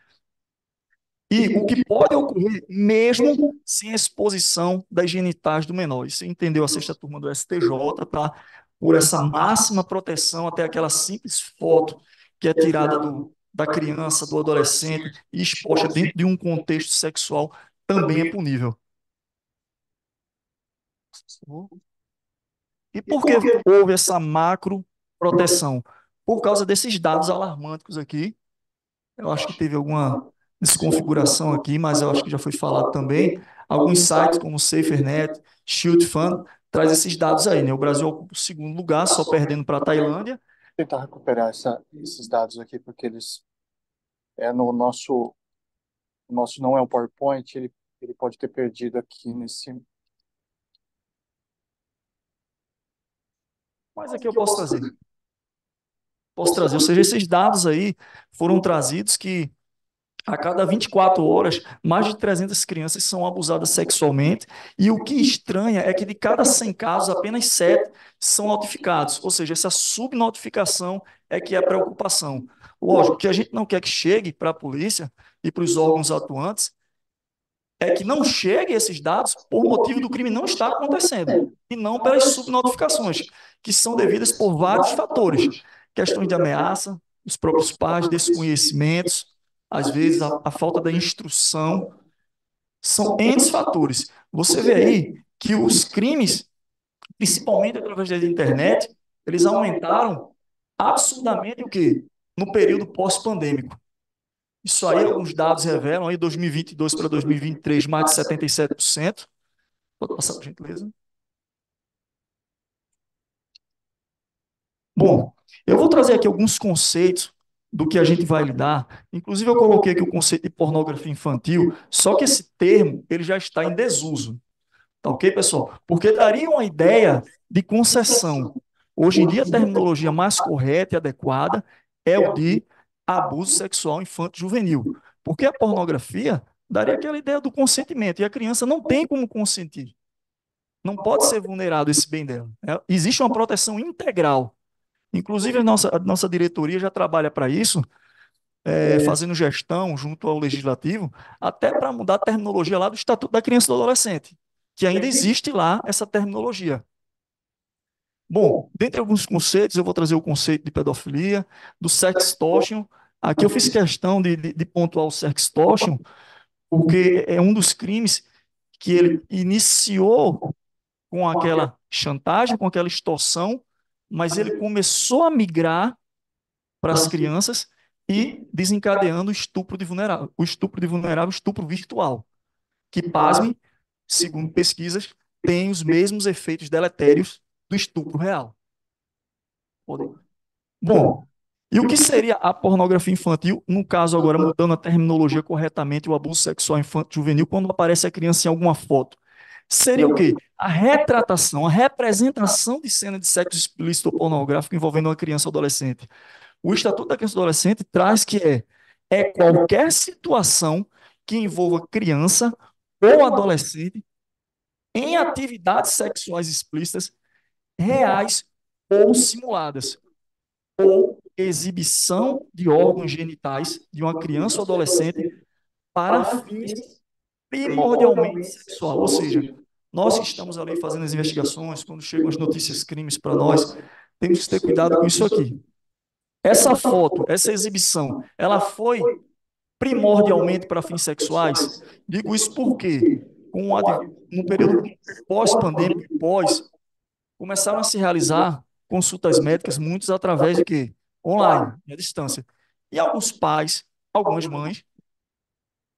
e o que pode ocorrer mesmo sem exposição das genitais do menor. Isso entendeu a sexta turma do STJ, tá? Por essa máxima proteção até aquela simples foto que é tirada do, da criança, do adolescente e exposta dentro de um contexto sexual também é punível. E por que houve essa macro proteção? Por causa desses dados alarmantes aqui. Eu acho que teve alguma desconfiguração aqui, mas eu acho que já foi falado também. Alguns sites como SaferNet, Shield Fund, traz esses dados aí, né? O Brasil ocupa o segundo lugar, só perdendo para a Tailândia. Vou tentar recuperar essa, esses dados aqui, porque eles é no nosso o nosso não é um PowerPoint, ele ele pode ter perdido aqui nesse Mas aqui eu posso trazer. Posso trazer, ou seja, esses dados aí foram trazidos que a cada 24 horas, mais de 300 crianças são abusadas sexualmente, e o que estranha é que de cada 100 casos, apenas 7 são notificados, ou seja, essa subnotificação é que é a preocupação. Lógico, o que a gente não quer que chegue para a polícia e para os órgãos atuantes é que não chegue esses dados por motivo do crime não estar acontecendo, e não pelas subnotificações, que são devidas por vários fatores, questões de ameaça, os próprios pais, desconhecimentos, às vezes a, a falta da instrução, são N fatores. Você vê aí que os crimes, principalmente através da internet, eles aumentaram absurdamente o quê? No período pós-pandêmico. Isso aí, alguns dados revelam, aí 2022 para 2023, mais de 77%. Pode passar, por gentileza. Bom, eu vou trazer aqui alguns conceitos do que a gente vai lidar. Inclusive, eu coloquei aqui o conceito de pornografia infantil, só que esse termo ele já está em desuso. Tá ok, pessoal? Porque daria uma ideia de concessão. Hoje em dia, a terminologia mais correta e adequada é o de abuso sexual infanto-juvenil. Porque a pornografia daria aquela ideia do consentimento, e a criança não tem como consentir. Não pode ser vulnerado esse bem dela. É, existe uma proteção integral Inclusive, a nossa, a nossa diretoria já trabalha para isso, é, é, fazendo gestão junto ao legislativo, até para mudar a terminologia lá do Estatuto da Criança e do Adolescente, que ainda existe lá essa terminologia. Bom, dentre alguns conceitos, eu vou trazer o conceito de pedofilia, do sextortion. Aqui eu fiz questão de, de, de pontuar o sextortion, porque é um dos crimes que ele iniciou com aquela chantagem, com aquela extorsão, mas ele começou a migrar para as crianças e desencadeando o estupro de vulnerável, o estupro de vulnerável, o estupro virtual, que pasmem, segundo pesquisas, tem os mesmos efeitos deletérios do estupro real. Bom, e o que seria a pornografia infantil? No caso, agora mudando a terminologia corretamente, o abuso sexual infantil juvenil, quando aparece a criança em alguma foto seria o quê? A retratação, a representação de cena de sexo explícito ou pornográfico envolvendo uma criança ou adolescente. O Estatuto da Criança e Adolescente traz que é, é qualquer situação que envolva criança ou adolescente em atividades sexuais explícitas reais ou simuladas, ou exibição de órgãos genitais de uma criança ou adolescente para fins primordialmente sexual. Ou seja, nós que estamos ali fazendo as investigações, quando chegam as notícias crimes para nós, temos que ter cuidado com isso aqui. Essa foto, essa exibição, ela foi primordialmente para fins sexuais? Digo isso porque, com a, no período pós-pandêmico, pós, começaram a se realizar consultas médicas, muitos através de quê? Online, à distância. E alguns pais, algumas mães,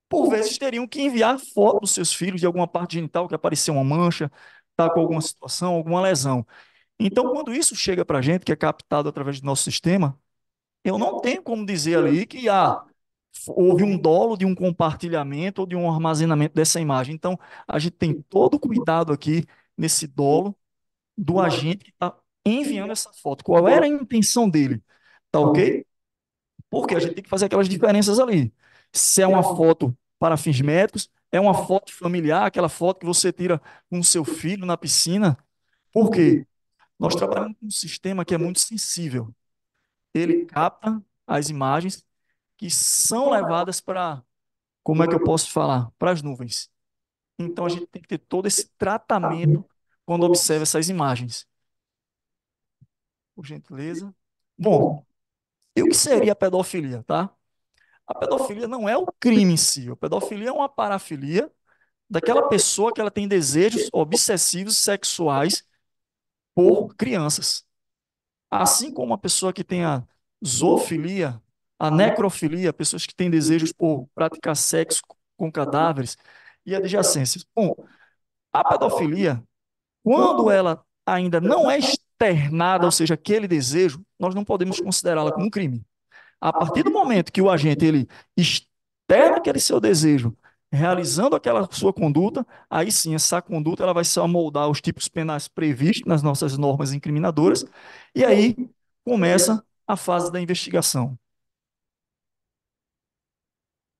por vezes teriam que enviar foto dos seus filhos de alguma parte genital que apareceu uma mancha, está com alguma situação, alguma lesão. Então, quando isso chega para a gente, que é captado através do nosso sistema, eu não tenho como dizer ali que ah, houve um dolo de um compartilhamento ou de um armazenamento dessa imagem. Então, a gente tem todo o cuidado aqui nesse dolo do agente que está enviando essa foto. Qual era a intenção dele? Tá ok? Porque a gente tem que fazer aquelas diferenças ali. Se é uma foto para fins médicos, é uma foto familiar, aquela foto que você tira com seu filho na piscina. Por quê? Nós trabalhamos com um sistema que é muito sensível. Ele capta as imagens que são levadas para, como é que eu posso falar? Para as nuvens. Então a gente tem que ter todo esse tratamento quando observa essas imagens. Por gentileza. Bom, e o que seria a pedofilia, tá? A pedofilia não é o crime em si. A pedofilia é uma parafilia daquela pessoa que ela tem desejos obsessivos sexuais por crianças. Assim como uma pessoa que tem a zoofilia, a necrofilia, pessoas que têm desejos por praticar sexo com cadáveres e adjacências. Bom, a pedofilia, quando ela ainda não é externada, ou seja, aquele desejo, nós não podemos considerá-la como um crime. A partir do momento que o agente ele externa aquele seu desejo, realizando aquela sua conduta, aí sim essa conduta ela vai se amoldar aos tipos penais previstos nas nossas normas incriminadoras, e aí começa a fase da investigação.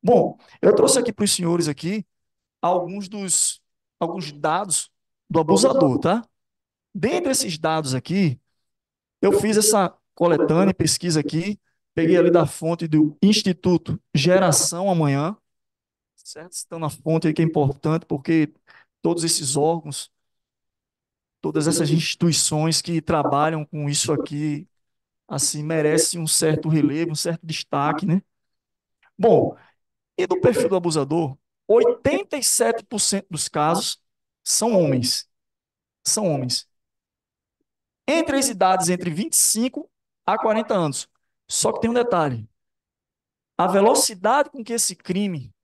Bom, eu trouxe aqui para os senhores aqui alguns dos alguns dados do abusador, tá? Dentre esses dados aqui, eu fiz essa coletânea, pesquisa aqui, Peguei ali da fonte do Instituto Geração Amanhã, certo? Estão na fonte aí que é importante, porque todos esses órgãos, todas essas instituições que trabalham com isso aqui, assim, merecem um certo relevo, um certo destaque, né? Bom, e do perfil do abusador, 87% dos casos são homens. São homens. Entre as idades entre 25 a 40 anos. Só que tem um detalhe: a velocidade com que esse crime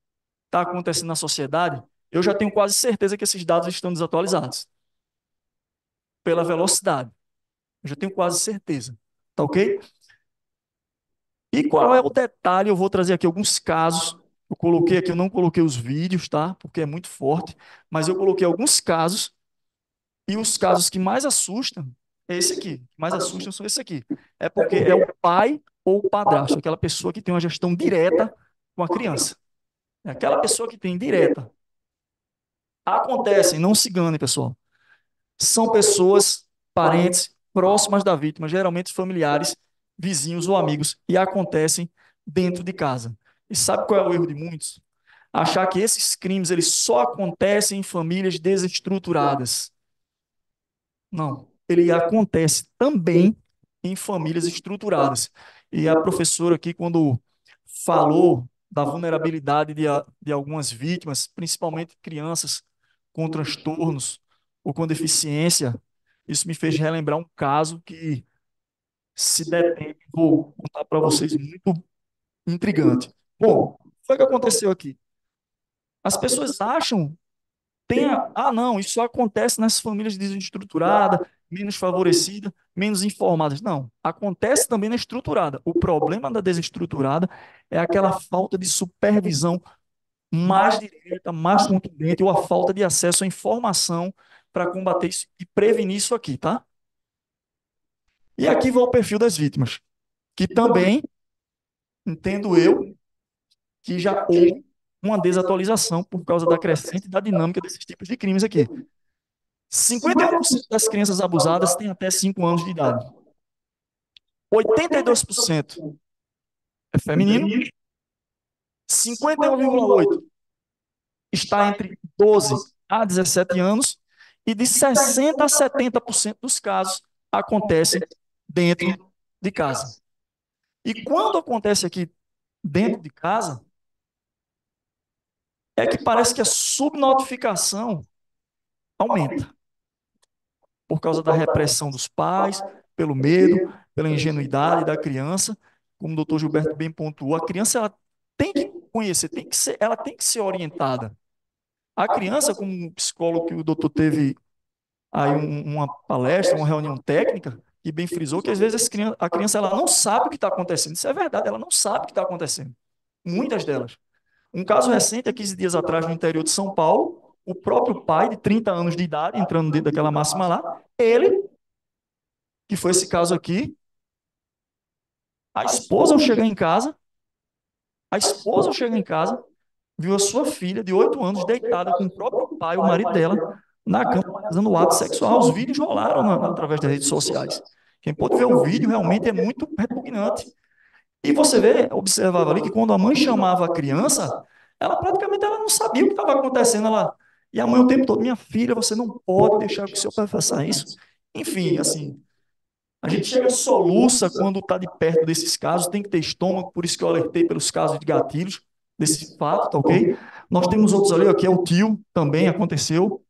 está acontecendo na sociedade, eu já tenho quase certeza que esses dados estão desatualizados. Pela velocidade. Eu já tenho quase certeza. Tá ok? E qual é o detalhe? Eu vou trazer aqui alguns casos. Eu coloquei aqui, eu não coloquei os vídeos, tá? Porque é muito forte. Mas eu coloquei alguns casos. E os casos que mais assustam é esse aqui. que mais assustam são esse aqui. É, é porque é o pai ou o padrasto, aquela pessoa que tem uma gestão direta com a criança. É aquela pessoa que tem direta. Acontecem, não se enganem, pessoal. São pessoas, parentes, próximas da vítima, geralmente familiares, vizinhos ou amigos, e acontecem dentro de casa. E sabe qual é o erro de muitos? Achar que esses crimes eles só acontecem em famílias desestruturadas. Não ele acontece também em famílias estruturadas. E a professora aqui, quando falou da vulnerabilidade de, de algumas vítimas, principalmente crianças com transtornos ou com deficiência, isso me fez relembrar um caso que, se der tempo, vou contar para vocês, muito intrigante. Bom, o é que aconteceu aqui? As pessoas acham, tem, ah não, isso só acontece nas famílias desestruturadas, menos favorecida, menos informadas. Não, acontece também na estruturada. O problema da desestruturada é aquela falta de supervisão mais direta, mais contundente, ou a falta de acesso à informação para combater isso e prevenir isso aqui, tá? E aqui vai o perfil das vítimas, que também, entendo eu, que já houve uma desatualização por causa da crescente da dinâmica desses tipos de crimes aqui. 51% das crianças abusadas têm até 5 anos de idade. 82% é feminino. 51,8% está entre 12 a 17 anos. E de 60% a 70% dos casos acontece dentro de casa. E quando acontece aqui dentro de casa, é que parece que a subnotificação aumenta por causa da repressão dos pais, pelo medo, pela é ingenuidade da criança. Como o doutor Gilberto bem pontuou, a criança ela tem que conhecer, tem que ser, ela tem que ser orientada. A criança, como um psicólogo que o doutor teve aí uma palestra, uma reunião técnica, e bem frisou que às vezes a criança ela não sabe o que está acontecendo. Isso é verdade, ela não sabe o que está acontecendo. Muitas delas. Um caso recente, há 15 dias atrás, no interior de São Paulo, o próprio pai de 30 anos de idade, entrando dentro daquela máxima lá, ele, que foi esse caso aqui, a esposa ao chegar em casa, a esposa ao chegar em casa, viu a sua filha de 8 anos deitada com o próprio pai, o marido dela, na cama, fazendo ato sexual. Os vídeos rolaram na, através das redes sociais. Quem pode ver o vídeo realmente é muito repugnante. E você vê, observava ali que quando a mãe chamava a criança, ela praticamente ela não sabia o que estava acontecendo. Ela e a mãe o tempo todo, minha filha, você não pode deixar que o seu pai faça isso. Enfim, assim, a gente chega soluça quando está de perto desses casos, tem que ter estômago, por isso que eu alertei pelos casos de gatilhos, desse fato, tá ok? Nós temos outros ali, aqui é o tio, também aconteceu.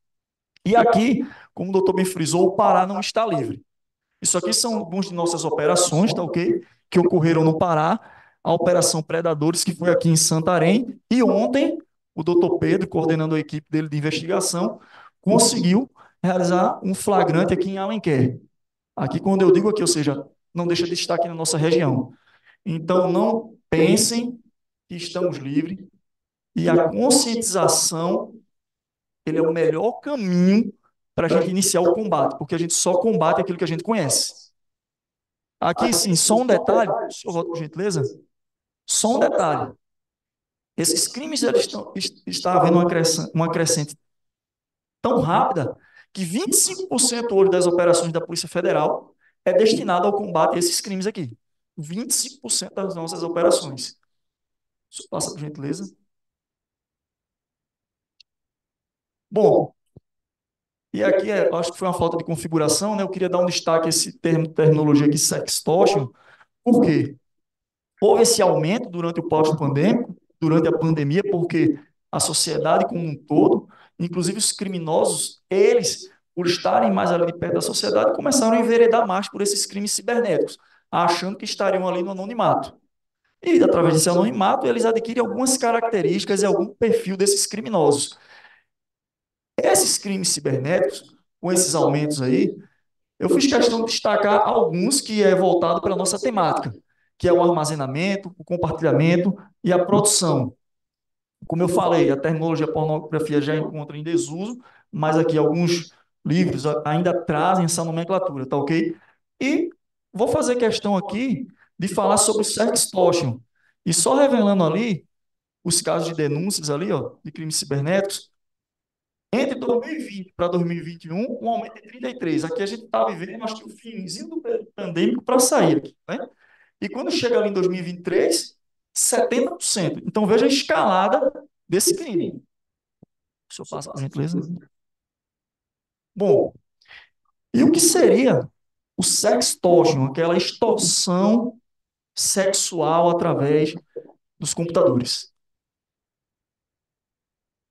E aqui, como o doutor bem frisou, o Pará não está livre. Isso aqui são algumas de nossas operações, tá ok? Que ocorreram no Pará, a Operação Predadores, que foi aqui em Santarém, e ontem o doutor Pedro, coordenando a equipe dele de investigação, conseguiu realizar um flagrante aqui em Alenquer. Aqui, quando eu digo aqui, ou seja, não deixa de estar aqui na nossa região. Então, não pensem que estamos livres e a conscientização ele é o melhor caminho para a gente iniciar o combate, porque a gente só combate aquilo que a gente conhece. Aqui, sim, só um detalhe, senhor, por gentileza. Só um detalhe. Esses crimes eles estão, está havendo uma crescente, uma crescente tão rápida que 25% hoje das operações da Polícia Federal é destinado ao combate a esses crimes aqui. 25% das nossas operações. Isso passa por gentileza. Bom, e aqui é, acho que foi uma falta de configuração, né? Eu queria dar um destaque a esse termo terminologia aqui, sextortion, quê? houve esse aumento durante o pós-pandêmico, durante a pandemia, porque a sociedade como um todo, inclusive os criminosos, eles, por estarem mais ali de perto da sociedade, começaram a enveredar mais por esses crimes cibernéticos, achando que estariam ali no anonimato. E, através desse anonimato, eles adquirem algumas características e algum perfil desses criminosos. Esses crimes cibernéticos, com esses aumentos aí, eu fiz questão de destacar alguns que é voltado para a nossa temática que é o armazenamento, o compartilhamento e a produção. Como eu falei, a terminologia pornografia já encontra em desuso, mas aqui alguns livros ainda trazem essa nomenclatura, tá ok? E vou fazer questão aqui de falar sobre sextortion. E só revelando ali os casos de denúncias ali, ó, de crimes cibernéticos, entre 2020 para 2021, um aumento de 33. Aqui a gente está vivendo, acho que o finzinho do período pandêmico para sair aqui, né? E quando chega ali em 2023, 70%. Então veja a escalada desse crime. O senhor passa, por gentileza. Bom, e o que seria o sextortion, aquela extorsão sexual através dos computadores?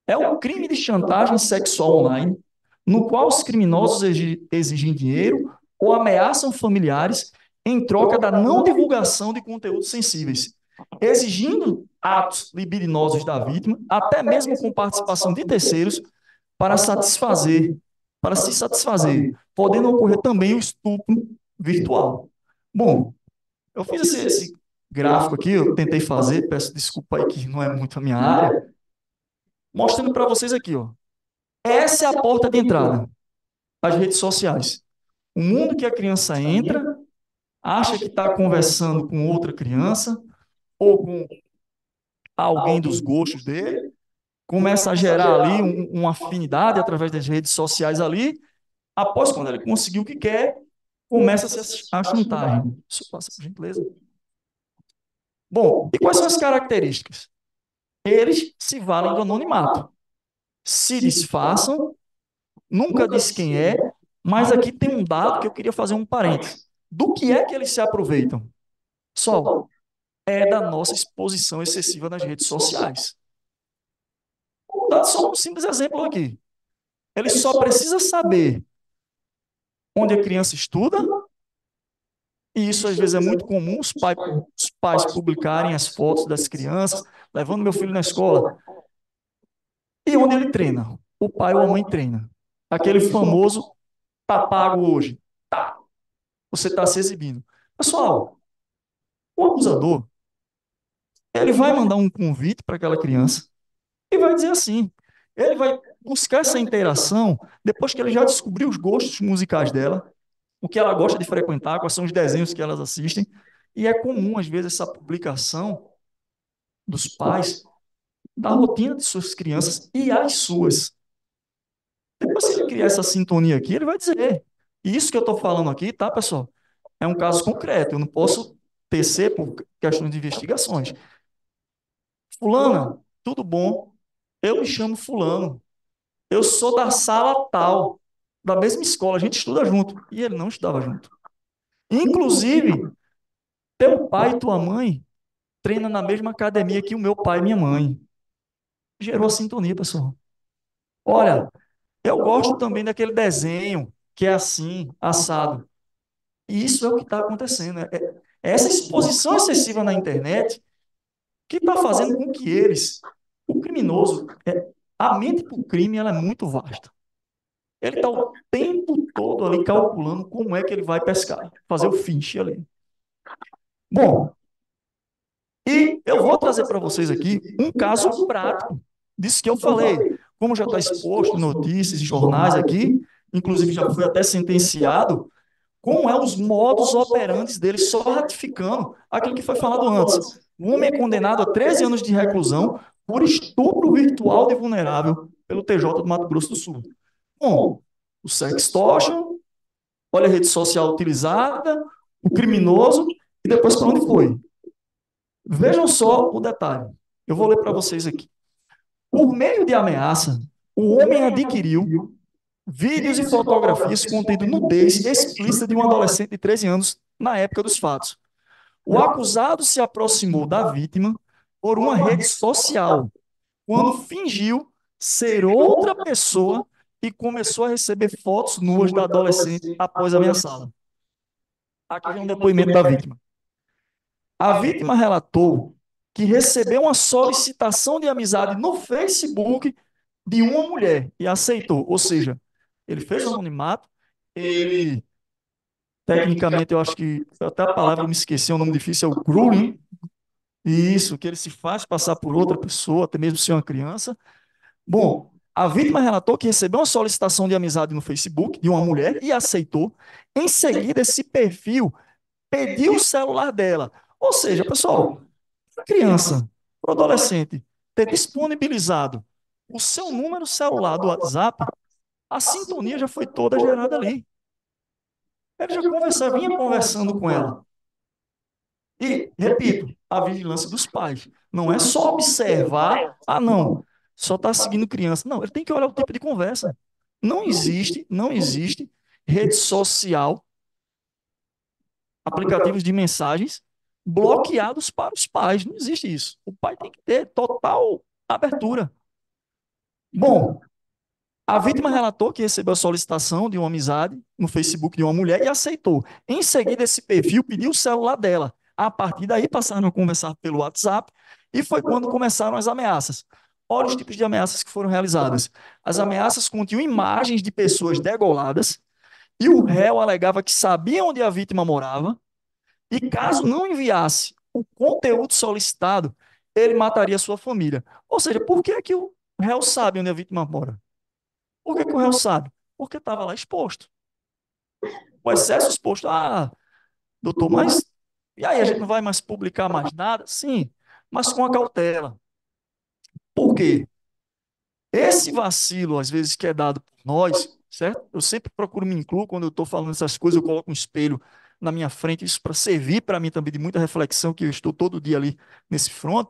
É o crime de chantagem sexual online, no qual os criminosos exigem dinheiro ou ameaçam familiares em troca da não divulgação de conteúdos sensíveis, exigindo atos libidinosos da vítima, até mesmo com participação de terceiros, para satisfazer, para se satisfazer, podendo ocorrer também o estupro virtual. Bom, eu fiz esse, esse gráfico aqui, eu tentei fazer, peço desculpa aí que não é muito a minha área, mostrando para vocês aqui, ó. Essa é a porta de entrada, as redes sociais. O mundo que a criança entra acha que está conversando com outra criança ou com alguém dos gostos dele, começa a gerar ali um, uma afinidade através das redes sociais ali. Após quando ele conseguir o que quer, começa a, a chantar. Isso passa por gentileza. Bom, e quais são as características? Eles se valem do anonimato. Se disfarçam, nunca diz quem é, mas aqui tem um dado que eu queria fazer um parênteses. Do que é que eles se aproveitam? Só é da nossa exposição excessiva nas redes sociais. Dá tá só um simples exemplo aqui. Ele só precisa saber onde a criança estuda, e isso às vezes é muito comum os, pai, os pais publicarem as fotos das crianças, levando meu filho na escola. E onde ele treina? O pai ou a mãe treina. Aquele famoso tá pago hoje. Tá você está se exibindo. Pessoal, o abusador, ele vai mandar um convite para aquela criança e vai dizer assim. Ele vai buscar essa interação depois que ele já descobriu os gostos musicais dela, o que ela gosta de frequentar, quais são os desenhos que elas assistem. E é comum, às vezes, essa publicação dos pais da rotina de suas crianças e as suas. Depois que ele criar essa sintonia aqui, ele vai dizer: isso que eu estou falando aqui, tá, pessoal? É um caso concreto. Eu não posso tecer por questões de investigações. Fulana, tudo bom? Eu me chamo Fulano. Eu sou da sala tal, da mesma escola, a gente estuda junto. E ele não estudava junto. Inclusive, teu pai e tua mãe treina na mesma academia que o meu pai e minha mãe. Gerou a sintonia, pessoal. Olha, eu gosto também daquele desenho que é assim, assado. E isso é o que está acontecendo. Né? É, é essa exposição excessiva na internet que está fazendo com que eles, o criminoso, é, a mente para o crime ela é muito vasta. Ele está o tempo todo ali calculando como é que ele vai pescar, fazer o finch ali. Bom, e eu vou trazer para vocês aqui um caso prático disso que eu falei. Como já está exposto notícias e jornais aqui, inclusive já foi até sentenciado, como é os modos operantes dele, só ratificando aquilo que foi falado antes. O homem é condenado a 13 anos de reclusão por estupro virtual de vulnerável pelo TJ do Mato Grosso do Sul. Bom, o sextortion, olha a rede social utilizada, o criminoso e depois para onde foi. Vejam só o detalhe. Eu vou ler para vocês aqui. Por meio de ameaça, o homem adquiriu Vídeos e fotografias contendo nudez explícita de um adolescente de 13 anos na época dos fatos. O acusado se aproximou da vítima por uma rede social, quando fingiu ser outra pessoa e começou a receber fotos nuas da adolescente após ameaçá-la. Aqui vem um depoimento da vítima. A vítima relatou que recebeu uma solicitação de amizade no Facebook de uma mulher e aceitou, ou seja, ele fez o animato. ele tecnicamente eu acho que até a palavra me esqueci, O um nome difícil, é o grooming. E isso, que ele se faz passar por outra pessoa, até mesmo ser uma criança. Bom, a vítima relatou que recebeu uma solicitação de amizade no Facebook de uma mulher e aceitou. Em seguida, esse perfil pediu o celular dela. Ou seja, pessoal, criança, adolescente, ter disponibilizado o seu número celular do WhatsApp a sintonia já foi toda gerada ali. Ele já conversava, vinha conversando com ela. E, repito, a vigilância dos pais. Não é só observar, ah, não, só está seguindo criança. Não, ele tem que olhar o tipo de conversa. Não existe, não existe rede social, aplicativos de mensagens bloqueados para os pais. Não existe isso. O pai tem que ter total abertura. Bom, a vítima relatou que recebeu a solicitação de uma amizade no Facebook de uma mulher e aceitou. Em seguida, esse perfil pediu o celular dela. A partir daí, passaram a conversar pelo WhatsApp e foi quando começaram as ameaças. Olha os tipos de ameaças que foram realizadas. As ameaças continham imagens de pessoas degoladas e o réu alegava que sabia onde a vítima morava e caso não enviasse o conteúdo solicitado, ele mataria sua família. Ou seja, por que, é que o réu sabe onde a vítima mora? Por que, que o réu sabe? Porque estava lá exposto. O excesso exposto. Ah, doutor, mas. E aí, a gente não vai mais publicar mais nada? Sim, mas com a cautela. Por quê? Esse vacilo, às vezes, que é dado por nós, certo? Eu sempre procuro me incluir quando eu estou falando essas coisas, eu coloco um espelho na minha frente, isso para servir para mim também de muita reflexão, que eu estou todo dia ali nesse front.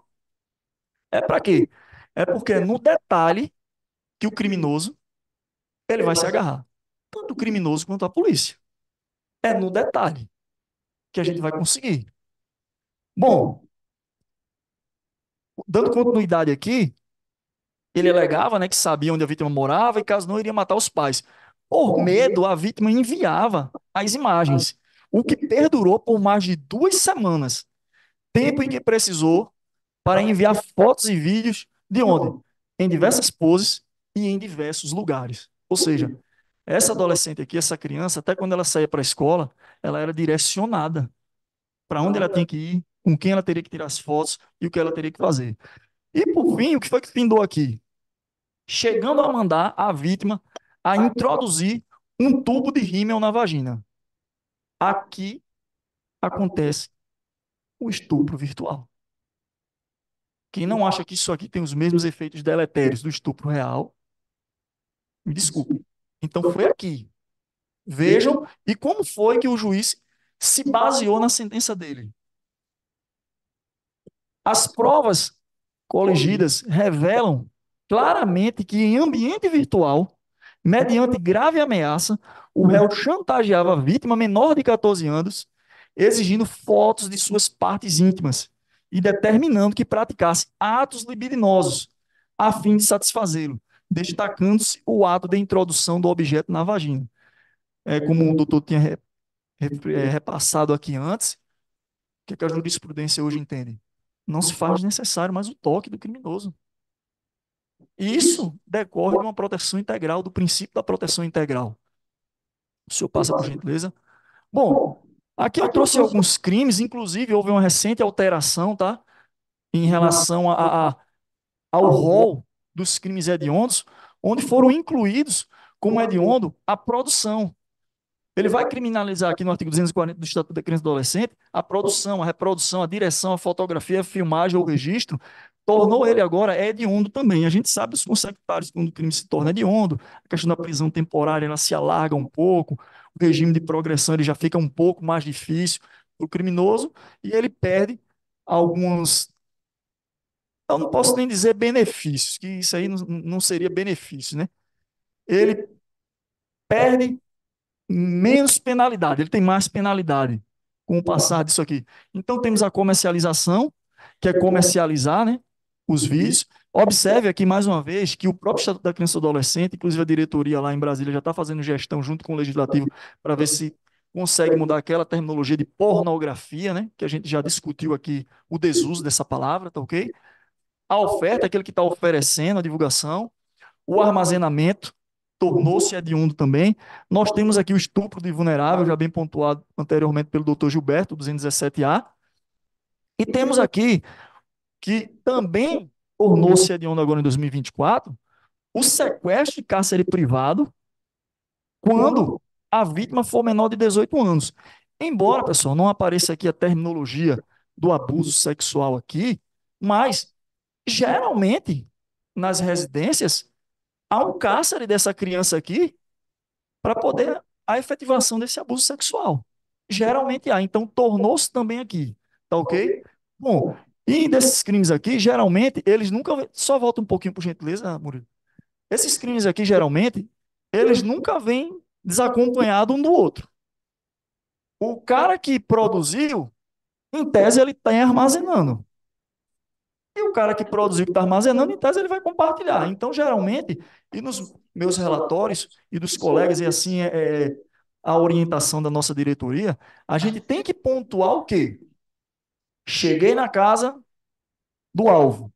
É para quê? É porque é no detalhe que o criminoso ele vai se agarrar. Tanto o criminoso quanto a polícia. É no detalhe que a gente vai conseguir. Bom, dando continuidade aqui, ele alegava né, que sabia onde a vítima morava e caso não iria matar os pais. Por medo, a vítima enviava as imagens, o que perdurou por mais de duas semanas, tempo em que precisou para enviar fotos e vídeos de onde? Em diversas poses e em diversos lugares. Ou seja, essa adolescente aqui, essa criança, até quando ela saía para a escola, ela era direcionada para onde ela tinha que ir, com quem ela teria que tirar as fotos e o que ela teria que fazer. E por fim, o que foi que findou aqui? Chegando a mandar a vítima a introduzir um tubo de rímel na vagina. Aqui acontece o estupro virtual. Quem não acha que isso aqui tem os mesmos efeitos deletérios do estupro real, me desculpe. Então, então foi aqui. Vejam, e como foi que o juiz se baseou na sentença dele? As provas coligidas revelam claramente que em ambiente virtual, mediante grave ameaça, o réu chantageava a vítima menor de 14 anos, exigindo fotos de suas partes íntimas e determinando que praticasse atos libidinosos a fim de satisfazê-lo destacando-se o ato de introdução do objeto na vagina. É, como o doutor tinha re, re, é, repassado aqui antes, o que, é que a jurisprudência hoje entende? Não se faz necessário mais o toque do criminoso. Isso decorre de uma proteção integral, do princípio da proteção integral. O senhor passa, por gentileza. Bom, aqui eu trouxe alguns crimes, inclusive houve uma recente alteração, tá? Em relação a, a ao rol dos crimes hediondos, onde foram incluídos como hediondo a produção. Ele vai criminalizar aqui no artigo 240 do Estatuto da Criança e do Adolescente a produção, a reprodução, a direção, a fotografia, a filmagem ou o registro, tornou ele agora hediondo também. A gente sabe os consectários quando o crime se torna hediondo, a questão da prisão temporária ela se alarga um pouco, o regime de progressão ele já fica um pouco mais difícil para o criminoso e ele perde alguns eu então, não posso nem dizer benefícios, que isso aí não, seria benefício, né? Ele perde menos penalidade, ele tem mais penalidade com o passar disso aqui. Então temos a comercialização, que é comercializar, né? Os vídeos. Observe aqui mais uma vez que o próprio Estatuto da Criança e do Adolescente, inclusive a diretoria lá em Brasília já está fazendo gestão junto com o Legislativo para ver se consegue mudar aquela terminologia de pornografia, né? Que a gente já discutiu aqui o desuso dessa palavra, tá ok? a oferta, aquele que está oferecendo a divulgação, o armazenamento, tornou-se hediondo também. Nós temos aqui o estupro de vulnerável, já bem pontuado anteriormente pelo doutor Gilberto, 217A. E temos aqui, que também tornou-se hediondo agora em 2024, o sequestro de cárcere privado, quando a vítima for menor de 18 anos. Embora, pessoal, não apareça aqui a terminologia do abuso sexual aqui, mas Geralmente, nas residências, há um cárcere dessa criança aqui para poder a efetivação desse abuso sexual. Geralmente há. Então, tornou-se também aqui. Tá ok? Bom, e desses crimes aqui, geralmente, eles nunca. Só volta um pouquinho, por gentileza, Murilo. Esses crimes aqui, geralmente, eles nunca vêm desacompanhados um do outro. O cara que produziu, em tese, ele está armazenando. E o cara que produziu, que está armazenando, em tese, ele vai compartilhar. Então, geralmente, e nos meus relatórios e dos colegas, e assim é, é, a orientação da nossa diretoria, a gente tem que pontuar o quê? Cheguei na casa do alvo.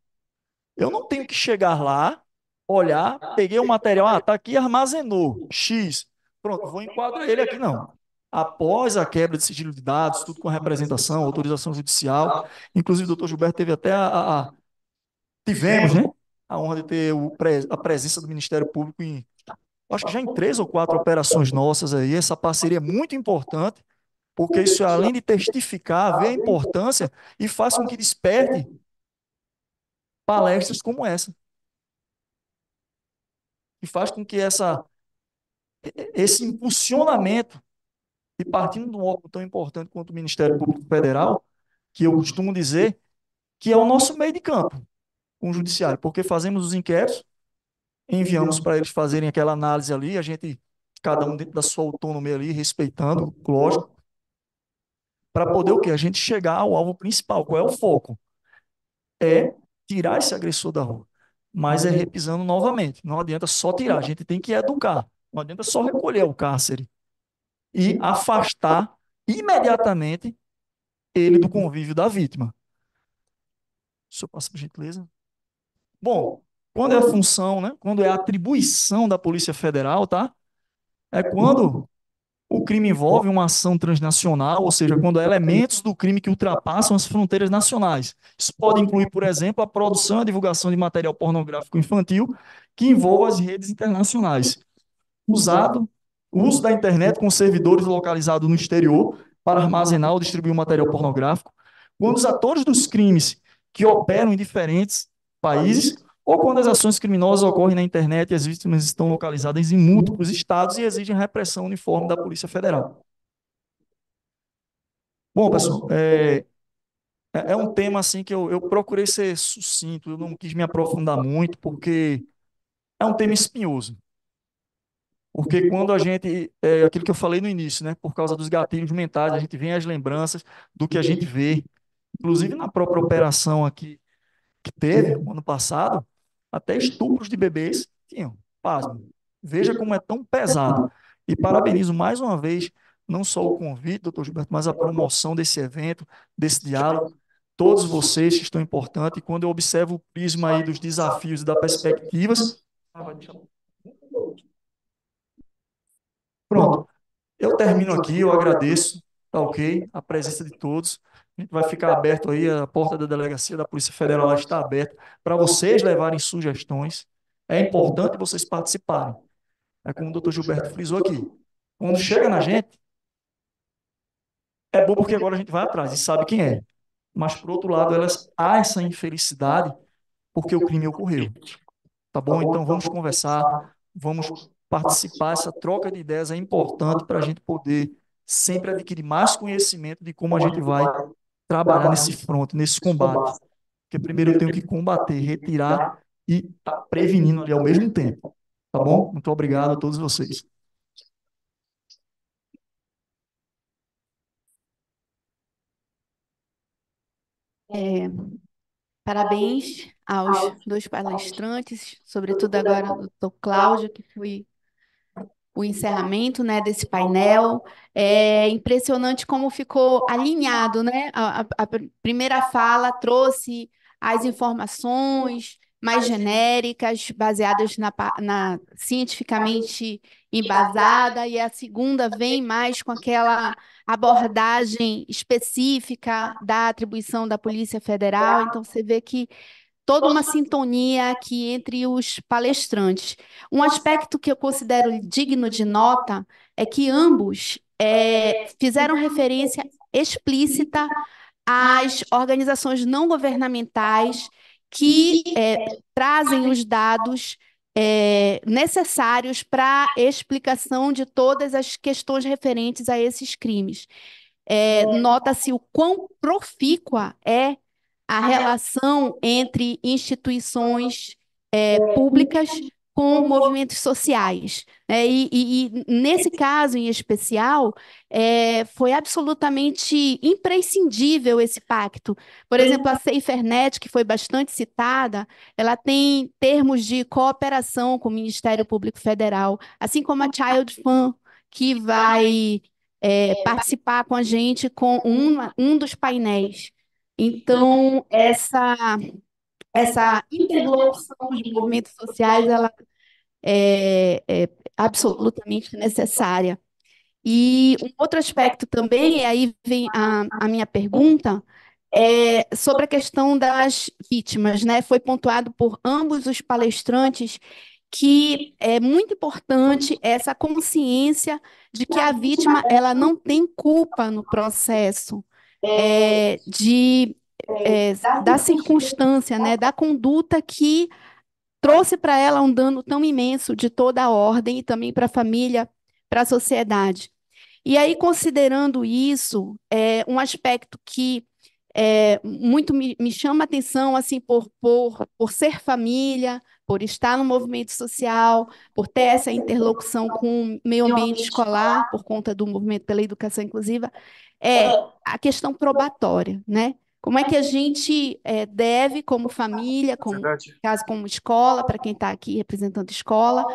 Eu não tenho que chegar lá, olhar, peguei o material, ah, tá aqui, armazenou, X. Pronto, vou enquadrar ele aqui, não após a quebra de sigilo de dados, tudo com representação, autorização judicial. Inclusive, o doutor Gilberto teve até a. a... tivemos, uhum. né? A honra de ter o, a presença do Ministério Público em. Acho que já em três ou quatro operações nossas aí, essa parceria é muito importante, porque isso, é além de testificar, vê a importância e faz com que desperte palestras como essa. E faz com que essa, esse impulsionamento e partindo de um órgão tão importante quanto o Ministério Público Federal, que eu costumo dizer que é o nosso meio de campo com o Judiciário, porque fazemos os inquéritos, enviamos para eles fazerem aquela análise ali, a gente, cada um dentro da sua autonomia ali, respeitando, lógico, para poder o quê? A gente chegar ao alvo principal. Qual é o foco? É tirar esse agressor da rua. Mas é repisando novamente. Não adianta só tirar, a gente tem que educar. Não adianta só recolher o cárcere e afastar imediatamente ele do convívio da vítima. Só passa por gentileza. Bom, quando é a função, né? Quando é a atribuição da Polícia Federal, tá? É quando o crime envolve uma ação transnacional, ou seja, quando há elementos do crime que ultrapassam as fronteiras nacionais. Isso pode incluir, por exemplo, a produção e a divulgação de material pornográfico infantil que envolva as redes internacionais. Usado o uso da internet com servidores localizados no exterior para armazenar ou distribuir material pornográfico, quando os atores dos crimes que operam em diferentes países ou quando as ações criminosas ocorrem na internet e as vítimas estão localizadas em múltiplos estados e exigem repressão uniforme da Polícia Federal. Bom, pessoal, é, é, é um tema assim que eu, eu procurei ser sucinto, eu não quis me aprofundar muito, porque é um tema espinhoso. Porque uhum. quando a gente, é aquilo que eu falei no início, né? Por causa dos gatilhos mentais, a gente vem às lembranças do que a gente vê. Inclusive na própria operação aqui que teve ano passado, até estupros de bebês tinham. Pasmo. Veja como é tão pesado. E parabenizo mais uma vez, não só o convite, doutor Gilberto, mas a promoção desse evento, desse diálogo, todos vocês que estão importantes. E quando eu observo o prisma aí dos desafios e das perspectivas. Pronto. Eu termino aqui, eu agradeço, tá ok? A presença de todos. A gente vai ficar aberto aí, a porta da delegacia da Polícia Federal está aberta para vocês levarem sugestões. É importante vocês participarem. É como o doutor Gilberto frisou aqui. Quando chega na gente, é bom porque agora a gente vai atrás e sabe quem é. Mas, por outro lado, elas há essa infelicidade porque o crime ocorreu. Tá bom? Tá então, então, vamos conversar, vamos participar, essa troca de ideias é importante para a gente poder sempre adquirir mais conhecimento de como a gente vai trabalhar nesse front, nesse combate. Porque primeiro eu tenho que combater, retirar e tá prevenindo ali ao mesmo tempo. Tá bom? Muito obrigado a todos vocês. É, parabéns aos dois palestrantes, sobretudo agora ao doutor Cláudio, que foi o encerramento né, desse painel. É impressionante como ficou alinhado, né? A, a, a primeira fala trouxe as informações mais genéricas, baseadas na, na cientificamente embasada, e a segunda vem mais com aquela abordagem específica da atribuição da Polícia Federal. Então, você vê que toda uma sintonia aqui entre os palestrantes. Um aspecto que eu considero digno de nota é que ambos é, fizeram referência explícita às organizações não governamentais que é, trazem os dados é, necessários para explicação de todas as questões referentes a esses crimes. É, Nota-se o quão profícua é a relação entre instituições eh, é, públicas com movimentos sociais. Né? E, e, e, nesse caso em especial, é, foi absolutamente imprescindível esse pacto. Por exemplo, a SaferNet, que foi bastante citada, ela tem termos de cooperação com o Ministério Público Federal, assim como a Child Fund, que vai eh, é, participar com a gente com um, um dos painéis. Então, essa, essa interlocução de movimentos sociais, ela é, é absolutamente necessária. E um outro aspecto também, e aí vem a, a minha pergunta, é, sobre a questão das vítimas, né? Foi pontuado por ambos os palestrantes que é muito importante essa consciência de que a vítima ela não tem culpa no processo. É, é, de, é, é da circunstância, né, da conduta que trouxe para ela um dano tão imenso de toda a ordem e também para a família, para a sociedade. E aí, considerando isso, é um aspecto que é, muito me, me, chama a atenção assim por, por, por ser família, por estar no movimento social, por ter essa interlocução com o meio ambiente escolar, por conta do movimento pela educação inclusiva, é, é a questão probatória, né? Como é que a gente é, deve, como família, é como Verdade. caso como escola, para quem está aqui representando escola,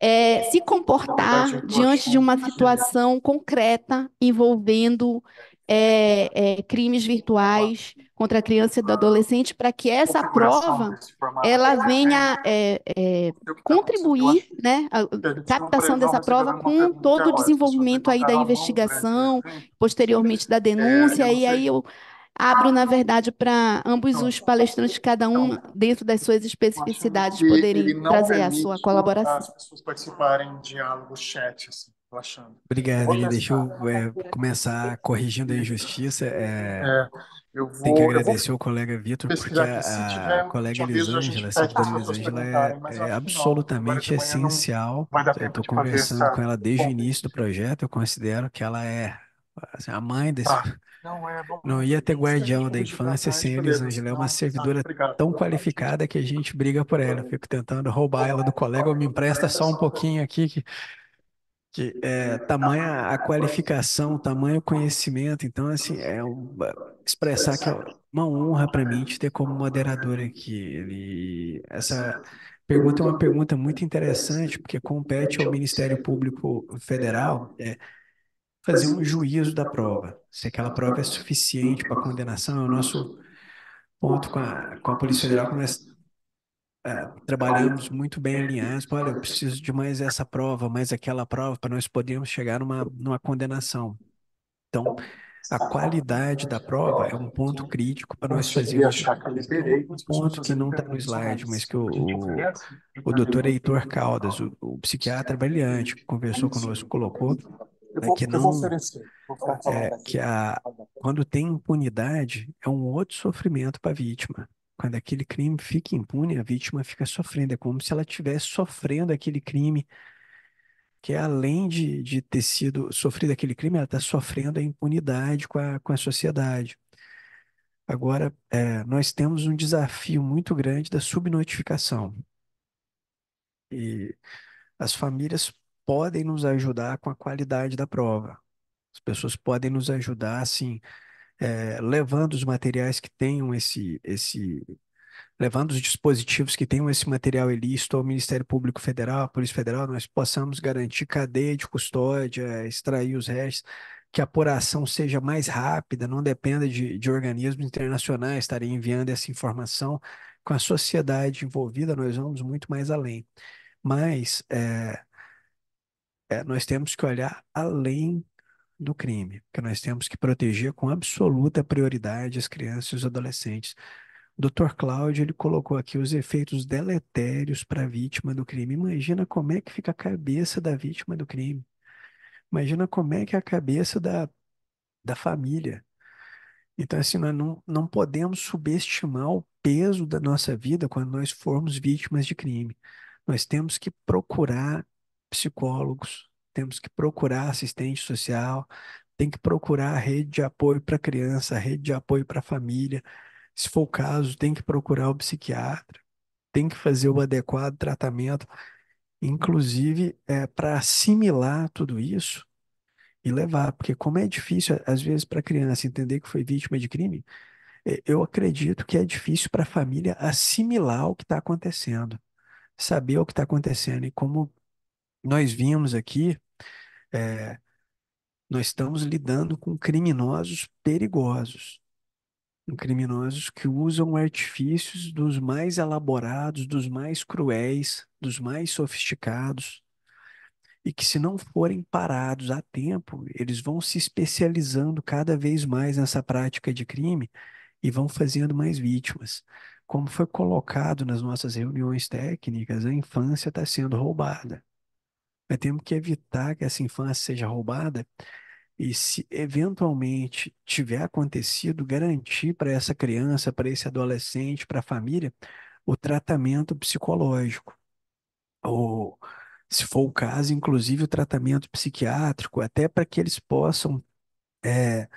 é, se é comportar diante de uma situação concreta envolvendo é, é, crimes virtuais contra a criança e do adolescente para que essa prova né, ela venha né? é, é assim, contribuir, né, a captação tá dessa prova com todo o desenvolvimento aí da né, investigação, assim. posteriormente da é, denúncia, e aí eu abro, na verdade, para ambos então, os palestrantes, cada um então, dentro das suas especificidades, poderem trazer a sua colaboração. As pessoas participarem em diálogos, chat, assim relaxando. Obrigado, deixa deixou é, começar corrigindo a injustiça. É, é, eu vou, tem que agradecer ao colega Vitor, porque a, colega Elisângela, a dona Elisângela é, é absolutamente essencial. Eu estou conversando com ela desde Bom, o início do projeto, eu considero que ela é assim, a mãe desse. Ah, <laughs> não, é não ia ter guardião tipo da infância sem a Elisângela. É uma ah, tá. servidora tão qualificada que a gente briga por ela. fico tentando roubar ela do colega, ou me empresta só um pouquinho aqui que que é, tamanha a qualificação, tamanho conhecimento. Então, assim, é expressar que é uma honra para mim te ter como moderador aqui. E essa pergunta é uma pergunta muito interessante, porque compete ao Ministério Público Federal é, fazer um juízo da prova. Se aquela prova é suficiente para condenação, é o nosso ponto com a, com a Polícia Federal, que nós é, trabalhamos muito bem aliás Olha, eu preciso de mais essa prova, mais aquela prova, para nós podermos chegar numa, numa condenação. Então, a qualidade da prova é um ponto crítico para nós fazermos um ponto que não está no slide, mas que o, o, o doutor Heitor Caldas, o, o psiquiatra brilhante, que conversou conosco, colocou né, é que não é, que a, quando tem impunidade é um outro sofrimento para a vítima. Quando aquele crime fica impune, a vítima fica sofrendo. É como se ela estivesse sofrendo aquele crime, que além de, de ter sido sofrido aquele crime, ela está sofrendo a impunidade com a, com a sociedade. Agora, é, nós temos um desafio muito grande da subnotificação. E as famílias podem nos ajudar com a qualidade da prova. As pessoas podem nos ajudar, assim, é, levando os materiais que tenham esse, esse levando os dispositivos que tenham esse material ilícito ao Ministério Público Federal, à Polícia Federal, nós possamos garantir cadeia de custódia, extrair os restos, que a apuração seja mais rápida, não dependa de, de organismos internacionais estarem enviando essa informação. Com a sociedade envolvida, nós vamos muito mais além. Mas é, é, nós temos que olhar além do crime, que nós temos que proteger com absoluta prioridade as crianças e os adolescentes. O Dr. Cláudio ele colocou aqui os efeitos deletérios para a vítima do crime. Imagina como é que fica a cabeça da vítima do crime. Imagina como é que é a cabeça da, da família. Então, assim, nós não, não podemos subestimar o peso da nossa vida quando nós formos vítimas de crime. Nós temos que procurar psicólogos, temos que procurar assistente social, tem que procurar a rede de apoio para criança, a rede de apoio para família. Se for o caso, tem que procurar o psiquiatra, tem que fazer o adequado tratamento, inclusive é, para assimilar tudo isso e levar, porque como é difícil às vezes para a criança entender que foi vítima de crime, é, eu acredito que é difícil para a família assimilar o que está acontecendo, saber o que está acontecendo e como nós vimos aqui é, nós estamos lidando com criminosos perigosos, criminosos que usam artifícios dos mais elaborados, dos mais cruéis, dos mais sofisticados, e que se não forem parados a tempo, eles vão se especializando cada vez mais nessa prática de crime e vão fazendo mais vítimas. Como foi colocado nas nossas reuniões técnicas, a infância está sendo roubada. Nós temos que evitar que essa infância seja roubada e, se eventualmente tiver acontecido, garantir para essa criança, para esse adolescente, para a família, o tratamento psicológico. Ou, se for o caso, inclusive o tratamento psiquiátrico, até para que eles possam. É,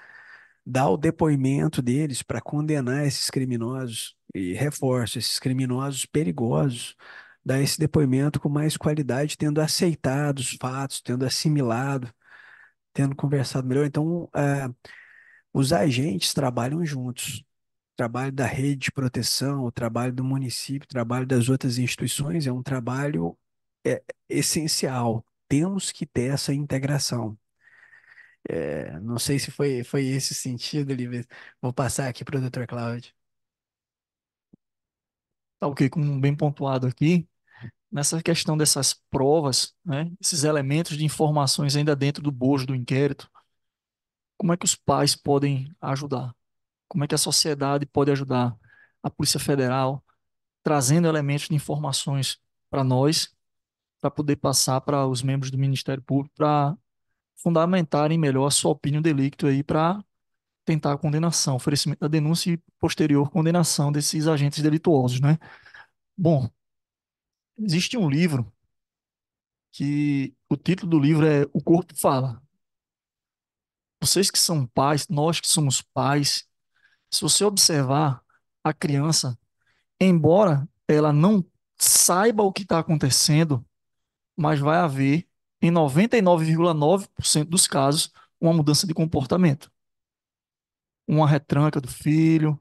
dar o depoimento deles para condenar esses criminosos e reforço esses criminosos perigosos dar esse depoimento com mais qualidade, tendo aceitado os fatos, tendo assimilado, tendo conversado melhor. Então, é, os agentes trabalham juntos. O trabalho da rede de proteção, o trabalho do município, o trabalho das outras instituições é um trabalho é, essencial. Temos que ter essa integração. É, não sei se foi, foi esse sentido, Lívia. Vou passar aqui para o doutor Cláudio. Tá ok, como bem pontuado aqui, nessa questão dessas provas, né, esses elementos de informações ainda dentro do bojo do inquérito, como é que os pais podem ajudar? Como é que a sociedade pode ajudar a Polícia Federal trazendo elementos de informações para nós, para poder passar para os membros do Ministério Público, para fundamentarem melhor a sua opinião delito aí, para tentar a condenação, oferecimento da denúncia e posterior condenação desses agentes delituosos, né? Bom, existe um livro que o título do livro é O Corpo Fala. Vocês que são pais, nós que somos pais, se você observar a criança, embora ela não saiba o que está acontecendo, mas vai haver, em 99,9% dos casos, uma mudança de comportamento uma retranca do filho,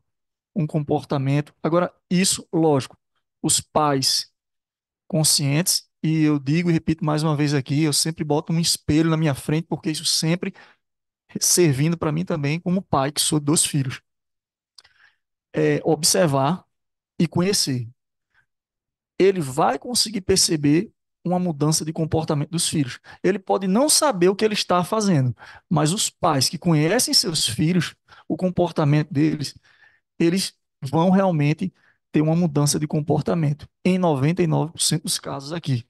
um comportamento. Agora, isso, lógico, os pais conscientes, e eu digo e repito mais uma vez aqui, eu sempre boto um espelho na minha frente, porque isso sempre servindo para mim também como pai, que sou dos filhos. É, observar e conhecer. Ele vai conseguir perceber uma mudança de comportamento dos filhos. Ele pode não saber o que ele está fazendo, mas os pais que conhecem seus filhos, o comportamento deles, eles vão realmente ter uma mudança de comportamento, em 99% dos casos aqui.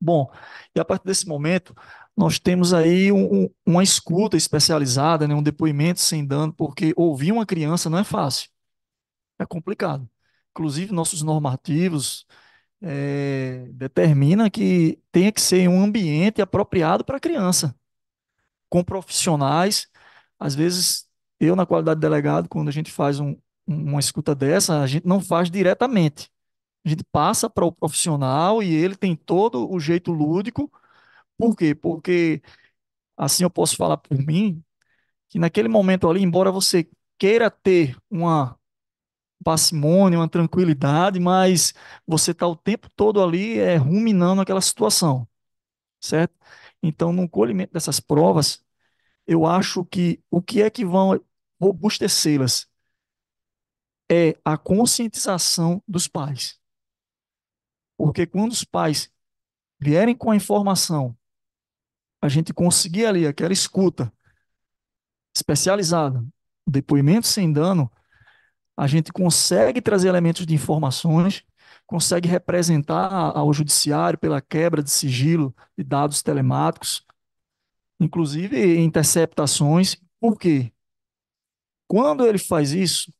Bom, e a partir desse momento, nós temos aí um, um, uma escuta especializada, né, um depoimento sem dano, porque ouvir uma criança não é fácil, é complicado. Inclusive, nossos normativos é, determina que tenha que ser um ambiente apropriado para a criança, com profissionais. Às vezes, eu, na qualidade de delegado, quando a gente faz um, uma escuta dessa, a gente não faz diretamente. A gente passa para o profissional e ele tem todo o jeito lúdico. Por quê? Porque, assim eu posso falar por mim, que naquele momento ali, embora você queira ter uma parcimônia, uma tranquilidade, mas você está o tempo todo ali é, ruminando aquela situação, certo? Então, no colhimento dessas provas, eu acho que o que é que vão robustecê-las é a conscientização dos pais. Porque quando os pais vierem com a informação, a gente conseguir ali aquela escuta especializada, depoimento sem dano, a gente consegue trazer elementos de informações, consegue representar ao judiciário pela quebra de sigilo de dados telemáticos, inclusive interceptações. Por quê? Quando ele faz isso,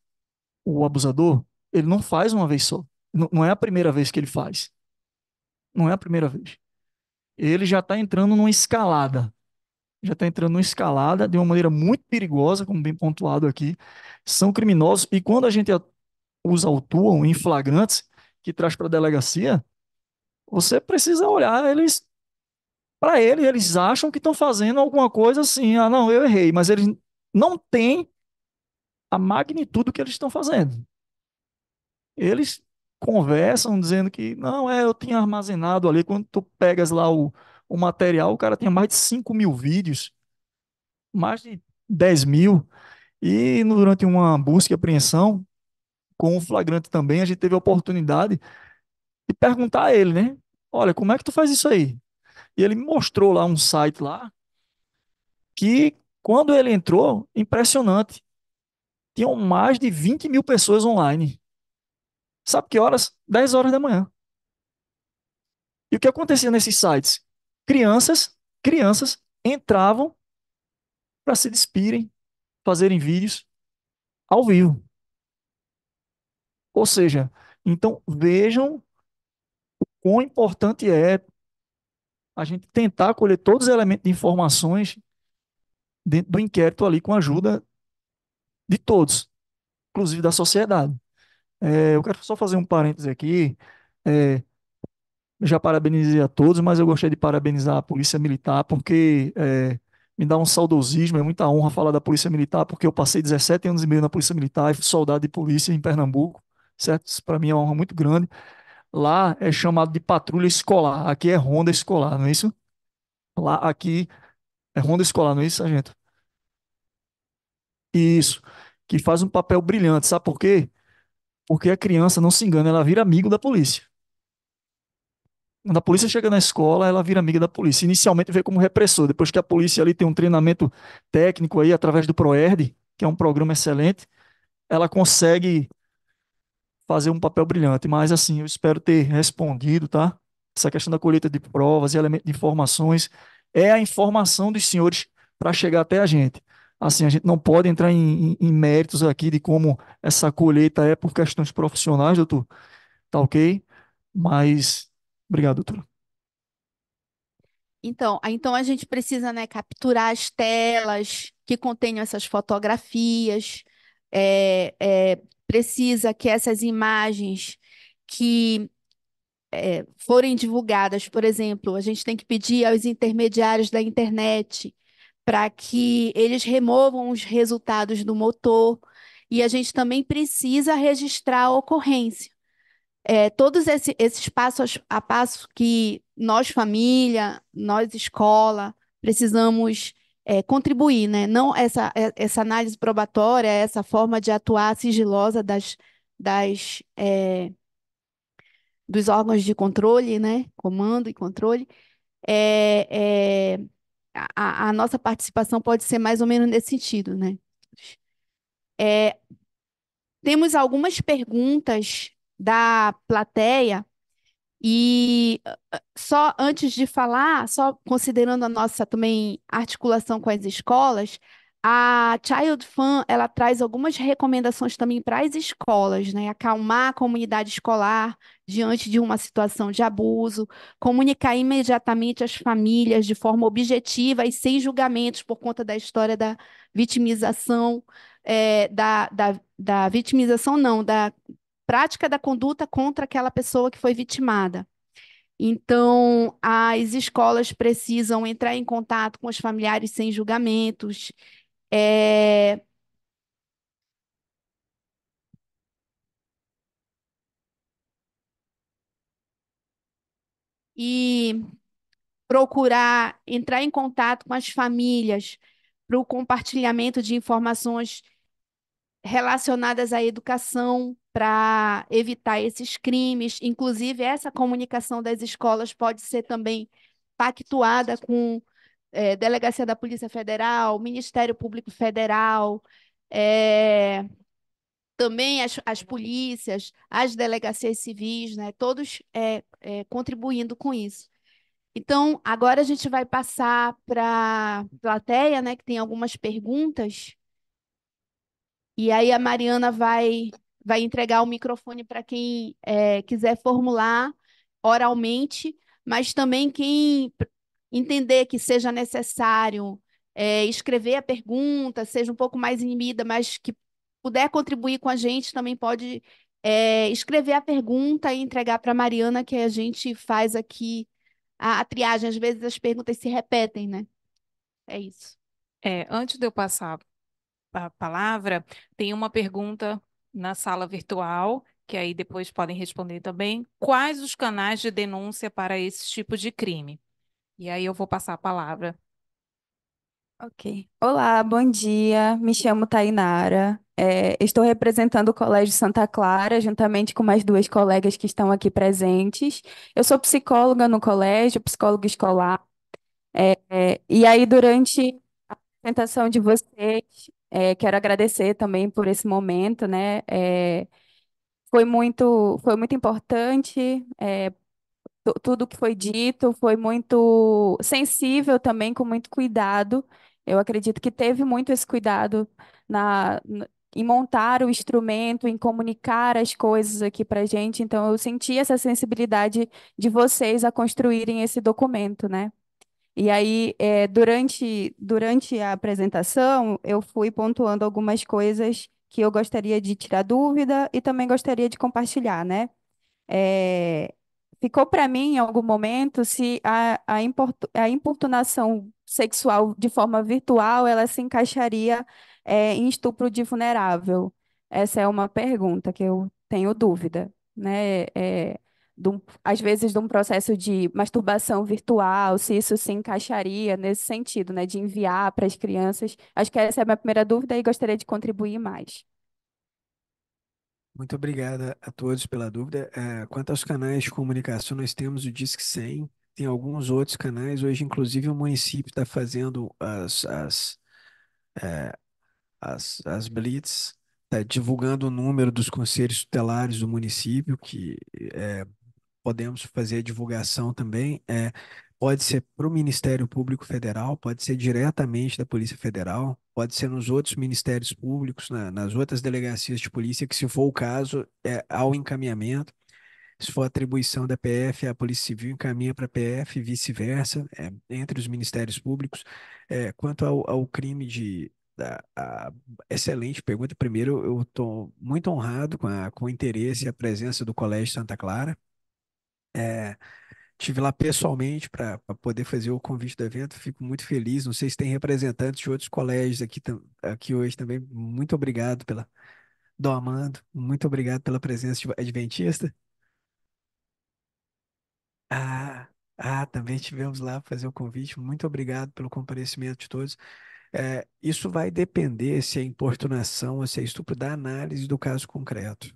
o abusador, ele não faz uma vez só. Não é a primeira vez que ele faz. Não é a primeira vez. Ele já está entrando numa escalada já está entrando numa escalada de uma maneira muito perigosa, como bem pontuado aqui. São criminosos e quando a gente os autuam em flagrantes, que traz para a delegacia, você precisa olhar eles. Para eles, eles acham que estão fazendo alguma coisa assim. Ah, não, eu errei, mas eles não têm a magnitude do que eles estão fazendo. Eles conversam dizendo que não, é, eu tinha armazenado ali. Quando tu pegas lá o, o material, o cara tinha mais de 5 mil vídeos, mais de 10 mil. E durante uma busca e apreensão, com o flagrante também, a gente teve a oportunidade de perguntar a ele, né? Olha, como é que tu faz isso aí? E ele me mostrou lá um site lá que, quando ele entrou, impressionante. Tinham mais de 20 mil pessoas online. Sabe que horas? 10 horas da manhã. E o que acontecia nesses sites? crianças, crianças entravam para se despirem, fazerem vídeos ao vivo. Ou seja, então vejam o quão importante é a gente tentar colher todos os elementos de informações dentro do inquérito ali com a ajuda de todos, inclusive da sociedade. É, eu quero só fazer um parêntese aqui. É, já parabenizei a todos, mas eu gostaria de parabenizar a Polícia Militar, porque é, me dá um saudosismo, é muita honra falar da Polícia Militar, porque eu passei 17 anos e meio na Polícia Militar e fui soldado de polícia em Pernambuco, certo? Isso para mim é uma honra muito grande. Lá é chamado de patrulha escolar, aqui é ronda escolar, não é isso? Lá, aqui é ronda escolar, não é isso, sargento? Isso, que faz um papel brilhante, sabe por quê? Porque a criança não se engana, ela vira amigo da polícia quando a polícia chega na escola, ela vira amiga da polícia. Inicialmente vê como repressor, depois que a polícia ali tem um treinamento técnico aí através do Proerd, que é um programa excelente, ela consegue fazer um papel brilhante. Mas assim, eu espero ter respondido, tá? Essa questão da colheita de provas e elementos de informações é a informação dos senhores para chegar até a gente. Assim, a gente não pode entrar em, em, em méritos aqui de como essa colheita é por questões profissionais, doutor. Tá ok? Mas Obrigado, doutora. Então, então a gente precisa, né, capturar as telas que contenham essas fotografias, é, é, precisa que essas imagens que é, forem divulgadas, por exemplo, a gente tem que pedir aos intermediários da internet para que eles removam os resultados do motor e a gente também precisa registrar a ocorrência é, todos esse, esses passos a passo que nós, família, nós, escola, precisamos é, contribuir, né? Não essa, é, essa análise probatória, essa forma de atuar sigilosa das, das, é, dos órgãos de controle, né? Comando e controle. É, é a, a, nossa participação pode ser mais ou menos nesse sentido, né? É, temos algumas perguntas da plateia. E ah, ah, só antes de falar, só considerando a nossa também articulação com as escolas, a Child Fan, ela traz algumas recomendações também para as escolas, né? Acalmar a comunidade escolar diante de uma situação de abuso, comunicar imediatamente às famílias de forma objetiva e sem julgamentos por conta da história da vitimização, é, da, da, da vitimização não, da prática da conduta contra aquela pessoa que foi vitimada. Então, as escolas precisam entrar em contato com os familiares sem julgamentos, é... e procurar entrar em contato com as famílias para o compartilhamento de informações relacionadas à educação para evitar esses crimes. Inclusive, essa comunicação das escolas pode ser também pactuada com é, Delegacia da Polícia Federal, Ministério Público Federal, é, também as, as polícias, as delegacias civis, né, todos é, é contribuindo com isso. Então, agora a gente vai passar para a plateia, né, que tem algumas perguntas. E aí a Mariana vai, vai entregar o microfone para quem é, quiser formular oralmente, mas também quem entender que seja necessário é, escrever a pergunta, seja um pouco mais inibida, mas que puder contribuir com a gente, também pode é, escrever a pergunta e entregar para a Mariana, que a gente faz aqui a, a triagem. Às vezes as perguntas se repetem, né? É isso. É, antes de eu passar a palavra, tem uma pergunta na sala virtual, que aí depois podem responder também. Quais os canais de denúncia para esse tipo de crime? E aí eu vou passar a palavra. Ok. Olá, bom dia. Me chamo Tainara. É, estou representando o Colégio Santa Clara, juntamente com mais duas colegas que estão aqui presentes. Eu sou psicóloga no colégio, psicóloga escolar. É, é, e aí, durante a apresentação de vocês, é, quero agradecer também por esse momento, né? É, foi muito, foi muito importante, é, tudo que foi dito foi muito sensível também, com muito cuidado. Eu acredito que teve muito esse cuidado na, em montar o instrumento, em comunicar as coisas aqui para a gente. Então, eu senti essa sensibilidade de vocês a construírem esse documento, né? E aí, é, durante, durante a apresentação, eu fui pontuando algumas coisas que eu gostaria de tirar dúvida e também gostaria de compartilhar, né? É, ficou para mim, em algum momento, se a, a, importu, a importunação sexual de forma virtual ela se encaixaria, é, em estupro de vulnerável. Essa é uma pergunta que eu tenho dúvida, né? É, um, às vezes, de um processo de masturbação virtual, se isso se encaixaria nesse sentido, né, de enviar para as crianças. Acho que essa é a minha primeira dúvida e gostaria de contribuir mais. Muito obrigada a todos pela dúvida. É, quanto aos canais de comunicação, nós temos o Disque 100, tem alguns outros canais. Hoje, inclusive, o município está fazendo as, as, é, as, as blitz, está divulgando o número dos conselhos tutelares do município, que é, podemos fazer a divulgação também, é, pode ser para o Ministério Público Federal, pode ser diretamente da Polícia Federal, pode ser nos outros ministérios públicos, na, nas outras delegacias de polícia, que se for o caso, é ao encaminhamento. Se for atribuição da PF, a Polícia Civil encaminha para a PF e vice-versa, é, entre os ministérios públicos. É, quanto ao, ao crime de, a, excelente pergunta. Primeiro, eu estou muito honrado com, a, com o interesse e a presença do Colégio Santa Clara. É, tive lá pessoalmente para poder fazer o convite do evento, fico muito feliz. Não sei se tem representantes de outros colégios aqui, aqui hoje também. Muito obrigado pela. Dom Amando, muito obrigado pela presença de adventista. Ah, ah, também tivemos lá fazer o convite. Muito obrigado pelo comparecimento de todos. É, isso vai depender se é importunação ou se é estupro da análise do caso concreto.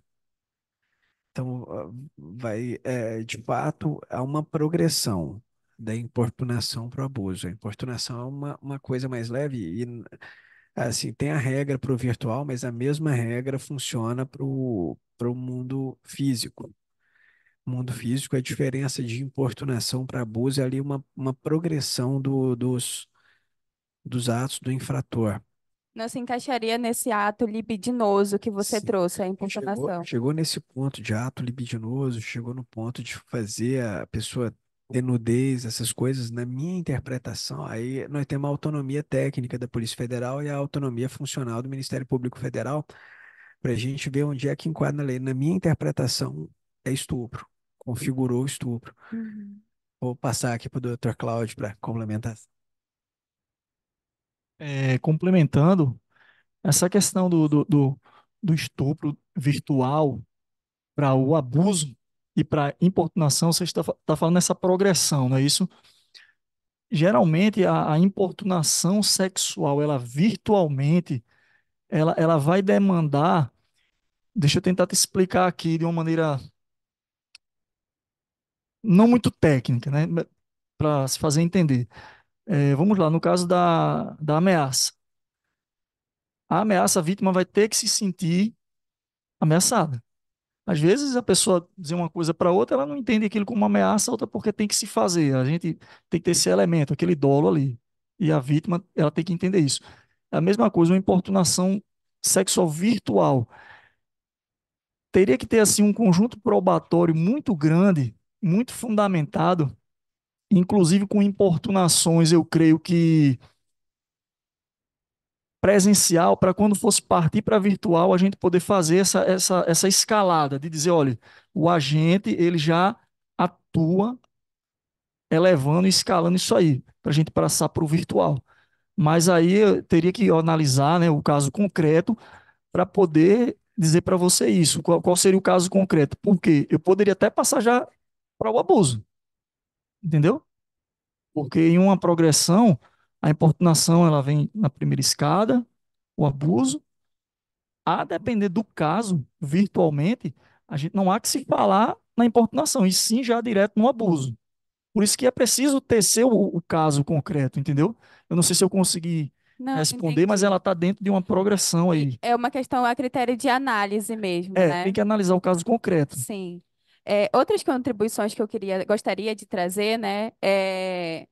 Então, ah, vai, é, de fato, há uma progressão da importunação para o abuso. A importunação é uma, uma coisa mais leve e, assim, tem a regra para o virtual, mas a mesma regra funciona para o mundo físico. O mundo físico, a diferença de importunação para abuso é ali uma, uma progressão do, dos, dos atos do infrator não se encaixaria nesse ato libidinoso que você Sim. trouxe, a importunação. Chegou, chegou, nesse ponto de ato libidinoso, chegou no ponto de fazer a pessoa ter nudez, essas coisas, na minha interpretação, aí nós temos a autonomia técnica da Polícia Federal e a autonomia funcional do Ministério Público Federal, para a gente ver onde é que enquadra na lei. Na minha interpretação, é estupro, configurou estupro. Uhum. Vou passar aqui para o doutor Cláudio para complementar é, complementando essa questão do, do, do, do estupro virtual para o abuso e para importunação, você está, está falando nessa progressão, não é isso? Geralmente, a, a importunação sexual, ela virtualmente, ela, ela vai demandar. Deixa eu tentar te explicar aqui de uma maneira não muito técnica, né? Para se fazer entender. É, vamos lá, no caso da, da ameaça. A ameaça, a vítima vai ter que se sentir ameaçada. Às vezes a pessoa dizer uma coisa para outra, ela não entende aquilo como uma ameaça, outra porque tem que se fazer. A gente tem que ter esse elemento, aquele dolo ali. E a vítima, ela tem que entender isso. É a mesma coisa, uma importunação sexual virtual. Teria que ter assim um conjunto probatório muito grande, muito fundamentado, inclusive com importunações, eu creio que presencial, para quando fosse partir para virtual, a gente poder fazer essa, essa, essa escalada de dizer, olha, o agente ele já atua elevando e escalando isso aí, para a gente passar para o virtual. Mas aí eu teria que analisar né, o caso concreto para poder dizer para você isso, qual, qual seria o caso concreto. Porque eu poderia até passar já para o abuso entendeu? Porque em uma progressão, a importunação ela vem na primeira escada, o abuso. A depender do caso, virtualmente, a gente não há que se falar na importunação, e sim já direto no abuso. Por isso que é preciso tecer o, o caso concreto, entendeu? Eu não sei se eu consegui Não, responder, entendi. mas ela está dentro de uma progressão aí. É uma questão a critério de análise mesmo, É, né? tem que analisar o caso concreto. Sim. É, outras contribuições que eu queria, gostaria de trazer, né, é,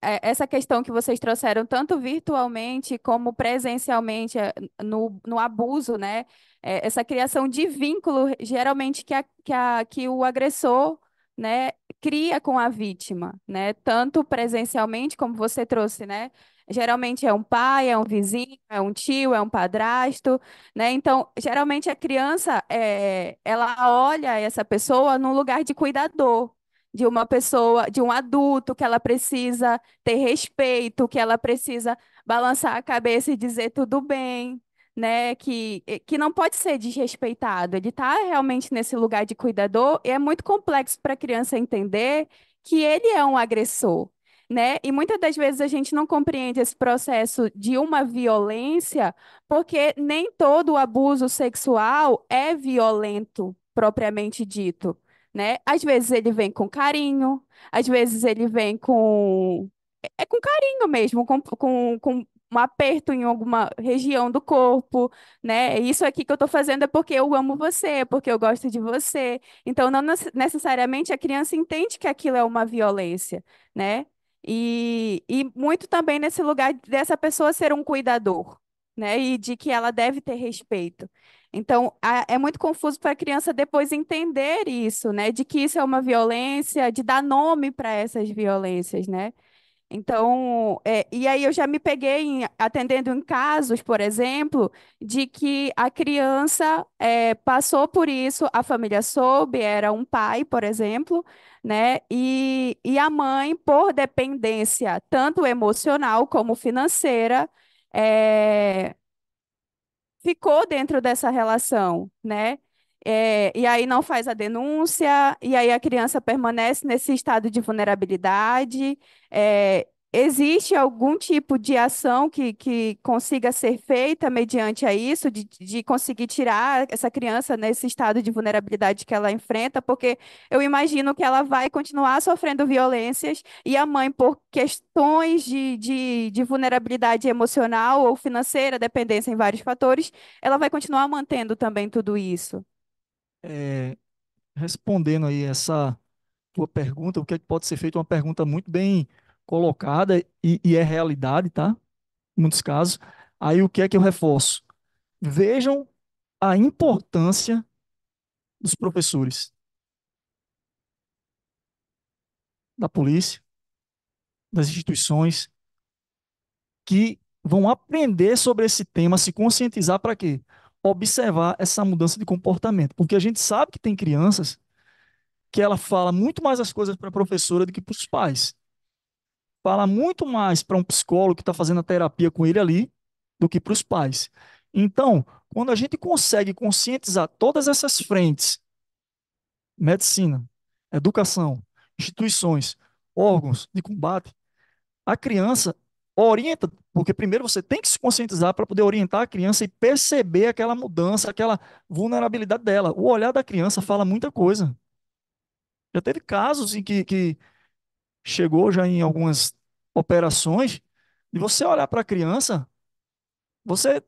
é essa questão que vocês trouxeram, tanto virtualmente como presencialmente, é, no, no abuso, né? É, essa criação de vínculo, geralmente, que, a, que, a, que o agressor né, cria com a vítima, né? Tanto presencialmente, como você trouxe, né? Geralmente é um pai, é um vizinho, é um tio, é um padrasto, né? Então, geralmente a criança, é, ela olha essa pessoa num lugar de cuidador, de uma pessoa, de um adulto que ela precisa ter respeito, que ela precisa balançar a cabeça e dizer tudo bem, né, que, eh, que não pode ser desrespeitado. Ele está realmente nesse lugar de cuidador e é muito complexo para a criança entender que ele é um agressor, né? E muitas das vezes a gente não compreende esse processo de uma violência, porque nem todo abuso sexual é violento, propriamente dito, né? Às vezes ele vem com carinho, às vezes ele vem com é com carinho mesmo, com, com, com um aperto em alguma região do corpo, né? Isso aqui que eu estou fazendo é porque eu amo você, é porque eu gosto de você. Então, não necessariamente a criança entende que aquilo é uma violência, né? E, e muito também nesse lugar dessa pessoa ser um cuidador, né? E de que ela deve ter respeito. Então, a, é muito confuso para a criança depois entender isso, né? De que isso é uma violência, de dar nome para essas violências, né? Então, é, e aí eu já me peguei em, atendendo em casos, por exemplo, de que a criança é, passou por isso, a família soube, era um pai, por exemplo, né? E, e a mãe, por dependência tanto emocional como financeira, é, ficou dentro dessa relação, né? É, e aí não faz a denúncia, e aí a criança permanece nesse estado de vulnerabilidade. É, existe algum tipo de ação que, que consiga ser feita mediante a isso, de, de conseguir tirar essa criança nesse estado de vulnerabilidade que ela enfrenta? Porque eu imagino que ela vai continuar sofrendo violências e a mãe, por questões de, de, de vulnerabilidade emocional ou financeira, dependência em vários fatores, ela vai continuar mantendo também tudo isso é, respondendo aí essa tua pergunta, o que é que pode ser feito? Uma pergunta muito bem colocada e, e é realidade, tá? Em muitos casos. Aí o que é que eu reforço? Vejam a importância dos professores, da polícia, das instituições, que vão aprender sobre esse tema, se conscientizar para quê? observar essa mudança de comportamento, porque a gente sabe que tem crianças que ela fala muito mais as coisas para a professora do que para os pais. Fala muito mais para um psicólogo que está fazendo a terapia com ele ali do que para os pais. Então, quando a gente consegue conscientizar todas essas frentes, medicina, educação, instituições, órgãos de combate, a criança orienta, porque primeiro você tem que se conscientizar para poder orientar a criança e perceber aquela mudança, aquela vulnerabilidade dela. O olhar da criança fala muita coisa. Já teve casos em que, que chegou já em algumas operações de você olhar para a criança, você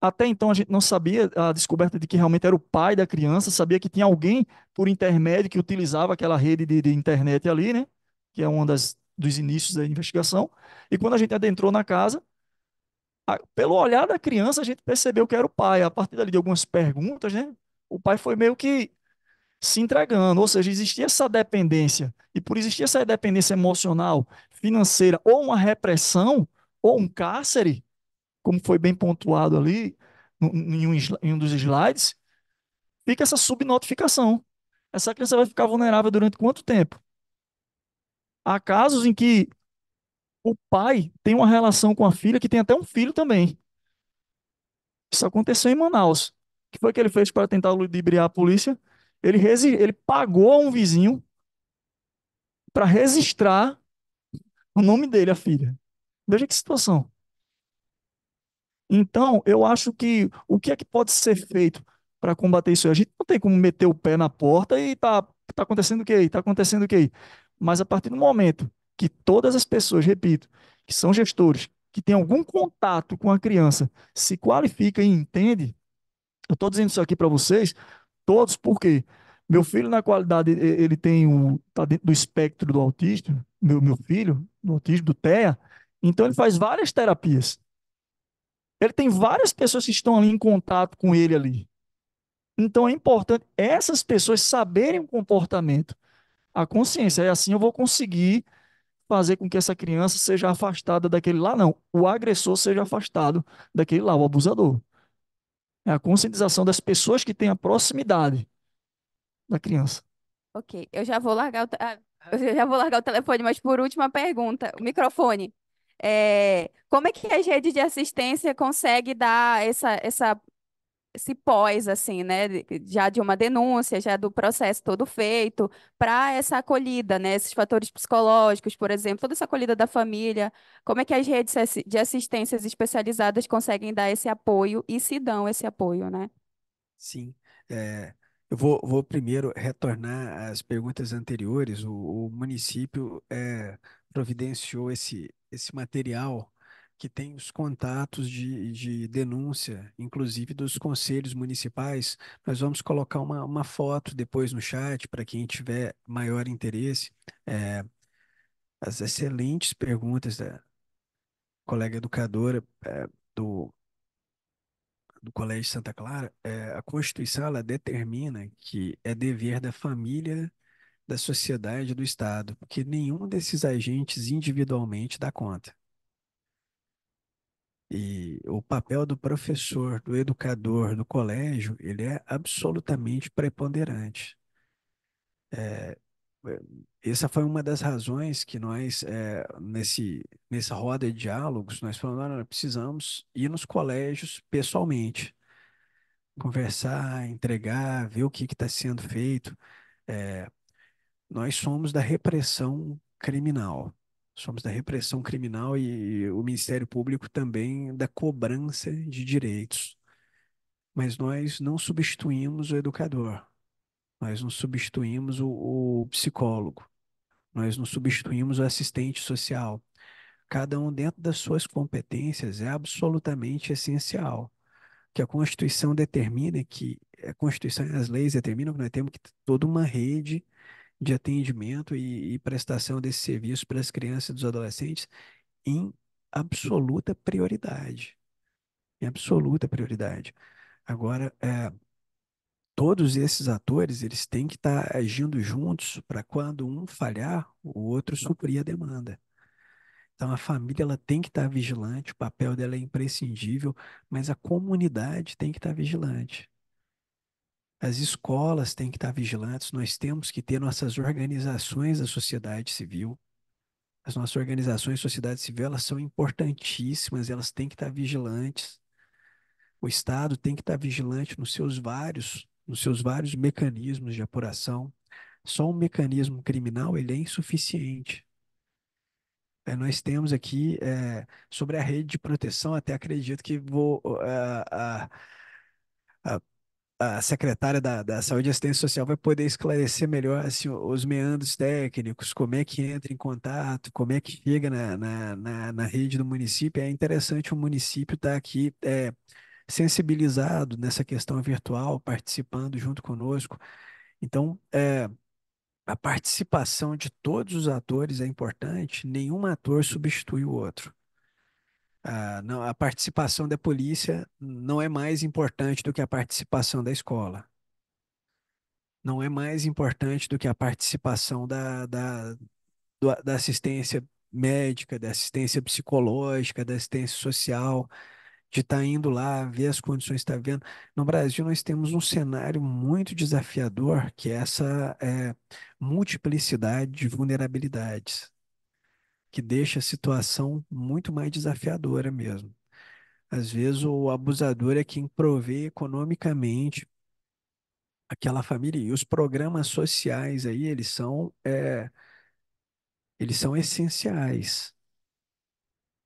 até então a gente não sabia a descoberta de que realmente era o pai da criança, sabia que tinha alguém por intermédio que utilizava aquela rede de, de internet ali, né? Que é uma das dos inícios da investigação. E quando a gente adentrou na casa, a, pelo olhar da criança, a gente percebeu que era o pai. A partir dali de algumas perguntas, né, o pai foi meio que se entregando, ou seja, existia essa dependência. E por existir essa dependência emocional, financeira, ou uma repressão, ou um cárcere, como foi bem pontuado ali no, em, um, em um dos slides, fica essa subnotificação. Essa criança vai ficar vulnerável durante quanto tempo? Há casos em que o pai tem uma relação com a filha que tem até um filho também. Isso aconteceu em Manaus. O que foi que ele fez para tentar ludibriar a polícia? Ele, ele pagou a um vizinho para registrar o nome dele, a filha. Veja que situação. Então, eu acho que o que é que pode ser feito para combater isso? A gente não tem como meter o pé na porta e tá, tá acontecendo o que aí? Tá acontecendo o que aí? Mas a partir do momento que todas as pessoas, repito, que são gestores, que têm algum contato com a criança, se qualifica e entende, eu estou dizendo isso aqui para vocês, todos, porque meu filho, na qualidade, ele tem o. está dentro do espectro do autismo, meu, meu filho, do autismo, do TEA, então ele faz várias terapias. Ele tem várias pessoas que estão ali em contato com ele ali. Então é importante essas pessoas saberem o comportamento a consciência. E é assim eu vou conseguir fazer com que essa criança seja afastada daquele lá, não. O agressor seja afastado daquele lá, o abusador. É a conscientização das pessoas que têm a proximidade da criança. Ok, eu já vou largar o, ah, eu já vou largar o telefone, mas por última pergunta, o microfone. É, como é que as redes de assistência conseguem dar essa, essa se pós, assim, né, já de uma denúncia, já do processo todo feito, para essa acolhida, né, esses fatores psicológicos, por exemplo, toda essa acolhida da família, como é que as redes de assistências especializadas conseguem dar esse apoio e se dão esse apoio, né? Sim, é, eu vou, vou, primeiro retornar às perguntas anteriores, o, o município é, providenciou esse, esse material que tem os contatos de, de denúncia, inclusive dos conselhos municipais. Nós vamos colocar uma, uma foto depois no chat para quem tiver maior interesse. É, as excelentes perguntas da colega educadora é, do, do Colégio Santa Clara. É, a Constituição ela determina que é dever da família da sociedade do Estado, porque nenhum desses agentes individualmente dá conta. E o papel do professor, do educador, do colégio, ele é absolutamente preponderante. É, é, essa foi uma das razões que nós, é, nesse, nessa roda de diálogos, nós falamos, nós precisamos ir nos colégios pessoalmente, conversar, entregar, ver o que está sendo feito. É, nós somos da repressão criminal somos da repressão criminal e o Ministério Público também da cobrança de direitos. Mas nós não substituímos o educador, nós não substituímos o, o psicólogo, nós não substituímos o assistente social. Cada um dentro das suas competências é absolutamente essencial. Que a Constituição determina é que a Constituição e as leis determinam que nós temos que ter toda uma rede de atendimento e, e prestação desse serviço para as crianças e dos adolescentes em absoluta prioridade. Em absoluta prioridade. Agora, é, todos esses atores eles têm que estar tá agindo juntos para quando um falhar, o outro suprir a demanda. Então, a família ela tem que estar tá vigilante, o papel dela é imprescindível, mas a comunidade tem que estar tá vigilante. As escolas têm que estar vigilantes, nós temos que ter nossas organizações da sociedade civil. As nossas organizações da sociedade civil, elas são importantíssimas, elas têm que estar vigilantes. O Estado tem que estar vigilante nos seus vários, nos seus vários mecanismos de apuração. Só um mecanismo criminal, ele é insuficiente. É, nós temos aqui é, sobre a rede de proteção, até acredito que vou é, a secretária da, da Saúde e Assistência Social vai poder esclarecer melhor assim, os meandros técnicos, como é que entra em contato, como é que chega na, na, na, na rede do município. É interessante o município estar tá aqui é, sensibilizado nessa questão virtual, participando junto conosco. Então, é, a participação de todos os atores é importante, nenhum ator substitui o outro. Ah, não, a participação da polícia não é mais importante do que a participação da escola. Não é mais importante do que a participação da, da, do, da assistência médica, da assistência psicológica, da assistência social, de estar tá indo lá, ver as condições que está vendo. No Brasil, nós temos um cenário muito desafiador, que é essa é, multiplicidade de vulnerabilidades que deixa a situação muito mais desafiadora mesmo. Às vezes o abusador é quem provê economicamente aquela família. E os programas sociais aí, eles são, é, eles são essenciais.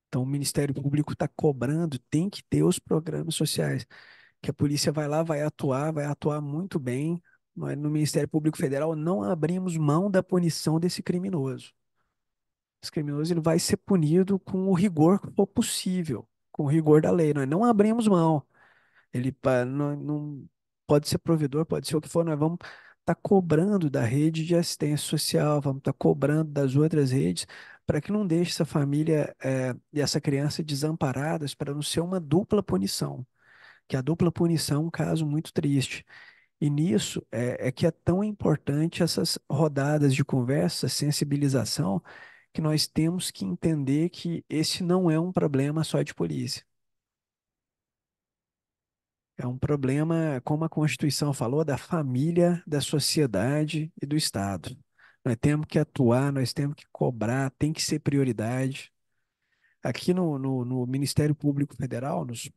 Então o Ministério Público está cobrando, tem que ter os programas sociais. Que a polícia vai lá, vai atuar, vai atuar muito bem. mas no Ministério Público Federal, não abrimos mão da punição desse criminoso criminoso ele vai ser punido com o rigor que for possível, com o rigor da lei. Nós é? não abrimos mão. Ele não, não pode ser provedor, pode ser o que for, nós vamos estar tá cobrando da rede de assistência social, vamos estar tá cobrando das outras redes para que não deixe essa família é, e essa criança desamparadas para não ser uma dupla punição. Que a dupla punição é um caso muito triste. E nisso é, é que é tão importante essas rodadas de conversa, sensibilização, que nós temos que entender que esse não é um problema só de polícia. É um problema, como a Constituição falou, da família, da sociedade e do Estado. Nós temos que atuar, nós temos que cobrar, tem que ser prioridade. Aqui no, no, no Ministério Público Federal, nos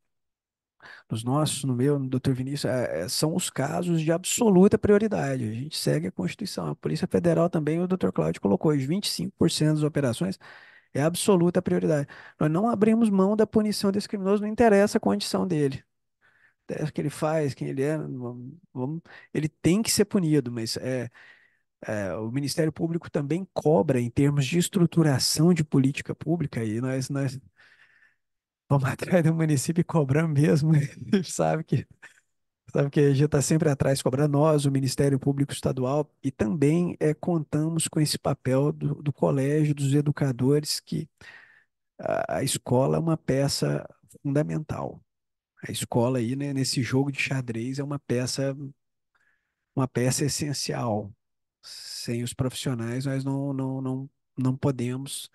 nos nossos, no meu, no doutor Vinícius, é, é, são os casos de absoluta prioridade. A gente segue a Constituição. A Polícia Federal também, o doutor Cláudio colocou, os 25% das operações é absoluta prioridade. Nós não abrimos mão da punição desse criminoso, não interessa a condição dele. O que ele faz, quem ele é, vamos, ele tem que ser punido, mas é, é, o Ministério Público também cobra em termos de estruturação de política pública, e nós, nós Vamos atrás <laughs> é do município e cobramos mesmo. Né? sabe que sabe que a gente está sempre atrás, cobrando nós, o Ministério Público Estadual, e também é, contamos com esse papel do, do colégio, dos educadores, que a, a, escola é uma peça fundamental. A escola aí, né, nesse jogo de xadrez, é uma peça, uma peça essencial. Sem os profissionais, nós não, não, não, não podemos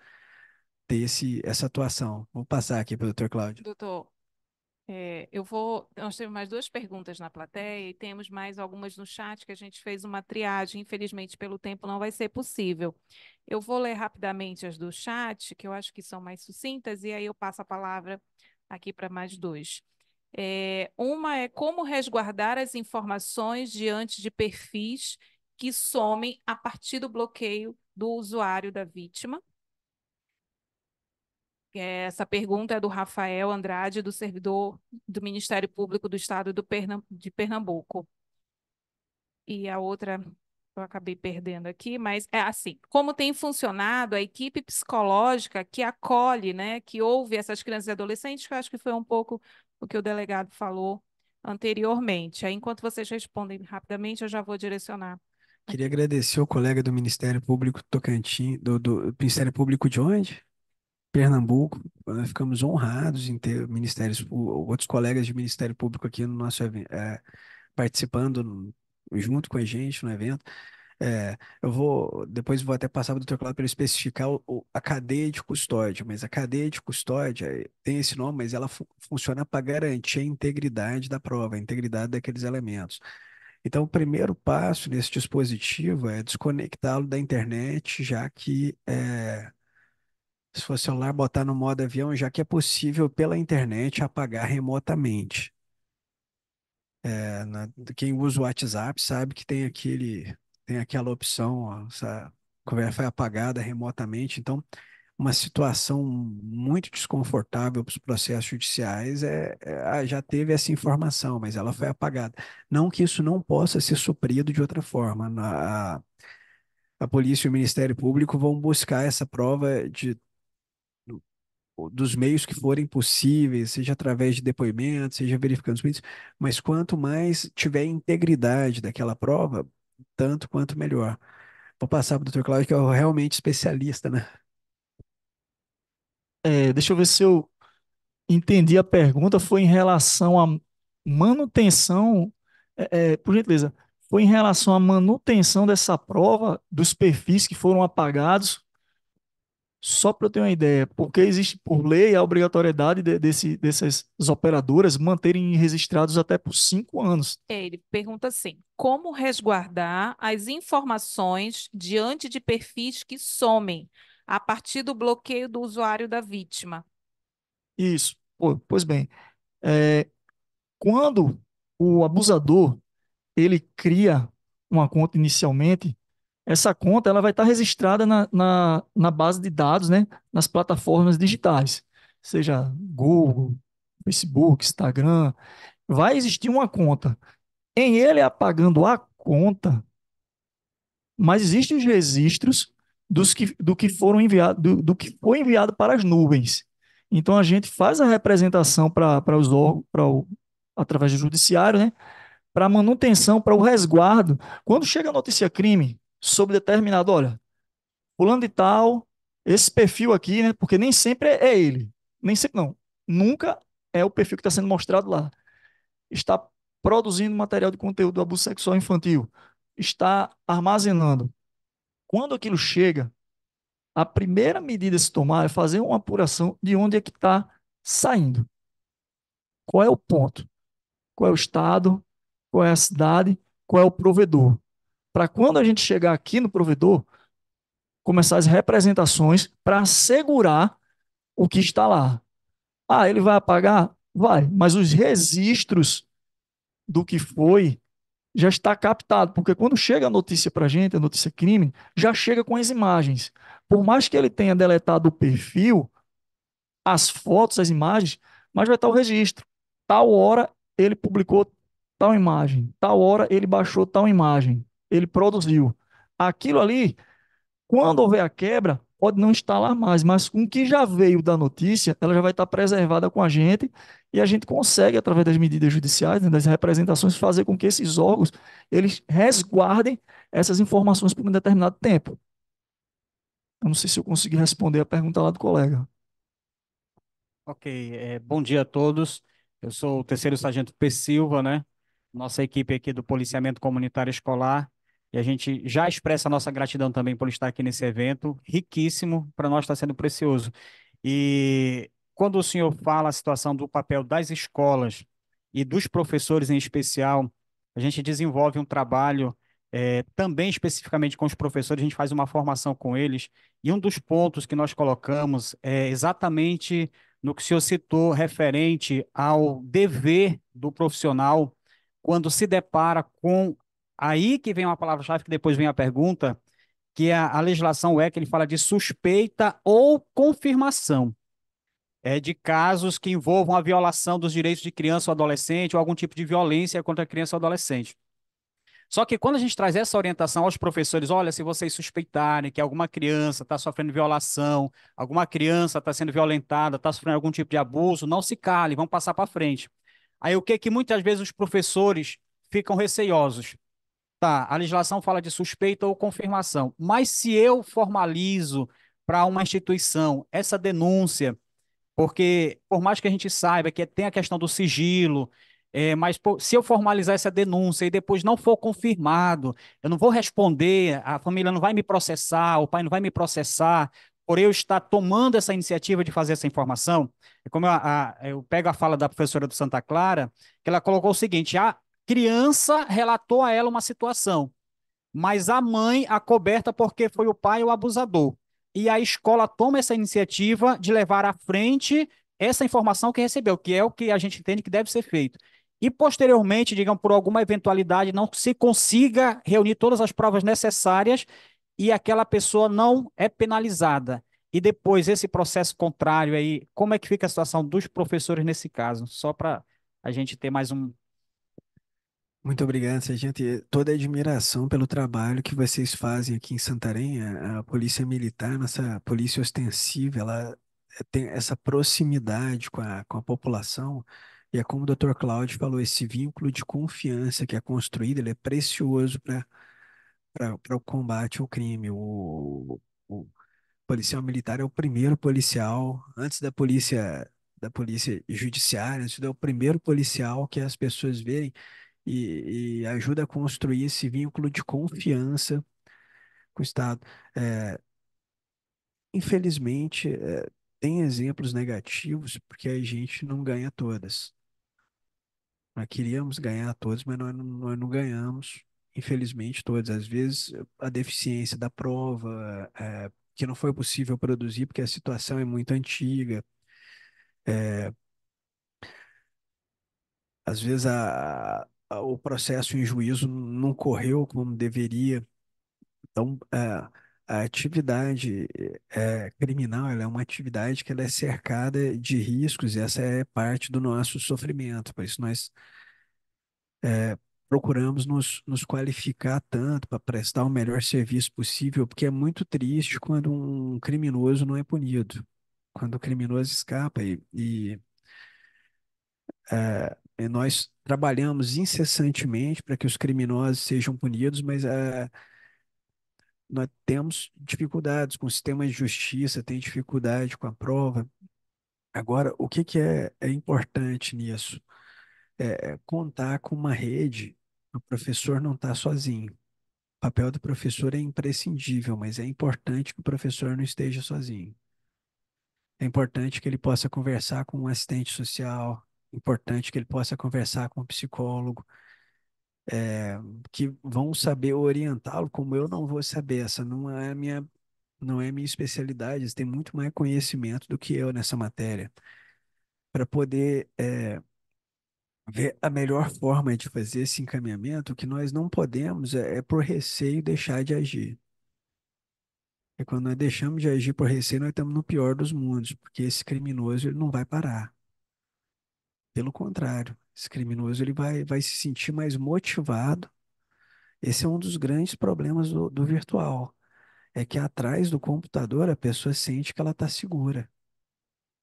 ter esse, essa atuação. Vou passar aqui para o doutor Cláudio. Doutor, é, eu vou. Nós temos mais duas perguntas na plateia e temos mais algumas no chat que a gente fez uma triagem. Infelizmente, pelo tempo, não vai ser possível. Eu vou ler rapidamente as do chat, que eu acho que são mais sucintas, e aí eu passo a palavra aqui para mais dois. É, uma é como resguardar as informações diante de perfis que somem a partir do bloqueio do usuário da vítima. É, essa pergunta é do Rafael Andrade, do servidor do Ministério Público do Estado do de Pernambuco. E a outra eu acabei perdendo aqui, mas é assim, como tem funcionado a equipe psicológica que acolhe, né, que ouve essas crianças e adolescentes, que eu acho que foi um pouco o que o delegado falou anteriormente. Aí, enquanto vocês respondem rapidamente, eu já vou direcionar. Queria agradecer o colega do Ministério Público Tocantins, do, do Ministério Público de onde? Pernambuco, nós ficamos honrados em ter ministérios, outros colegas de Ministério Público aqui no nosso é, participando junto com a gente no evento. É, eu vou depois vou até passar para o doutor Cláudio para ele especificar o, o, a cadeia de custódia, mas a cadeia de custódia é, tem esse nome, mas ela fu funciona para garantir a integridade da prova, a integridade daqueles elementos. Então, o primeiro passo nesse dispositivo é desconectá-lo da internet, já que é, se for celular, botar no modo avião, já que é possível pela internet apagar remotamente. É, na, né, quem usa o WhatsApp sabe que tem aquele tem aquela opção, ó, essa conversa foi apagada remotamente, então uma situação muito desconfortável para os processos judiciais é, é, ah, já teve essa informação, mas ela foi apagada. Não que isso não possa ser suprido de outra forma. A, a polícia e o Ministério Público vão buscar essa prova de dos meios que forem possíveis, seja através de depoimentos, seja verificando os meios, mas quanto mais tiver integridade daquela prova, tanto quanto melhor. Vou passar para o Dr. Cláudio, que é realmente especialista, né? É, deixa eu ver se eu entendi a pergunta. Foi em relação à manutenção, é, é, por gentileza, foi em relação à manutenção dessa prova, dos perfis que foram apagados, só para eu ter uma ideia, porque existe por lei a obrigatoriedade de, desse, dessas operadoras manterem registrados até por cinco anos. Ele pergunta assim: como resguardar as informações diante de perfis que somem a partir do bloqueio do usuário da vítima? Isso. Pois bem, é, quando o abusador ele cria uma conta inicialmente, essa conta ela vai estar registrada na, na, na base de dados, né, nas plataformas digitais, seja Google, Facebook, Instagram. Vai existir uma conta. Em ele apagando a conta, mas existem os registros dos que, do que foram enviado, do, do que foi enviado para as nuvens. Então a gente faz a representação para os órgãos, através do judiciário, né? Para manutenção, para o resguardo. Quando chega a notícia crime, sobre determinado, olha, fulano de tal, esse perfil aqui, né? Porque nem sempre é ele. Nem sempre não. Nunca é o perfil que está sendo mostrado lá. Está produzindo material de conteúdo do abuso sexual infantil. Está armazenando. Quando aquilo chega, a primeira medida a se tomar é fazer uma apuração de onde é que está saindo. Qual é o ponto? Qual é o estado? Qual é a cidade? Qual é o provedor? para quando a gente chegar aqui no provedor, começar as representações para assegurar o que está lá. Ah, ele vai apagar? Vai, mas os registros do que foi já está captado, porque quando chega a notícia para a gente, a notícia crime, já chega com as imagens. Por mais que ele tenha deletado o perfil, as fotos, as imagens, mas vai estar o registro. Tal hora ele publicou tal imagem, tal hora ele baixou tal imagem ele produziu. Aquilo ali, quando houver a quebra, pode não estar lá mais, mas com o que já veio da notícia, ela já vai estar preservada com a gente e a gente consegue, através das medidas judiciais, né, das representações, fazer com que esses órgãos eles resguardem essas informações por um determinado tempo. Eu não sei se eu consegui responder a pergunta lá do colega. Ok, é, bom dia a todos. Eu sou o terceiro sargento P. Silva, né? Nossa equipe aqui do Policiamento Comunitário Escolar. E a gente já expressa a nossa gratidão também por estar aqui nesse evento, riquíssimo, para nós está sendo precioso. E quando o senhor fala a situação do papel das escolas e dos professores em especial, a gente desenvolve um trabalho é, também especificamente com os professores, a gente faz uma formação com eles, e um dos pontos que nós colocamos é exatamente no que o senhor citou referente ao dever do profissional quando se depara com Aí que vem uma palavra-chave que depois vem a pergunta, que é a, a legislação é que ele fala de suspeita ou confirmação. É de casos que envolvam a violação dos direitos de criança ou adolescente ou algum tipo de violência contra a criança ou adolescente. Só que quando a gente traz essa orientação aos professores, olha, se vocês suspeitarem que alguma criança está sofrendo violação, alguma criança está sendo violentada, está sofrendo algum tipo de abuso, não se cale, vamos passar para frente. Aí o que é que muitas vezes os professores ficam receiosos? Tá, a legislação fala de suspeita ou confirmação, mas se eu formalizo para uma instituição essa denúncia, porque por mais que a gente saiba que tem a questão do sigilo, é, mas se eu formalizar essa denúncia e depois não for confirmado, eu não vou responder, a família não vai me processar, o pai não vai me processar, por eu estar tomando essa iniciativa de fazer essa informação. É como eu, a, eu pego a fala da professora do Santa Clara, que ela colocou o seguinte: ah, criança relatou a ela uma situação, mas a mãe a coberta porque foi o pai o abusador. E a escola toma essa iniciativa de levar à frente essa informação que recebeu, que é o que a gente entende que deve ser feito. E posteriormente, digam por alguma eventualidade, não se consiga reunir todas as provas necessárias e aquela pessoa não é penalizada. E depois esse processo contrário aí, como é que fica a situação dos professores nesse caso? Só para a gente ter mais um muito obrigado, Sargento. Toda a admiração pelo trabalho que vocês fazem aqui em Santarém. A, a Polícia Militar, nossa Polícia Ostensiva, ela eh, tem essa proximidade com a, com a população. E é como o Dr. Cláudio falou, esse vínculo de confiança que é construído, ele é precioso para para o combate ao crime. O, o, o, policial militar é o primeiro policial, antes da polícia da polícia judiciária, antes é o primeiro policial que as pessoas verem e, e ajuda a construir esse vínculo de confiança com o Estado. É, infelizmente, é, tem exemplos negativos porque a gente não ganha todas. Nós queríamos ganhar todas, mas nós não, nós não ganhamos, infelizmente, todas. Às vezes, a deficiência da prova, é, que não foi possível produzir porque a situação é muito antiga. É, às vezes, a, o processo em juízo não correu como deveria. Então, a, é, a atividade é, criminal é uma atividade que ela é cercada de riscos e essa é parte do nosso sofrimento. Por isso, nós é, procuramos nos, nos qualificar tanto para prestar o melhor serviço possível, porque é muito triste quando um criminoso não é punido, quando o criminoso escapa e, e é, é, nós trabalhamos incessantemente para que os criminosos sejam punidos, mas eh, nós temos dificuldades com o sistema de justiça, tem dificuldade com a prova. Agora, o que, que é, é importante nisso? É, é contar com uma rede, o professor não está sozinho. O papel do professor é imprescindível, mas é importante que o professor não esteja sozinho. É importante que ele possa conversar com um assistente social, importante que ele possa conversar com um psicólogo, é, que vão saber orientá-lo, como eu não vou saber, essa não é a minha, não é minha especialidade, eles têm muito mais conhecimento do que eu nessa matéria, para poder é, ver a melhor forma de fazer esse encaminhamento, o que nós não podemos é, é por receio deixar de agir. E quando nós deixamos de agir por receio, nós estamos no pior dos mundos, porque esse criminoso ele não vai parar. Pelo contrário, esse criminoso ele vai, vai se sentir mais motivado. Esse é um dos grandes problemas do, do virtual. É que atrás do computador a pessoa sente que ela está segura.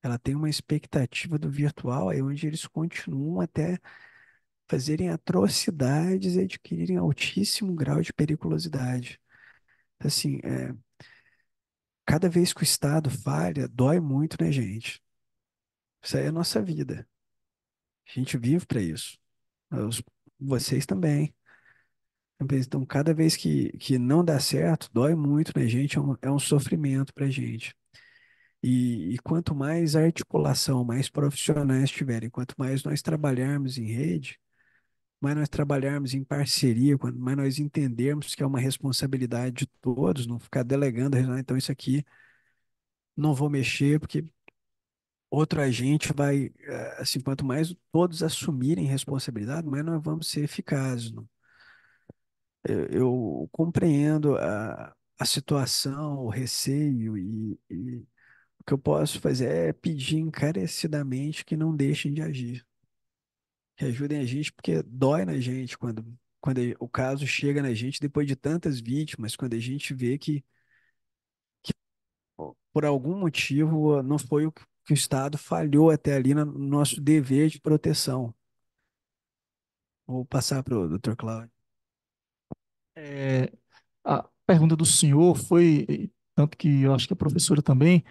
Ela tem uma expectativa do virtual, aí é onde eles continuam até fazerem atrocidades e adquirirem altíssimo grau de periculosidade. Então, assim, é, cada vez que o Estado falha, dói muito né, gente. Isso aí é a nossa vida. A gente vive para isso. Os, vocês também. Então, cada vez que, que não dá certo, dói muito na né, gente, é um, é um sofrimento para gente. E, e, quanto mais articulação, mais profissionais tiverem, quanto mais nós trabalharmos em rede, mais nós trabalharmos em parceria, quanto mais nós entendermos que é uma responsabilidade de todos, não ficar delegando, ah, então isso aqui não vou mexer porque outro agente vai, eh, assim, quanto mais todos assumirem responsabilidade, mais nós vamos ser eficazes. Não? Eu, eu, compreendo a, a situação, o receio e, e o que eu posso fazer é pedir encarecidamente que não deixem de agir, que ajudem a gente, porque dói na gente quando, quando o caso chega na gente depois de tantas vítimas, quando a gente vê que, que por algum motivo não foi o que que o Estado falhou até ali no nosso dever de proteção. Vou passar para o doutor Cláudio. É, a pergunta do senhor foi, tanto que eu acho que a professora também,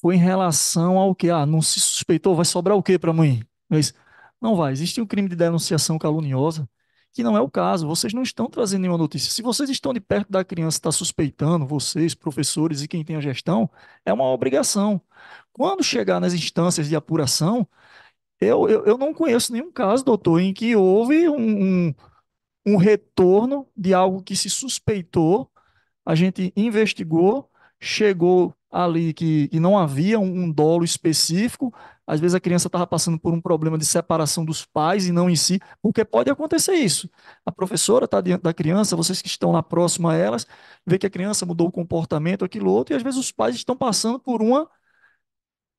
foi em relação ao que? Ah, não se suspeitou, vai sobrar o quê para amanhã? Mas, não vai. Existe um crime de denunciação caluniosa que não é o caso. Vocês não estão trazendo nenhuma notícia. Se vocês estão de perto da criança, está suspeitando, vocês, professores e quem tem a gestão, é uma obrigação. Quando chegar nas instâncias de apuração, eu, eu, eu não conheço nenhum caso, doutor, em que houve um, um, um retorno de algo que se suspeitou, a gente investigou, chegou ali que, que não havia um, um dolo específico, às vezes a criança estava passando por um problema de separação dos pais e não em si, porque pode acontecer isso. A professora está diante da criança, vocês que estão lá próximo a elas, vê que a criança mudou o comportamento, aquilo outro, e às vezes os pais estão passando por uma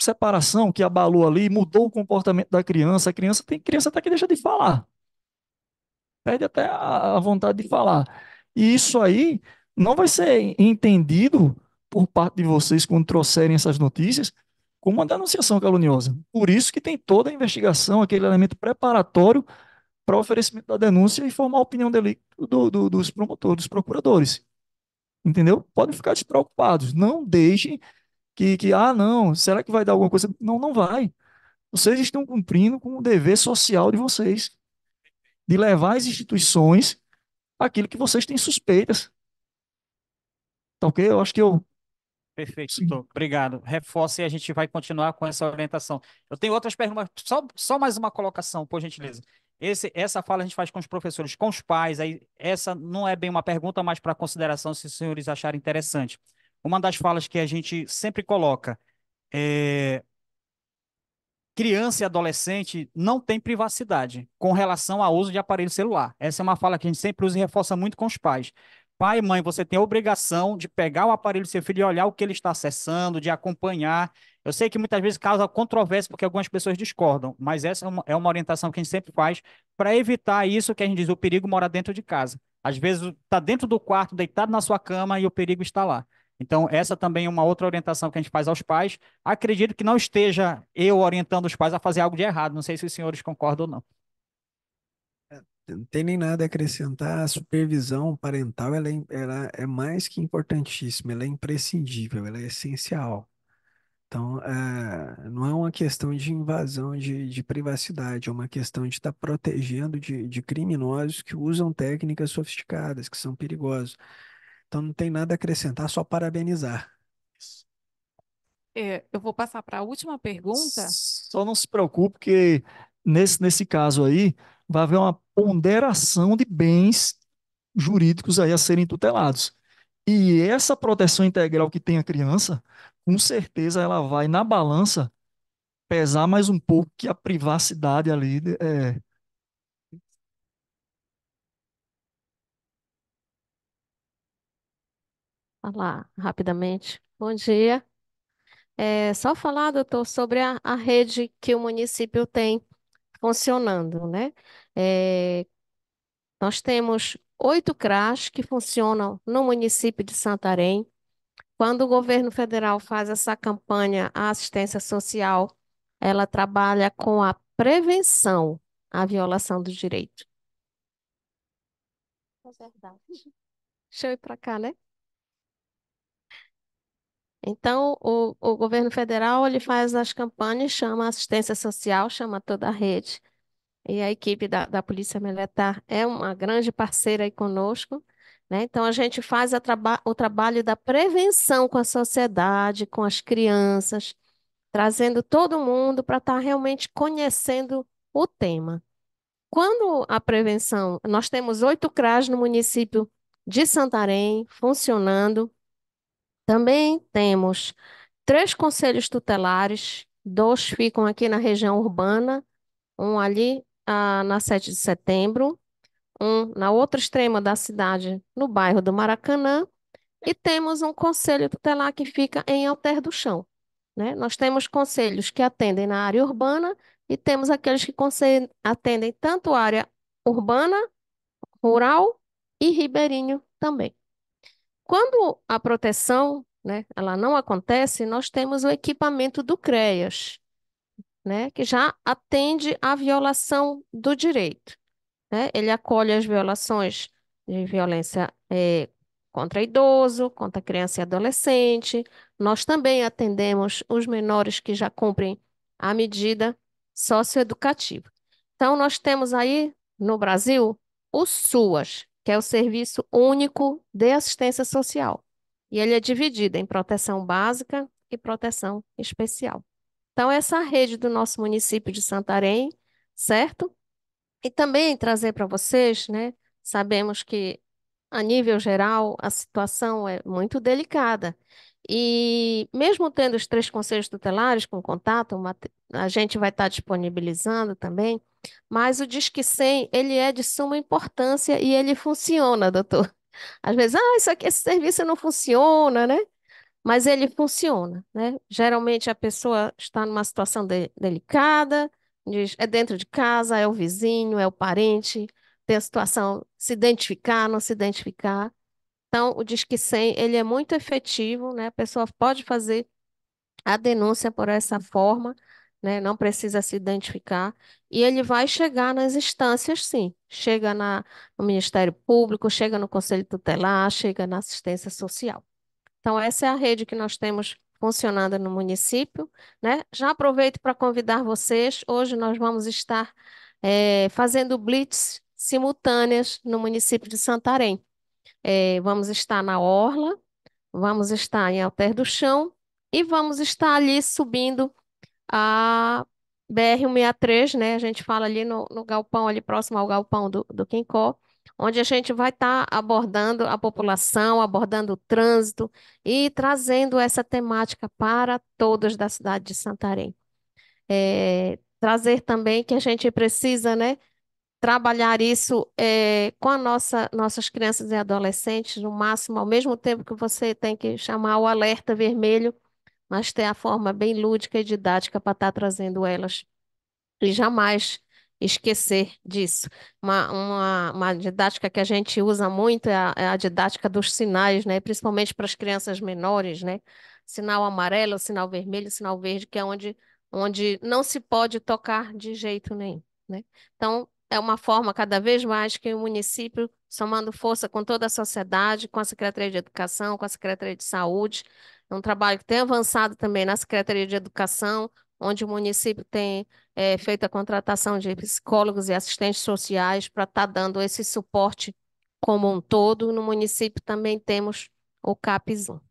separação que abalou ali, mudou o comportamento da criança. A criança tem criança até que deixa de falar. Perde até a, a vontade de falar. E isso aí não vai ser entendido por parte de vocês quando trouxerem essas notícias como uma denunciação caluniosa. Por isso que tem toda a investigação, aquele elemento preparatório para o oferecimento da denúncia e formar a opinião dele, do, do, dos promotores, dos procuradores. Entendeu? Podem ficar despreocupados. Não deixem que, que, ah, não, será que vai dar alguma coisa? Não, não vai. Vocês estão cumprindo com o dever social de vocês, de levar as instituições aquilo que vocês têm suspeitas. Tá ok? Eu acho que eu Perfeito, Sim. doutor. Obrigado. Reforça e a gente vai continuar com essa orientação. Eu tenho outras perguntas, só, só mais uma colocação, por gentileza. Esse, essa fala a gente faz com os professores, com os pais. Aí, essa não é bem uma pergunta, mas para consideração, se os senhores acharem interessante. Uma das falas que a gente sempre coloca é: criança e adolescente não tem privacidade com relação ao uso de aparelho celular. Essa é uma fala que a gente sempre usa e reforça muito com os pais. Pai e mãe, você tem a obrigação de pegar o aparelho do seu filho e olhar o que ele está acessando, de acompanhar. Eu sei que muitas vezes causa controvérsia porque algumas pessoas discordam, mas essa é uma, é uma orientação que a gente sempre faz para evitar isso que a gente diz, o perigo mora dentro de casa. Às vezes está dentro do quarto, deitado na sua cama e o perigo está lá. Então, essa também é uma outra orientação que a gente faz aos pais. Acredito que não esteja eu orientando os pais a fazer algo de errado. Não sei se os senhores concordam ou não. Não tem nem nada a acrescentar. A supervisão parental ela é, ela é mais que importantíssima, ela é imprescindível, ela é essencial. Então, é, não é uma questão de invasão de, de privacidade, é uma questão de estar tá protegendo de, de criminosos que usam técnicas sofisticadas, que são perigosos. Então, não tem nada a acrescentar, só parabenizar. É, eu vou passar para a última pergunta. Só não se preocupe, que nesse, nesse caso aí, vai haver uma ponderação de bens jurídicos aí a serem tutelados. E essa proteção integral que tem a criança, com certeza ela vai na balança pesar mais um pouco que a privacidade ali né, é... Falar rapidamente. Bom dia. É, só falar, doutor, sobre a, a rede que o município tem funcionando, né? É, nós temos oito CRAs que funcionam no município de Santarém. Quando o governo federal faz essa campanha, a assistência social, ela trabalha com a prevenção à violação do direito. É verdade. Deixa eu ir para cá, né? Então, o, o governo federal ele faz as campanhas, chama assistência social, chama toda a rede, e a equipe da, da Polícia Militar é uma grande parceira aí conosco. Né? Então, a gente faz a traba o trabalho da prevenção com a sociedade, com as crianças, trazendo todo mundo para estar tá realmente conhecendo o tema. Quando a prevenção, nós temos oito CRAs no município de Santarém funcionando, também temos três conselhos tutelares, dois ficam aqui na região urbana, um ali ah, na 7 de setembro, um na outra extrema da cidade, no bairro do Maracanã, e temos um conselho tutelar que fica em Alter do Chão. Né? Nós temos conselhos que atendem na área urbana e temos aqueles que atendem tanto área urbana, rural e ribeirinho também. Quando a proteção né, ela não acontece, nós temos o equipamento do CREAS, né, que já atende à violação do direito. Né? Ele acolhe as violações de violência é, contra idoso, contra criança e adolescente. Nós também atendemos os menores que já cumprem a medida socioeducativa. Então, nós temos aí no Brasil o SUAS, que é o Serviço Único de Assistência Social. E ele é dividido em proteção básica e proteção especial. Então, essa rede do nosso município de Santarém, certo? E também trazer para vocês, né? Sabemos que, a nível geral, a situação é muito delicada. E mesmo tendo os três conselhos tutelares com contato, uma, a gente vai estar disponibilizando também, mas o Disque 100, ele é de suma importância e ele funciona, doutor. Às vezes, ah, isso aqui, esse serviço não funciona, né? mas ele funciona, né? Geralmente a pessoa está numa situação de, delicada, diz, é dentro de casa, é o vizinho, é o parente, tem a situação se identificar, não se identificar. Então, o Disque 100, ele é muito efetivo, né? A pessoa pode fazer a denúncia por essa forma, né? Não precisa se identificar e ele vai chegar nas instâncias, sim. Chega na, no Ministério Público, chega no Conselho Tutelar, chega na Assistência Social. Então, essa é a rede que nós temos funcionando no município, né? Já aproveito para convidar vocês. Hoje nós vamos estar é, fazendo blitz simultâneas no município de Santarém. É, vamos estar na Orla, vamos estar em Alter do Chão e vamos estar ali subindo a BR-163, né? A gente fala ali no, no galpão, ali próximo ao galpão do, do Quincó onde a gente vai estar tá abordando a população, abordando o trânsito e trazendo essa temática para todos da cidade de Santarém. É, trazer também que a gente precisa, né, trabalhar isso é, com a nossa, nossas crianças e adolescentes, no máximo, ao mesmo tempo que você tem que chamar o alerta vermelho, mas ter a forma bem lúdica e didática para estar tá trazendo elas. E jamais esquecer disso. Uma, uma, uma, didática que a gente usa muito é a, é a didática dos sinais, né? principalmente para as crianças menores, né? Sinal amarelo, sinal vermelho, sinal verde, que é onde, onde não se pode tocar de jeito nenhum. Né? Então, é uma forma cada vez mais que o município, somando força com toda a sociedade, com a Secretaria de Educação, com a Secretaria de Saúde, é um trabalho que tem avançado também na Secretaria de Educação, onde o município tem é, feito a contratação de psicólogos e assistentes sociais para estar tá dando esse suporte como um todo. No município também temos o CAPzinho,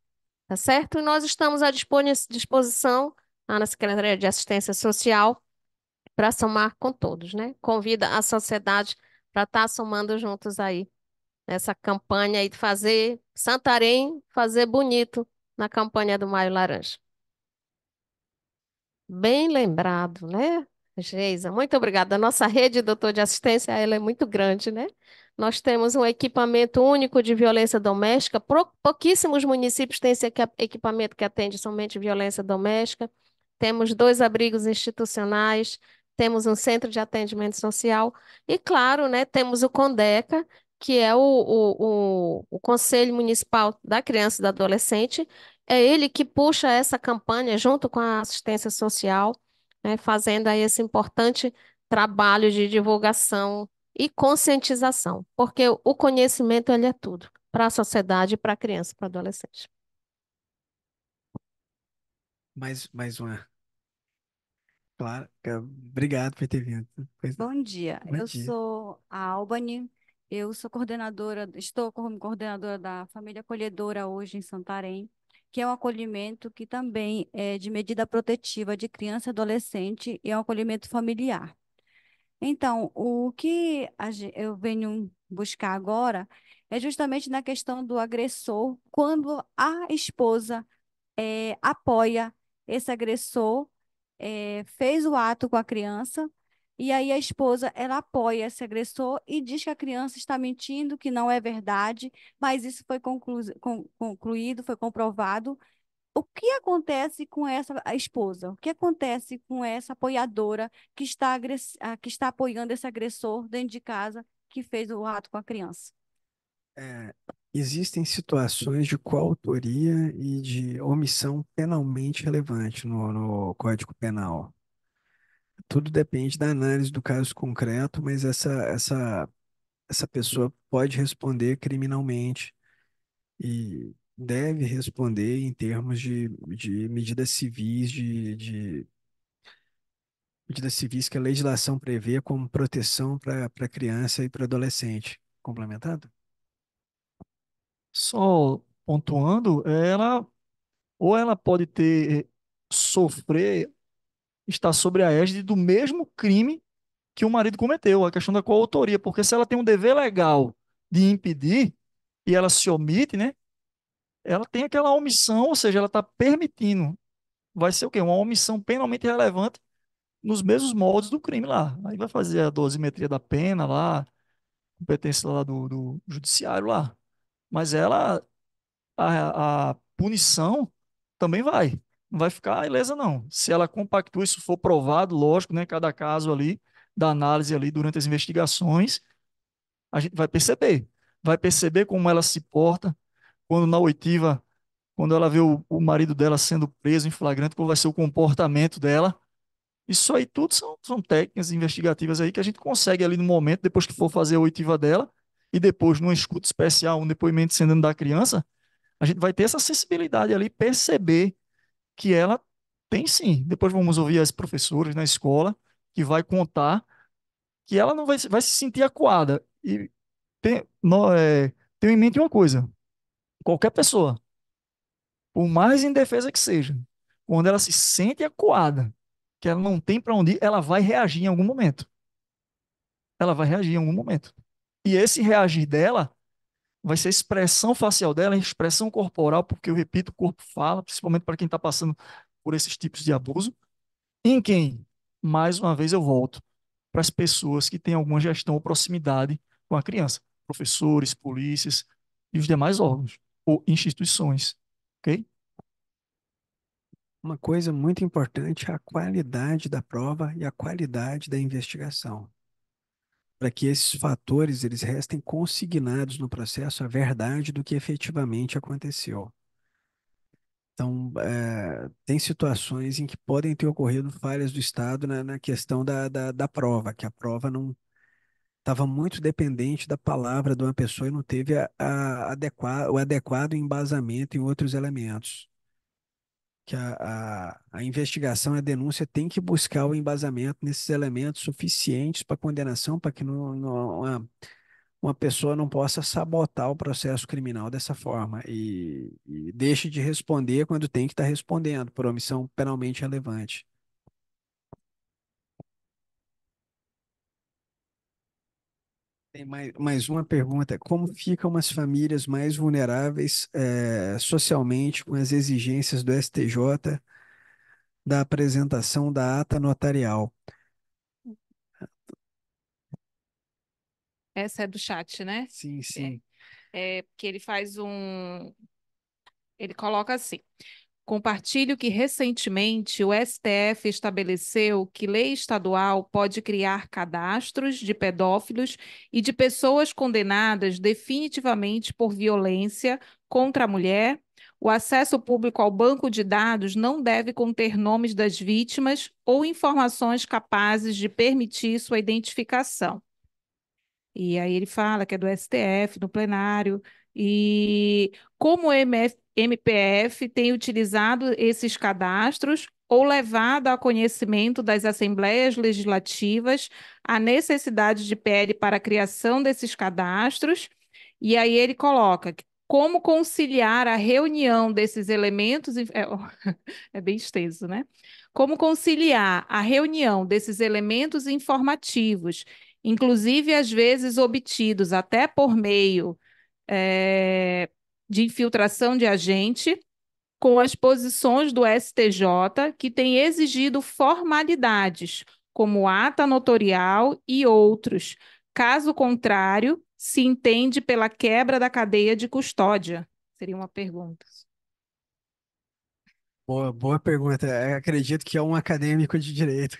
tá certo? E nós estamos à disposição, lá na Secretaria de Assistência Social, para somar com todos, né? Convida a sociedade para estar tá somando juntos aí nessa campanha e fazer Santarém fazer bonito na campanha do Maio Laranja. Bem lembrado, né, Geisa? Muito obrigada. A nossa rede, doutor, de assistência, ela é muito grande, né? Nós temos um equipamento único de violência doméstica. Pouquíssimos municípios têm esse equipamento que atende somente violência doméstica. Temos dois abrigos institucionais, temos um centro de atendimento social e, claro, né, temos o CONDECA, que é o, o, o, o Conselho Municipal da Criança e do Adolescente, é ele que puxa essa campanha junto com a assistência social, né, fazendo aí esse importante trabalho de divulgação e conscientização, porque o conhecimento ele é tudo para a sociedade, para a criança, para o adolescente. Mais, mais uma. claro. obrigado por ter vindo. Pois... Bom dia, Bom eu dia. sou a Albany, eu sou coordenadora, estou como coordenadora da Família Acolhedora hoje em Santarém que é um acolhimento que também é de medida protetiva de criança e adolescente e é um acolhimento familiar. Então, o que eu venho buscar agora é justamente na questão do agressor, quando a esposa é, apoia esse agressor, é, fez o ato com a criança, e aí a esposa, ela apoia esse agressor e diz que a criança está mentindo, que não é verdade, mas isso foi conclu concluído, foi comprovado. O que acontece com essa esposa? O que acontece com essa apoiadora que está, que está apoiando esse agressor dentro de casa que fez o ato com a criança? É, existem situações de coautoria e de omissão penalmente relevante no, no Código Penal tudo depende da análise do caso concreto, mas essa, essa, essa pessoa pode responder criminalmente e deve responder em termos de, de medidas civis, de, de medidas civis que a legislação prevê como proteção para criança e para adolescente. Complementado? Só pontuando, ela ou ela pode ter eh, sofrer está sobre a égide do mesmo crime que o marido cometeu, a questão da coautoria, porque se ela tem um dever legal de impedir e ela se omite, né? Ela tem aquela omissão, ou seja, ela está permitindo. Vai ser o quê? Uma omissão penalmente relevante nos mesmos moldes do crime lá. Aí vai fazer a dosimetria da pena lá, competência lá do, do judiciário lá. Mas ela, a, a punição também vai não vai ficar ilesa, não. Se ela compactua, isso for provado, lógico, né? Cada caso ali, da análise ali durante as investigações, a gente vai perceber. Vai perceber como ela se porta quando na oitiva, quando ela vê o, o marido dela sendo preso em flagrante, qual vai ser o comportamento dela. Isso aí tudo são, são técnicas investigativas aí que a gente consegue ali no momento, depois que for fazer a oitiva dela, e depois numa escuta especial, um depoimento sendo da criança, a gente vai ter essa sensibilidade ali, perceber que ela tem sim. Depois vamos ouvir as professoras na escola que vai contar que ela não vai, vai se sentir acuada. E tem, no, é, tem em mente uma coisa: qualquer pessoa, por mais indefesa que seja, quando ela se sente acuada, que ela não tem para onde ir, ela vai reagir em algum momento. Ela vai reagir em algum momento. E esse reagir dela vai ser a expressão facial dela, a expressão corporal, porque eu repito, o corpo fala, principalmente para quem está passando por esses tipos de abuso. Em quem, mais uma vez, eu volto para as pessoas que têm alguma gestão ou proximidade com a criança, professores, polícias e os demais órgãos ou instituições, ok? Uma coisa muito importante é a qualidade da prova e a qualidade da investigação para que esses fatores eles restem consignados no processo a verdade do que efetivamente aconteceu. Então, é, tem situações em que podem ter ocorrido falhas do Estado na, na questão da, da, da, prova, que a prova não estava muito dependente da palavra de uma pessoa e não teve a, a adequado, o adequado embasamento em outros elementos que a, a, a investigação, a denúncia tem que buscar o embasamento nesses elementos suficientes para condenação, para que não, não, uma, uma pessoa não possa sabotar o processo criminal dessa forma e, e deixe de responder quando tem que estar tá respondendo por omissão penalmente relevante. Tem mais, mais uma pergunta. Como ficam as famílias mais vulneráveis eh, socialmente com as exigências do STJ da apresentação da ata notarial? Essa é do chat, né? Sim, é, sim. É, é, porque ele faz um. Ele coloca assim: Compartilho que recentemente o STF estabeleceu que lei estadual pode criar cadastros de pedófilos e de pessoas condenadas definitivamente por violência contra a mulher. O acesso público ao banco de dados não deve conter nomes das vítimas ou informações capazes de permitir sua identificação. E aí ele fala que é do STF, no plenário, e como o MF, MPF tem utilizado esses cadastros ou levado a conhecimento das assembleias legislativas a necessidade de PL para a criação desses cadastros? E aí ele coloca como conciliar a reunião desses elementos. É, <laughs> é bem extenso, né? Como conciliar a reunião desses elementos informativos, inclusive às vezes obtidos até por meio é, de infiltração de agente com as posições do STJ, que tem exigido formalidades, como ata notorial e outros. Caso contrário, se entende pela quebra da cadeia de custódia? Seria uma pergunta. Boa, boa pergunta. Eu é, acredito que é um acadêmico de direito.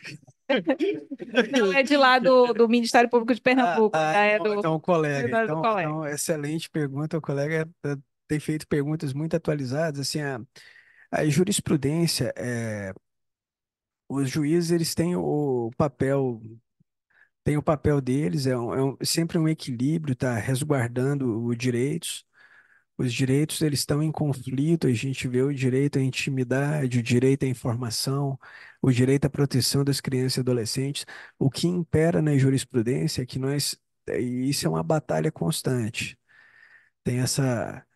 <laughs> Não, é de lá do, do Ministério Público de ah, Pernambuco. Ah, ah, é então do, é então, colega. Então, então, excelente pergunta. O colega é tem feito perguntas muito atualizadas, assim, a, a jurisprudência, é, os juízes, eles têm o papel, têm o papel deles, é, um, é um, sempre um equilíbrio, tá resguardando os direitos, os direitos, eles estão em conflito, a gente vê o direito à intimidade, o direito à informação, o direito à proteção das crianças e adolescentes, o que impera na jurisprudência é que nós, é, isso é uma batalha constante, tem essa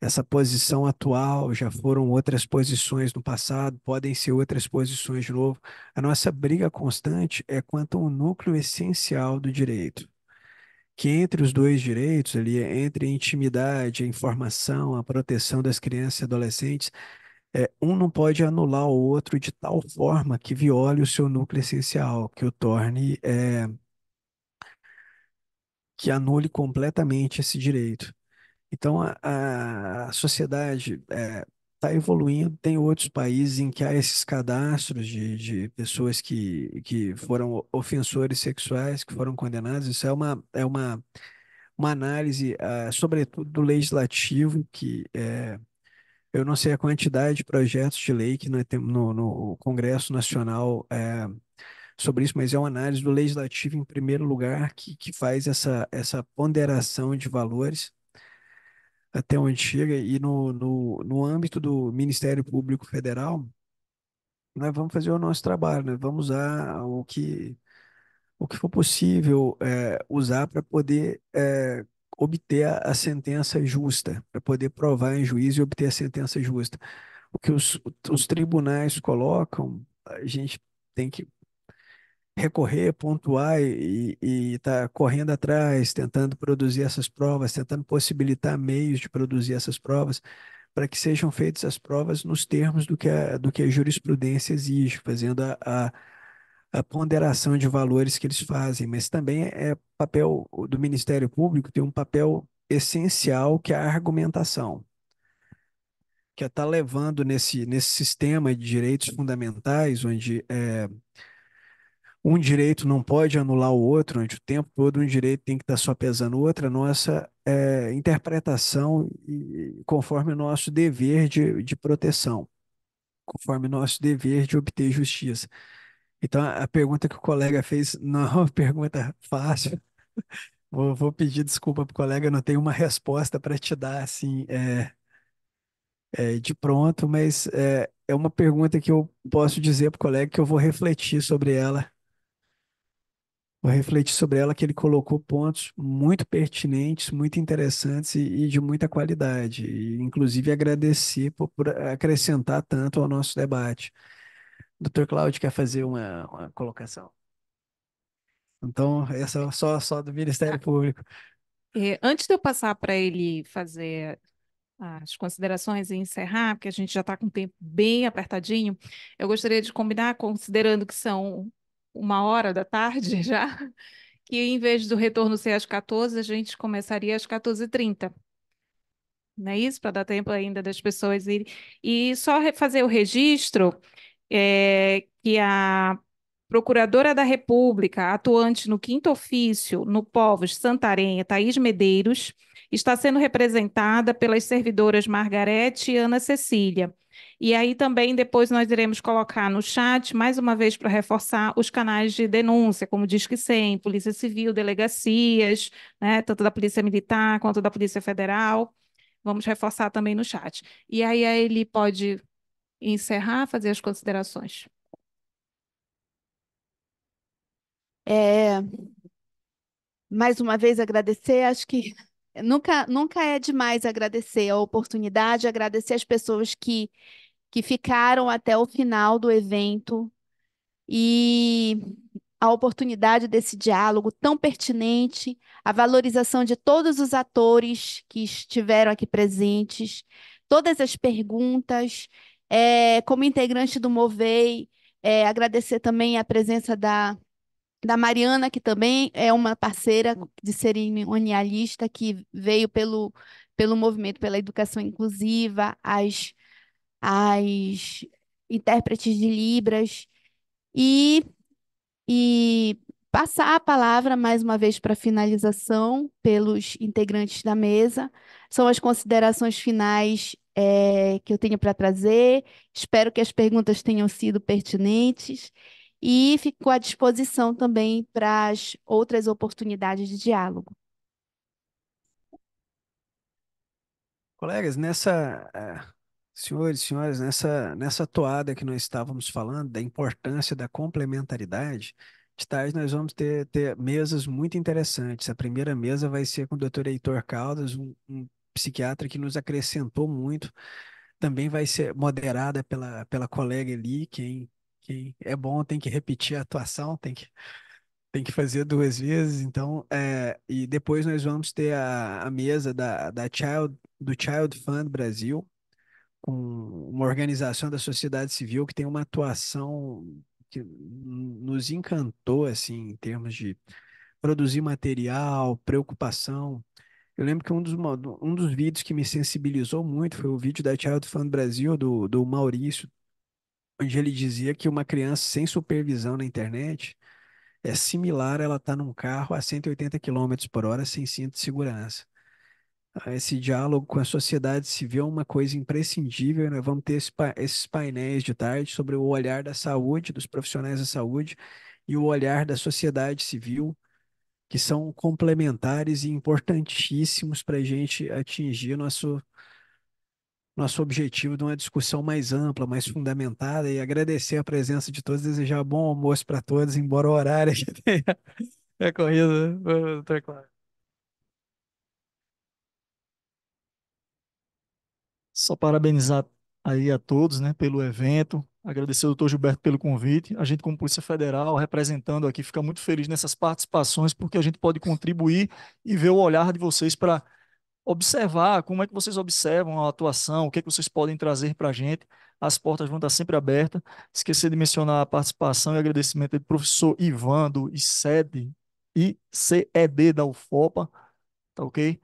essa posição atual, já foram outras posições no passado, podem ser outras posições de novo. A nossa briga constante é quanto ao núcleo essencial do direito, que entre os dois direitos, ali, entre a intimidade, a informação, a proteção das crianças e adolescentes, é, um não pode anular o outro de tal forma que viole o seu núcleo essencial, que o torne. É, que anule completamente esse direito. Então, a, a sociedade está eh, evoluindo. Tem outros países em que há esses cadastros de, de pessoas que, que foram ofensores sexuais, que foram condenados. Isso é uma, é uma, uma análise, uh, sobretudo do legislativo, que é, eu não sei a quantidade de projetos de lei que nós temos no, no Congresso Nacional é, sobre isso, mas é uma análise do legislativo, em primeiro lugar, que, que faz essa, essa ponderação de valores até onde chega, e no, no, no âmbito do Ministério Público Federal, nós né, vamos fazer o nosso trabalho, né? vamos usar o que, o que for possível é, usar para poder é, obter a, a, sentença justa, para poder provar em juízo e obter a sentença justa. O que os, os tribunais colocam, a gente tem que recorrer, pontuar e tá correndo atrás, tentando produzir essas provas, tentando possibilitar meios de produzir essas provas, para que sejam feitas as provas nos termos do que a, do que a jurisprudência exige, fazendo a, a, a ponderação de valores que eles fazem. Mas também é papel do Ministério Público, tem um papel essencial que é a argumentação que está é levando nesse, nesse sistema de direitos fundamentais, onde é, um direito não pode anular o outro, durante o tempo todo um direito tem que estar só pesando o outro, a nossa é, interpretação e, conforme o nosso dever de, de proteção, conforme o nosso dever de obter justiça. Então, a pergunta que o colega fez <laughs> não é uma pergunta fácil. <laughs> Vou, vou pedir desculpa para o colega, não tenho uma resposta para te dar assim é, é, de pronto, mas é, é uma pergunta que eu posso dizer para o colega que eu vou refletir sobre ela vou refletir sobre ela, que ele colocou pontos muito pertinentes, muito interessantes e, e de muita qualidade. E, inclusive, agradecer por, por, acrescentar tanto ao nosso debate. Doutor Cláudio quer fazer uma, uma colocação. Então, essa é só, só do Ministério Público. antes de eu passar para ele fazer as considerações e encerrar, porque a gente já está com o tempo bem apertadinho, eu gostaria de combinar, considerando que são uma hora da tarde <laughs> já, que em vez do retorno ser às 14, a gente começaria às 14h30. Não é isso? Para dar tempo ainda das pessoas irem. E só fazer o registro é, que a Procuradora da República, atuante no quinto ofício no Povos Santarém, Thaís Medeiros, está sendo representada pelas servidoras Margarete e Ana Cecília. E aí também depois nós iremos colocar no chat, mais uma vez para reforçar, os canais de denúncia, como diz que sem, Polícia Civil, delegacias, né, tanto da Polícia Militar quanto da Polícia Federal. Vamos reforçar também no chat. E aí ele pode encerrar, fazer as considerações. É, mais uma vez agradecer, acho que nunca, nunca é demais agradecer a oportunidade, agradecer as pessoas que, que ficaram até o final do evento e a oportunidade desse diálogo tão pertinente, a valorização de todos os atores que estiveram aqui presentes, todas as perguntas. É, como integrante do Movei, é, agradecer também a presença da da Mariana, que também é uma parceira de cerimonialista que veio pelo, pelo movimento pela educação inclusiva, as, as intérpretes de Libras, e, e passar a palavra mais uma vez para finalização pelos integrantes da mesa. São as considerações finais é, que eu tenho para trazer. Espero que as perguntas tenham sido pertinentes e fico à disposição também para as outras oportunidades de diálogo. Colegas, nessa, é, senhores, senhoras, nessa, nessa toada que nós estávamos falando, da importância da complementaridade, de tais nós vamos ter, ter mesas muito interessantes. A primeira mesa vai ser com o doutor Heitor Caldas, um, um psiquiatra que nos acrescentou muito. Também vai ser moderada pela, pela colega Eli, quem que é bom, tem que repetir a atuação, tem que, tem que fazer duas vezes. Então, é, e depois nós vamos ter a, a mesa da, da Child, do Child Fund Brasil, com uma organização da sociedade civil que tem uma atuação que nos encantou, assim, em termos de produzir material, preocupação. Eu lembro que um dos, um dos vídeos que me sensibilizou muito foi o vídeo da Child Fund Brasil, do, do Maurício onde ele dizia que uma criança sem supervisão na internet é similar a ela estar tá num carro a 180 km por hora sem cinto de segurança. Ah, esse diálogo com a sociedade civil é uma coisa imprescindível. Né? Vamos ter esses painéis de tarde sobre o olhar da saúde, dos profissionais da saúde, e o olhar da sociedade civil, que são complementares e importantíssimos para a gente atingir nosso nosso objetivo de uma discussão mais ampla, mais fundamentada, e agradecer a presença de todos, desejar bom almoço para todos, embora o horário <laughs> que tenha é corrida, doutor Cláudio. Só parabenizar aí a todos, né, pelo evento, agradecer ao doutor Gilberto pelo convite. A gente, como Polícia Federal, representando aqui, fica muito feliz nessas participações, porque a gente pode contribuir e ver o olhar de vocês para observar como é que vocês observam a atuação, o que é que vocês podem trazer para a gente. As portas vão estar sempre abertas. Esqueci de mencionar a participação e agradecimento do professor Ivan, do ICED, ICED da UFOPA, tá ok?